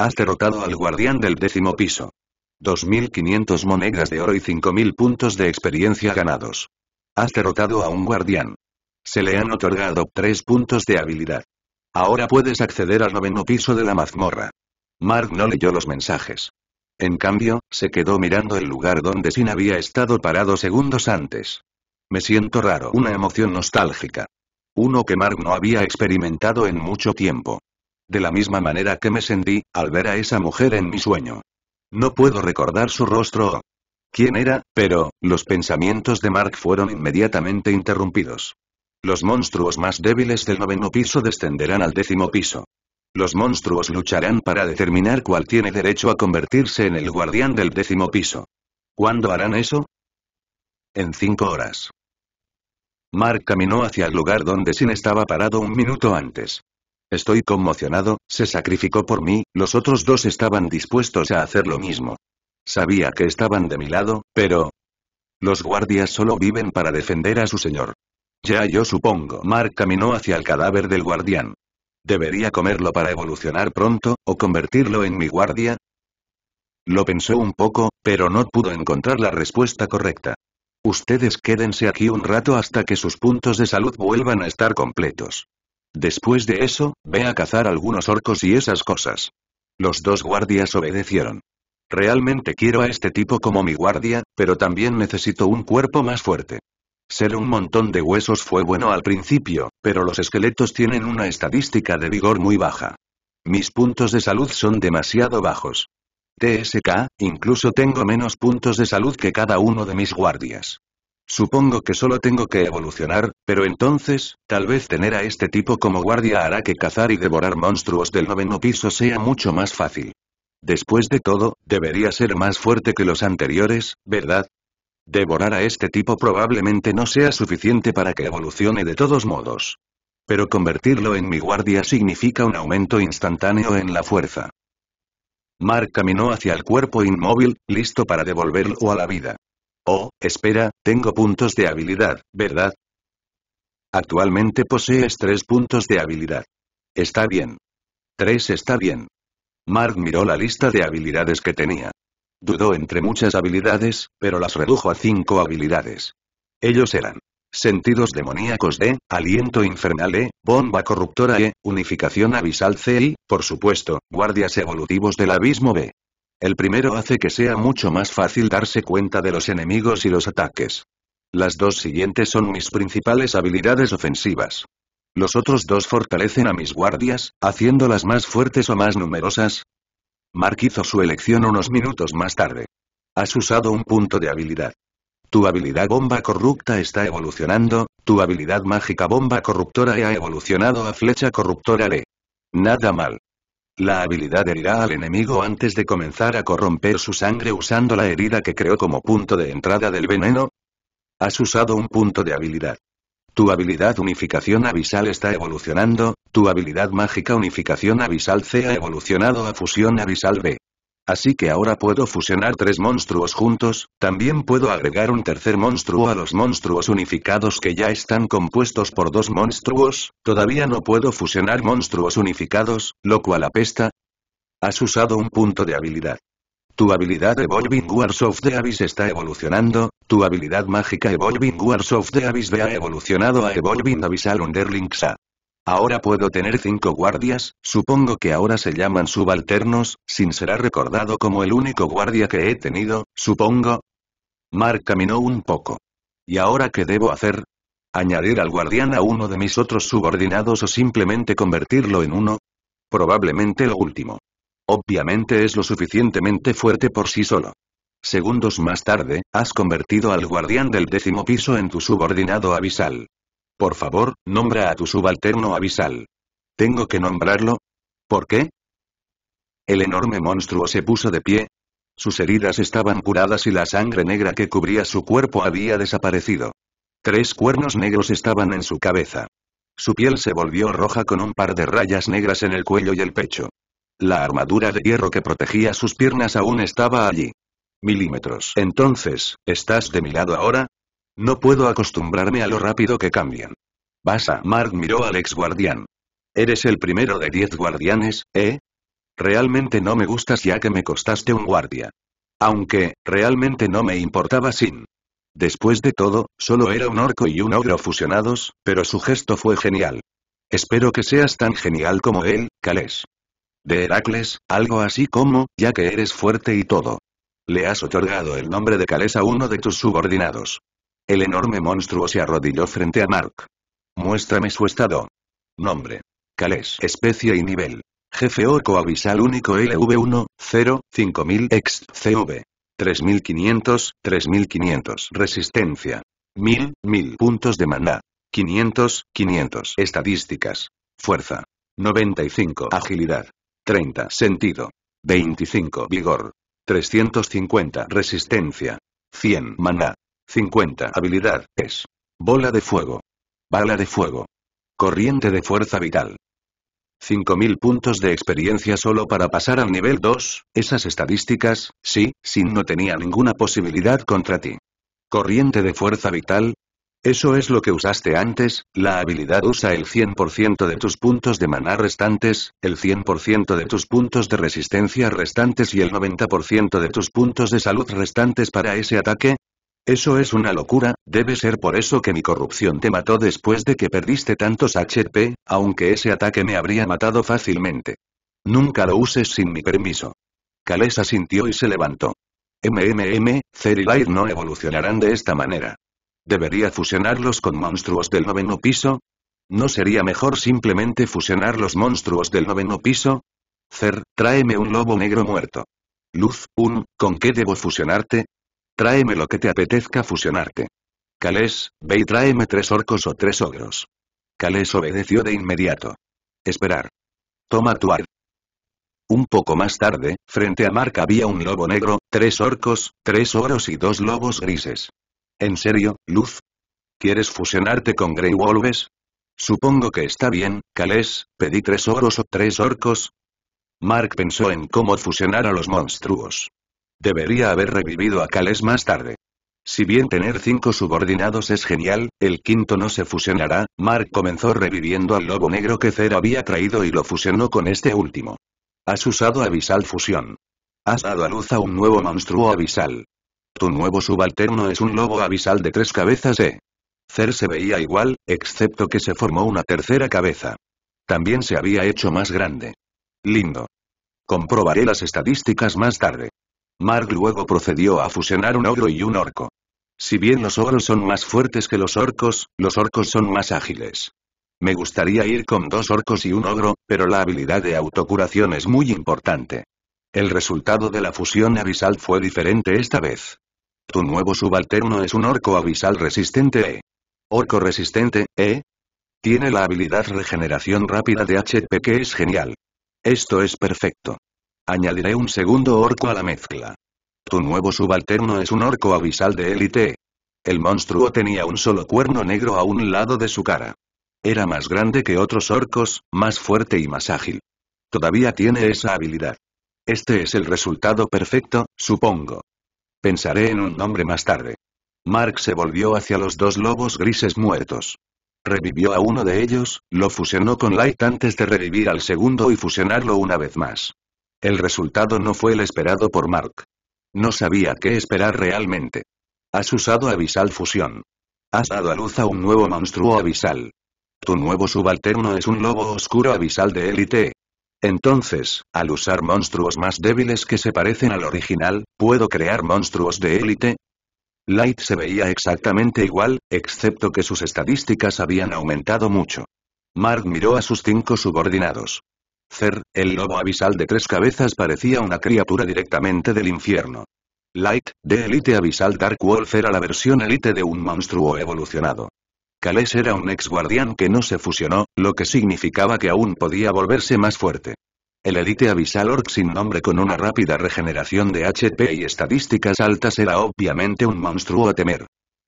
Speaker 1: Has derrotado al guardián del décimo piso. 2.500 monedas de oro y 5.000 puntos de experiencia ganados. Has derrotado a un guardián. Se le han otorgado 3 puntos de habilidad. Ahora puedes acceder al noveno piso de la mazmorra. Mark no leyó los mensajes. En cambio, se quedó mirando el lugar donde Sin había estado parado segundos antes. Me siento raro, una emoción nostálgica. Uno que Mark no había experimentado en mucho tiempo. De la misma manera que me sentí, al ver a esa mujer en mi sueño. No puedo recordar su rostro quién era, pero, los pensamientos de Mark fueron inmediatamente interrumpidos. Los monstruos más débiles del noveno piso descenderán al décimo piso. Los monstruos lucharán para determinar cuál tiene derecho a convertirse en el guardián del décimo piso. ¿Cuándo harán eso? En cinco horas. Mark caminó hacia el lugar donde Sin estaba parado un minuto antes. Estoy conmocionado, se sacrificó por mí, los otros dos estaban dispuestos a hacer lo mismo. Sabía que estaban de mi lado, pero... Los guardias solo viven para defender a su señor. Ya yo supongo. Mark caminó hacia el cadáver del guardián. ¿Debería comerlo para evolucionar pronto, o convertirlo en mi guardia? Lo pensó un poco, pero no pudo encontrar la respuesta correcta. Ustedes quédense aquí un rato hasta que sus puntos de salud vuelvan a estar completos. Después de eso, ve a cazar algunos orcos y esas cosas. Los dos guardias obedecieron. Realmente quiero a este tipo como mi guardia, pero también necesito un cuerpo más fuerte. Ser un montón de huesos fue bueno al principio, pero los esqueletos tienen una estadística de vigor muy baja. Mis puntos de salud son demasiado bajos. TSK, incluso tengo menos puntos de salud que cada uno de mis guardias. Supongo que solo tengo que evolucionar, pero entonces, tal vez tener a este tipo como guardia hará que cazar y devorar monstruos del noveno piso sea mucho más fácil. Después de todo, debería ser más fuerte que los anteriores, ¿verdad? Devorar a este tipo probablemente no sea suficiente para que evolucione de todos modos. Pero convertirlo en mi guardia significa un aumento instantáneo en la fuerza. Mark caminó hacia el cuerpo inmóvil, listo para devolverlo a la vida. Oh, espera, tengo puntos de habilidad, ¿verdad? Actualmente posees tres puntos de habilidad. Está bien. Tres está bien. Mark miró la lista de habilidades que tenía. Dudó entre muchas habilidades, pero las redujo a cinco habilidades. Ellos eran. Sentidos demoníacos D, aliento infernal E, bomba corruptora E, unificación abisal C y, por supuesto, guardias evolutivos del abismo B. El primero hace que sea mucho más fácil darse cuenta de los enemigos y los ataques. Las dos siguientes son mis principales habilidades ofensivas. Los otros dos fortalecen a mis guardias, haciéndolas más fuertes o más numerosas, Mark hizo su elección unos minutos más tarde. Has usado un punto de habilidad. Tu habilidad bomba corrupta está evolucionando, tu habilidad mágica bomba corruptora ha evolucionado a flecha corruptora de Nada mal. La habilidad herirá al enemigo antes de comenzar a corromper su sangre usando la herida que creó como punto de entrada del veneno. Has usado un punto de habilidad. Tu habilidad Unificación Abisal está evolucionando, tu habilidad Mágica Unificación Abisal C ha evolucionado a Fusión Abisal B. Así que ahora puedo fusionar tres monstruos juntos, también puedo agregar un tercer monstruo a los monstruos unificados que ya están compuestos por dos monstruos, todavía no puedo fusionar monstruos unificados, lo cual apesta. Has usado un punto de habilidad. Tu habilidad Evolving Wars of the Abyss está evolucionando, tu habilidad mágica Evolving Wars of the Abyss ha evolucionado a Evolving Abyssal Underlings Ahora puedo tener cinco guardias, supongo que ahora se llaman subalternos, sin será recordado como el único guardia que he tenido, supongo. Mark caminó un poco. ¿Y ahora qué debo hacer? ¿Añadir al guardián a uno de mis otros subordinados o simplemente convertirlo en uno? Probablemente lo último. Obviamente es lo suficientemente fuerte por sí solo. Segundos más tarde, has convertido al guardián del décimo piso en tu subordinado abisal. Por favor, nombra a tu subalterno abisal. ¿Tengo que nombrarlo? ¿Por qué? El enorme monstruo se puso de pie. Sus heridas estaban curadas y la sangre negra que cubría su cuerpo había desaparecido. Tres cuernos negros estaban en su cabeza. Su piel se volvió roja con un par de rayas negras en el cuello y el pecho. La armadura de hierro que protegía sus piernas aún estaba allí. Milímetros. Entonces, ¿estás de mi lado ahora? No puedo acostumbrarme a lo rápido que cambian. Basa, Mark miró al ex guardián. Eres el primero de diez guardianes, ¿eh? Realmente no me gustas ya que me costaste un guardia. Aunque, realmente no me importaba sin. Después de todo, solo era un orco y un ogro fusionados, pero su gesto fue genial. Espero que seas tan genial como él, Cales de Heracles, algo así como, ya que eres fuerte y todo. Le has otorgado el nombre de Cales a uno de tus subordinados. El enorme monstruo se arrodilló frente a Mark. Muéstrame su estado. Nombre. Cales. Especie y nivel. Jefe Orco Abisal Único LV1, 0, 5000 cv 3500, 3500. Resistencia. 1000, 1000 puntos de maná. 500, 500. Estadísticas. Fuerza. 95. Agilidad. 30. Sentido. 25. Vigor. 350. Resistencia. 100. Maná. 50. Habilidad. Es. Bola de fuego. Bala de fuego. Corriente de fuerza vital. 5.000 puntos de experiencia solo para pasar al nivel 2, esas estadísticas, sí, Sin no tenía ninguna posibilidad contra ti. Corriente de fuerza vital, eso es lo que usaste antes, la habilidad usa el 100% de tus puntos de maná restantes, el 100% de tus puntos de resistencia restantes y el 90% de tus puntos de salud restantes para ese ataque. Eso es una locura, debe ser por eso que mi corrupción te mató después de que perdiste tantos HP, aunque ese ataque me habría matado fácilmente. Nunca lo uses sin mi permiso. Kalesa sintió y se levantó. MMM, Light no evolucionarán de esta manera. ¿Debería fusionarlos con monstruos del noveno piso? ¿No sería mejor simplemente fusionar los monstruos del noveno piso? Cer, tráeme un lobo negro muerto. Luz, un, ¿con qué debo fusionarte? Tráeme lo que te apetezca fusionarte. cales ve y tráeme tres orcos o tres ogros. cales obedeció de inmediato. Esperar. Toma tu ar. Un poco más tarde, frente a Mark había un lobo negro, tres orcos, tres oros y dos lobos grises. ¿En serio, Luz? ¿Quieres fusionarte con Grey Wolves? Supongo que está bien, Calés, pedí tres oros o tres orcos. Mark pensó en cómo fusionar a los monstruos. Debería haber revivido a Calés más tarde. Si bien tener cinco subordinados es genial, el quinto no se fusionará, Mark comenzó reviviendo al lobo negro que Zer había traído y lo fusionó con este último. Has usado abisal Fusión. Has dado a luz a un nuevo monstruo abisal. Tu nuevo subalterno es un lobo abisal de tres cabezas ¿eh? Cer se veía igual, excepto que se formó una tercera cabeza. También se había hecho más grande. Lindo. Comprobaré las estadísticas más tarde. Mark luego procedió a fusionar un ogro y un orco. Si bien los ogros son más fuertes que los orcos, los orcos son más ágiles. Me gustaría ir con dos orcos y un ogro, pero la habilidad de autocuración es muy importante. El resultado de la fusión abisal fue diferente esta vez. Tu nuevo subalterno es un orco abisal resistente E. Orco resistente, E. Tiene la habilidad regeneración rápida de HP que es genial. Esto es perfecto. Añadiré un segundo orco a la mezcla. Tu nuevo subalterno es un orco abisal de élite. El monstruo tenía un solo cuerno negro a un lado de su cara. Era más grande que otros orcos, más fuerte y más ágil. Todavía tiene esa habilidad. Este es el resultado perfecto, supongo. Pensaré en un nombre más tarde. Mark se volvió hacia los dos lobos grises muertos. Revivió a uno de ellos, lo fusionó con Light antes de revivir al segundo y fusionarlo una vez más. El resultado no fue el esperado por Mark. No sabía qué esperar realmente. Has usado Abisal Fusión. Has dado a luz a un nuevo monstruo abisal. Tu nuevo subalterno es un lobo oscuro abisal de élite, entonces, al usar monstruos más débiles que se parecen al original, ¿puedo crear monstruos de élite? Light se veía exactamente igual, excepto que sus estadísticas habían aumentado mucho. Mark miró a sus cinco subordinados. Zer, el lobo abisal de tres cabezas parecía una criatura directamente del infierno. Light, de élite Abisal Dark Wolf era la versión élite de un monstruo evolucionado. Kales era un ex guardián que no se fusionó, lo que significaba que aún podía volverse más fuerte. El Elite avisal Orc sin nombre con una rápida regeneración de HP y estadísticas altas era obviamente un monstruo a temer.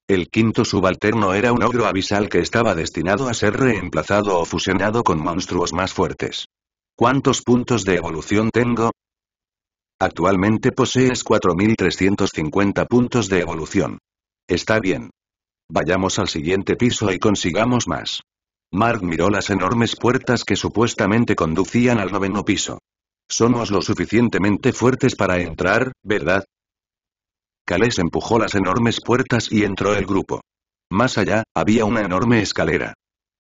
Speaker 1: El quinto subalterno era un ogro abisal que estaba destinado a ser reemplazado o fusionado con monstruos más fuertes. ¿Cuántos puntos de evolución tengo? Actualmente posees 4.350 puntos de evolución. Está bien. Vayamos al siguiente piso y consigamos más. Mark miró las enormes puertas que supuestamente conducían al noveno piso. Somos lo suficientemente fuertes para entrar, ¿verdad? Calés empujó las enormes puertas y entró el grupo. Más allá, había una enorme escalera.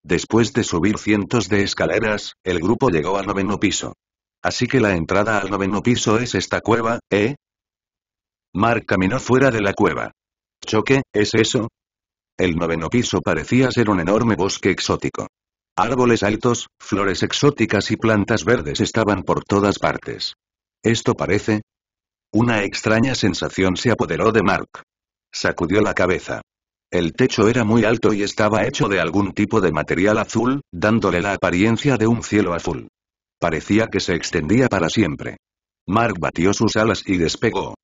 Speaker 1: Después de subir cientos de escaleras, el grupo llegó al noveno piso. Así que la entrada al noveno piso es esta cueva, ¿eh? Mark caminó fuera de la cueva. Choque, ¿es eso? El noveno piso parecía ser un enorme bosque exótico. Árboles altos, flores exóticas y plantas verdes estaban por todas partes. Esto parece... Una extraña sensación se apoderó de Mark. Sacudió la cabeza. El techo era muy alto y estaba hecho de algún tipo de material azul, dándole la apariencia de un cielo azul. Parecía que se extendía para siempre. Mark batió sus alas y despegó.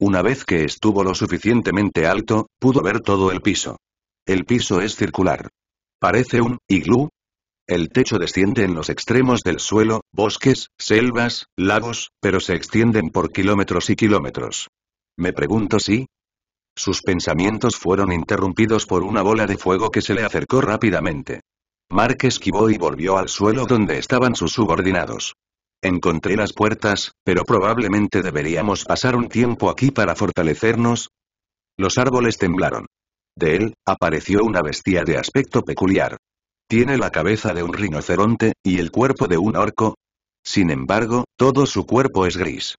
Speaker 1: Una vez que estuvo lo suficientemente alto, pudo ver todo el piso. El piso es circular. Parece un iglú. El techo desciende en los extremos del suelo, bosques, selvas, lagos, pero se extienden por kilómetros y kilómetros. Me pregunto si... Sus pensamientos fueron interrumpidos por una bola de fuego que se le acercó rápidamente. Mark esquivó y volvió al suelo donde estaban sus subordinados. Encontré las puertas, pero probablemente deberíamos pasar un tiempo aquí para fortalecernos. Los árboles temblaron. De él, apareció una bestia de aspecto peculiar. Tiene la cabeza de un rinoceronte, y el cuerpo de un orco. Sin embargo, todo su cuerpo es gris.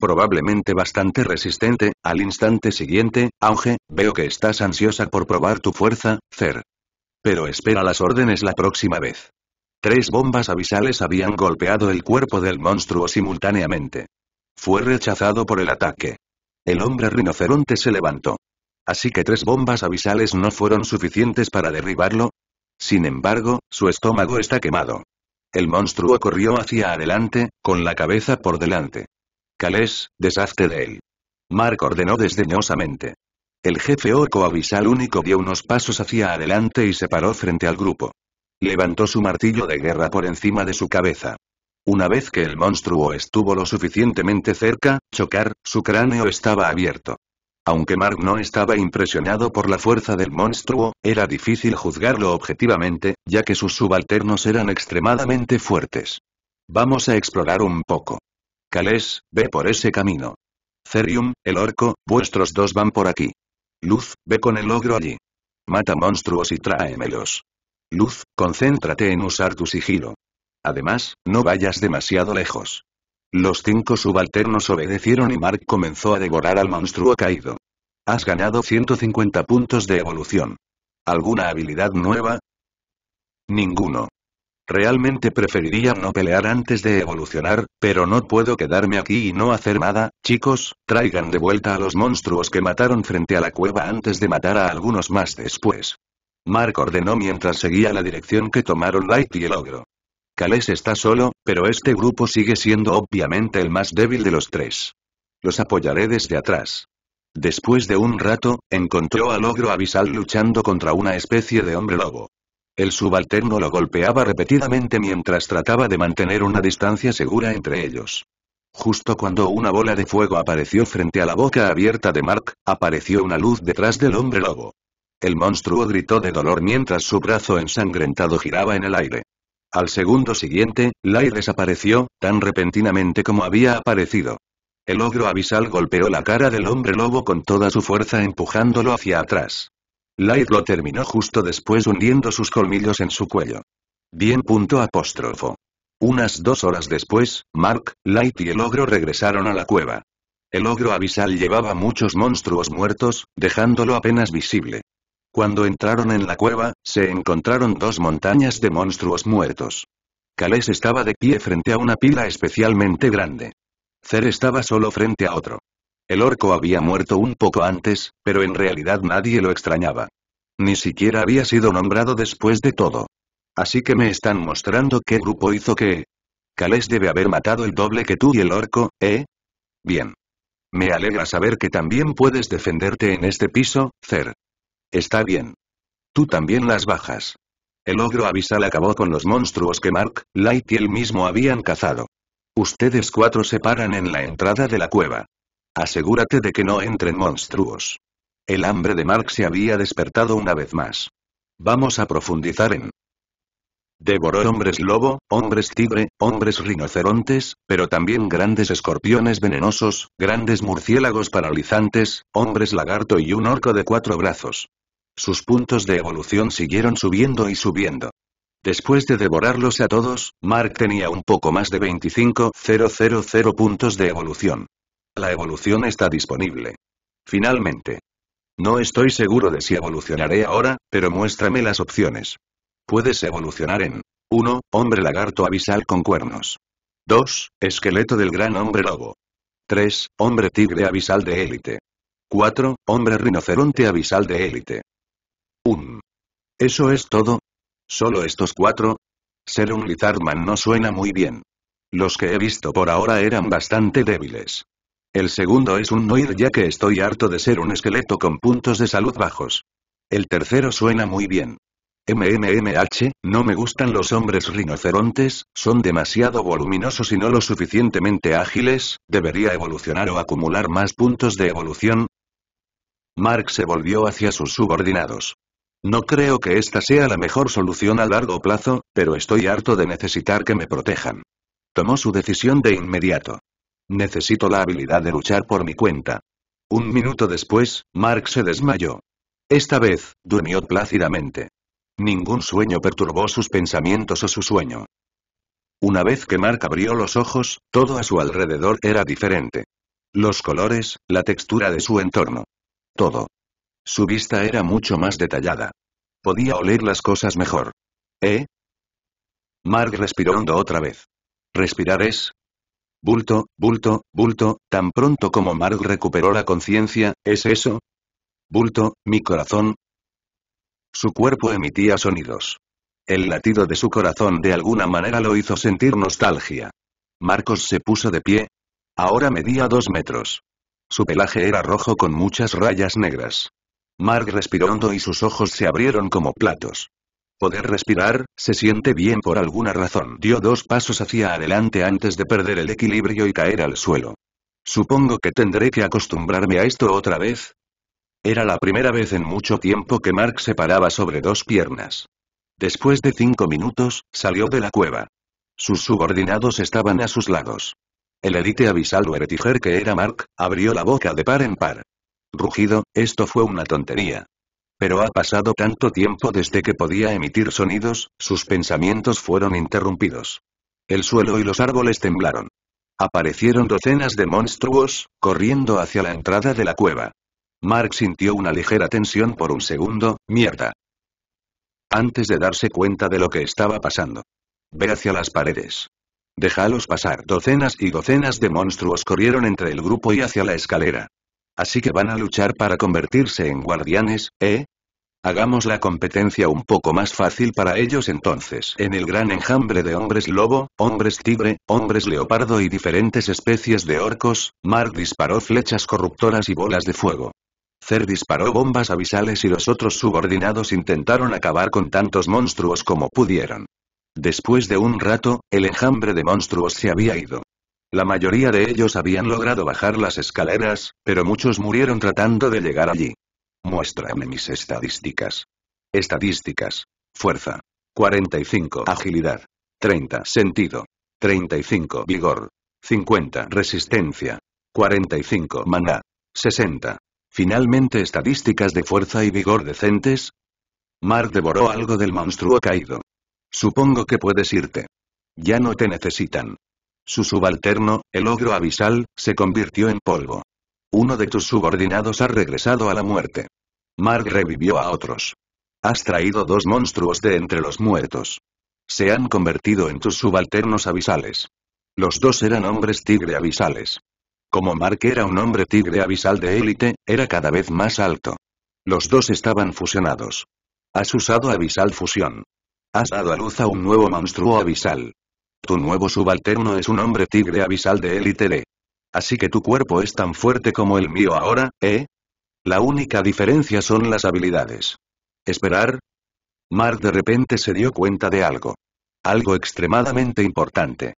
Speaker 1: Probablemente bastante resistente, al instante siguiente, Auge, veo que estás ansiosa por probar tu fuerza, Cer. Pero espera las órdenes la próxima vez. Tres bombas abisales habían golpeado el cuerpo del monstruo simultáneamente. Fue rechazado por el ataque. El hombre rinoceronte se levantó. Así que tres bombas abisales no fueron suficientes para derribarlo. Sin embargo, su estómago está quemado. El monstruo corrió hacia adelante, con la cabeza por delante. Calés, deshazte de él. Mark ordenó desdeñosamente. El jefe orco abisal único dio unos pasos hacia adelante y se paró frente al grupo. Levantó su martillo de guerra por encima de su cabeza. Una vez que el monstruo estuvo lo suficientemente cerca, chocar, su cráneo estaba abierto. Aunque Mark no estaba impresionado por la fuerza del monstruo, era difícil juzgarlo objetivamente, ya que sus subalternos eran extremadamente fuertes. Vamos a explorar un poco. Calés, ve por ese camino. Cerium, el orco, vuestros dos van por aquí. Luz, ve con el ogro allí. Mata monstruos y tráemelos. Luz, concéntrate en usar tu sigilo. Además, no vayas demasiado lejos. Los cinco subalternos obedecieron y Mark comenzó a devorar al monstruo caído. Has ganado 150 puntos de evolución. ¿Alguna habilidad nueva? Ninguno. Realmente preferiría no pelear antes de evolucionar, pero no puedo quedarme aquí y no hacer nada, chicos, traigan de vuelta a los monstruos que mataron frente a la cueva antes de matar a algunos más después. Mark ordenó mientras seguía la dirección que tomaron Light y el ogro está solo, pero este grupo sigue siendo obviamente el más débil de los tres. Los apoyaré desde atrás. Después de un rato, encontró al ogro abisal luchando contra una especie de hombre lobo. El subalterno lo golpeaba repetidamente mientras trataba de mantener una distancia segura entre ellos. Justo cuando una bola de fuego apareció frente a la boca abierta de Mark, apareció una luz detrás del hombre lobo. El monstruo gritó de dolor mientras su brazo ensangrentado giraba en el aire. Al segundo siguiente, Light desapareció, tan repentinamente como había aparecido. El ogro abisal golpeó la cara del hombre lobo con toda su fuerza empujándolo hacia atrás. Light lo terminó justo después hundiendo sus colmillos en su cuello. Bien punto apóstrofo. Unas dos horas después, Mark, Light y el ogro regresaron a la cueva. El ogro abisal llevaba muchos monstruos muertos, dejándolo apenas visible. Cuando entraron en la cueva, se encontraron dos montañas de monstruos muertos. Kales estaba de pie frente a una pila especialmente grande. Zer estaba solo frente a otro. El orco había muerto un poco antes, pero en realidad nadie lo extrañaba. Ni siquiera había sido nombrado después de todo. Así que me están mostrando qué grupo hizo qué. Kales debe haber matado el doble que tú y el orco, ¿eh? Bien. Me alegra saber que también puedes defenderte en este piso, Zer. Está bien. Tú también las bajas. El ogro abisal acabó con los monstruos que Mark, Light y él mismo habían cazado. Ustedes cuatro se paran en la entrada de la cueva. Asegúrate de que no entren monstruos. El hambre de Mark se había despertado una vez más. Vamos a profundizar en Devoró hombres lobo, hombres tigre, hombres rinocerontes, pero también grandes escorpiones venenosos, grandes murciélagos paralizantes, hombres lagarto y un orco de cuatro brazos sus puntos de evolución siguieron subiendo y subiendo. Después de devorarlos a todos, Mark tenía un poco más de 25.000 puntos de evolución. La evolución está disponible. Finalmente. No estoy seguro de si evolucionaré ahora, pero muéstrame las opciones. Puedes evolucionar en 1. Hombre lagarto abisal con cuernos. 2. Esqueleto del gran hombre lobo. 3. Hombre tigre abisal de élite. 4. Hombre rinoceronte abisal de élite. Un. ¿Eso es todo? ¿Solo estos cuatro? Ser un Lizardman no suena muy bien. Los que he visto por ahora eran bastante débiles. El segundo es un Noir ya que estoy harto de ser un esqueleto con puntos de salud bajos. El tercero suena muy bien. MMMH, no me gustan los hombres rinocerontes, son demasiado voluminosos y no lo suficientemente ágiles, debería evolucionar o acumular más puntos de evolución. Mark se volvió hacia sus subordinados. No creo que esta sea la mejor solución a largo plazo, pero estoy harto de necesitar que me protejan. Tomó su decisión de inmediato. Necesito la habilidad de luchar por mi cuenta. Un minuto después, Mark se desmayó. Esta vez, durmió plácidamente. Ningún sueño perturbó sus pensamientos o su sueño. Una vez que Mark abrió los ojos, todo a su alrededor era diferente. Los colores, la textura de su entorno. Todo. Su vista era mucho más detallada. Podía oler las cosas mejor. ¿Eh? Mark respiró otra vez. Respirar es, Bulto, bulto, bulto, tan pronto como Mark recuperó la conciencia, ¿es eso? Bulto, mi corazón. Su cuerpo emitía sonidos. El latido de su corazón de alguna manera lo hizo sentir nostalgia. Marcos se puso de pie. Ahora medía dos metros. Su pelaje era rojo con muchas rayas negras. Mark respiró hondo y sus ojos se abrieron como platos. Poder respirar, se siente bien por alguna razón. Dio dos pasos hacia adelante antes de perder el equilibrio y caer al suelo. Supongo que tendré que acostumbrarme a esto otra vez. Era la primera vez en mucho tiempo que Mark se paraba sobre dos piernas. Después de cinco minutos, salió de la cueva. Sus subordinados estaban a sus lados. El elite abisal Eretiger, que era Mark, abrió la boca de par en par. Rugido, esto fue una tontería. Pero ha pasado tanto tiempo desde que podía emitir sonidos, sus pensamientos fueron interrumpidos. El suelo y los árboles temblaron. Aparecieron docenas de monstruos, corriendo hacia la entrada de la cueva. Mark sintió una ligera tensión por un segundo, mierda. Antes de darse cuenta de lo que estaba pasando. Ve hacia las paredes. Déjalos pasar. Docenas y docenas de monstruos corrieron entre el grupo y hacia la escalera. Así que van a luchar para convertirse en guardianes, ¿eh? Hagamos la competencia un poco más fácil para ellos entonces. En el gran enjambre de hombres lobo, hombres tigre, hombres leopardo y diferentes especies de orcos, Mark disparó flechas corruptoras y bolas de fuego. Cer disparó bombas abisales y los otros subordinados intentaron acabar con tantos monstruos como pudieron. Después de un rato, el enjambre de monstruos se había ido. La mayoría de ellos habían logrado bajar las escaleras, pero muchos murieron tratando de llegar allí. Muéstrame mis estadísticas. Estadísticas. Fuerza. 45. Agilidad. 30. Sentido. 35. Vigor. 50. Resistencia. 45. Maná. 60. Finalmente estadísticas de fuerza y vigor decentes. Mar devoró algo del monstruo caído. Supongo que puedes irte. Ya no te necesitan. Su subalterno, el ogro abisal, se convirtió en polvo. Uno de tus subordinados ha regresado a la muerte. Mark revivió a otros. Has traído dos monstruos de entre los muertos. Se han convertido en tus subalternos abisales. Los dos eran hombres tigre abisales. Como Mark era un hombre tigre abisal de élite, era cada vez más alto. Los dos estaban fusionados. Has usado abisal fusión. Has dado a luz a un nuevo monstruo abisal. Tu nuevo subalterno es un hombre tigre abisal de élite Así que tu cuerpo es tan fuerte como el mío ahora, ¿eh? La única diferencia son las habilidades. ¿Esperar? Mar de repente se dio cuenta de algo. Algo extremadamente importante.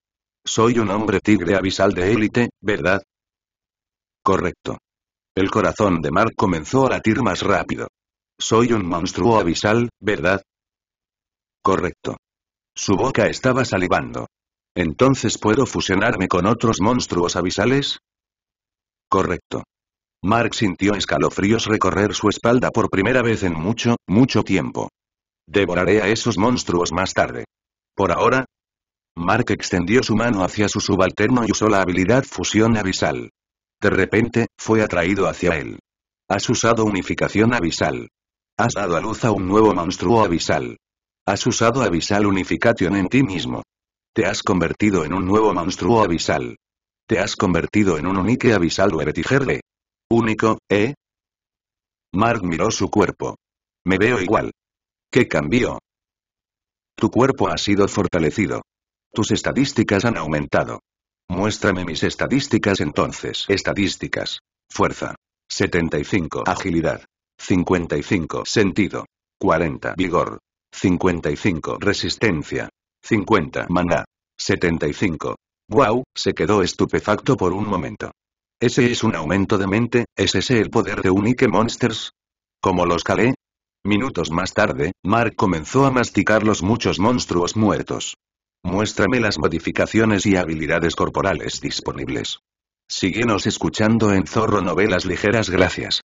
Speaker 1: Soy un hombre tigre abisal de élite, ¿verdad? Correcto. El corazón de Mark comenzó a latir más rápido. Soy un monstruo abisal, ¿verdad? Correcto. Su boca estaba salivando. ¿Entonces puedo fusionarme con otros monstruos abisales? Correcto. Mark sintió escalofríos recorrer su espalda por primera vez en mucho, mucho tiempo. Devoraré a esos monstruos más tarde. Por ahora... Mark extendió su mano hacia su subalterno y usó la habilidad fusión abisal. De repente, fue atraído hacia él. Has usado unificación abisal. Has dado a luz a un nuevo monstruo abisal. Has usado Abyssal Unification en ti mismo. Te has convertido en un nuevo monstruo abisal. Te has convertido en un unique abisal de... Único, ¿eh? Mark miró su cuerpo. Me veo igual. ¿Qué cambió? Tu cuerpo ha sido fortalecido. Tus estadísticas han aumentado. Muéstrame mis estadísticas entonces. Estadísticas. Fuerza. 75. Agilidad. 55. Sentido. 40. Vigor. 55 resistencia. 50 Mana. 75. ¡Wow! Se quedó estupefacto por un momento. ¿Ese es un aumento de mente? ¿Es ese el poder de Unique Monsters? ¿Como los Calé? Minutos más tarde, Mark comenzó a masticar los muchos monstruos muertos. Muéstrame las modificaciones y habilidades corporales disponibles. Síguenos escuchando en Zorro Novelas Ligeras Gracias.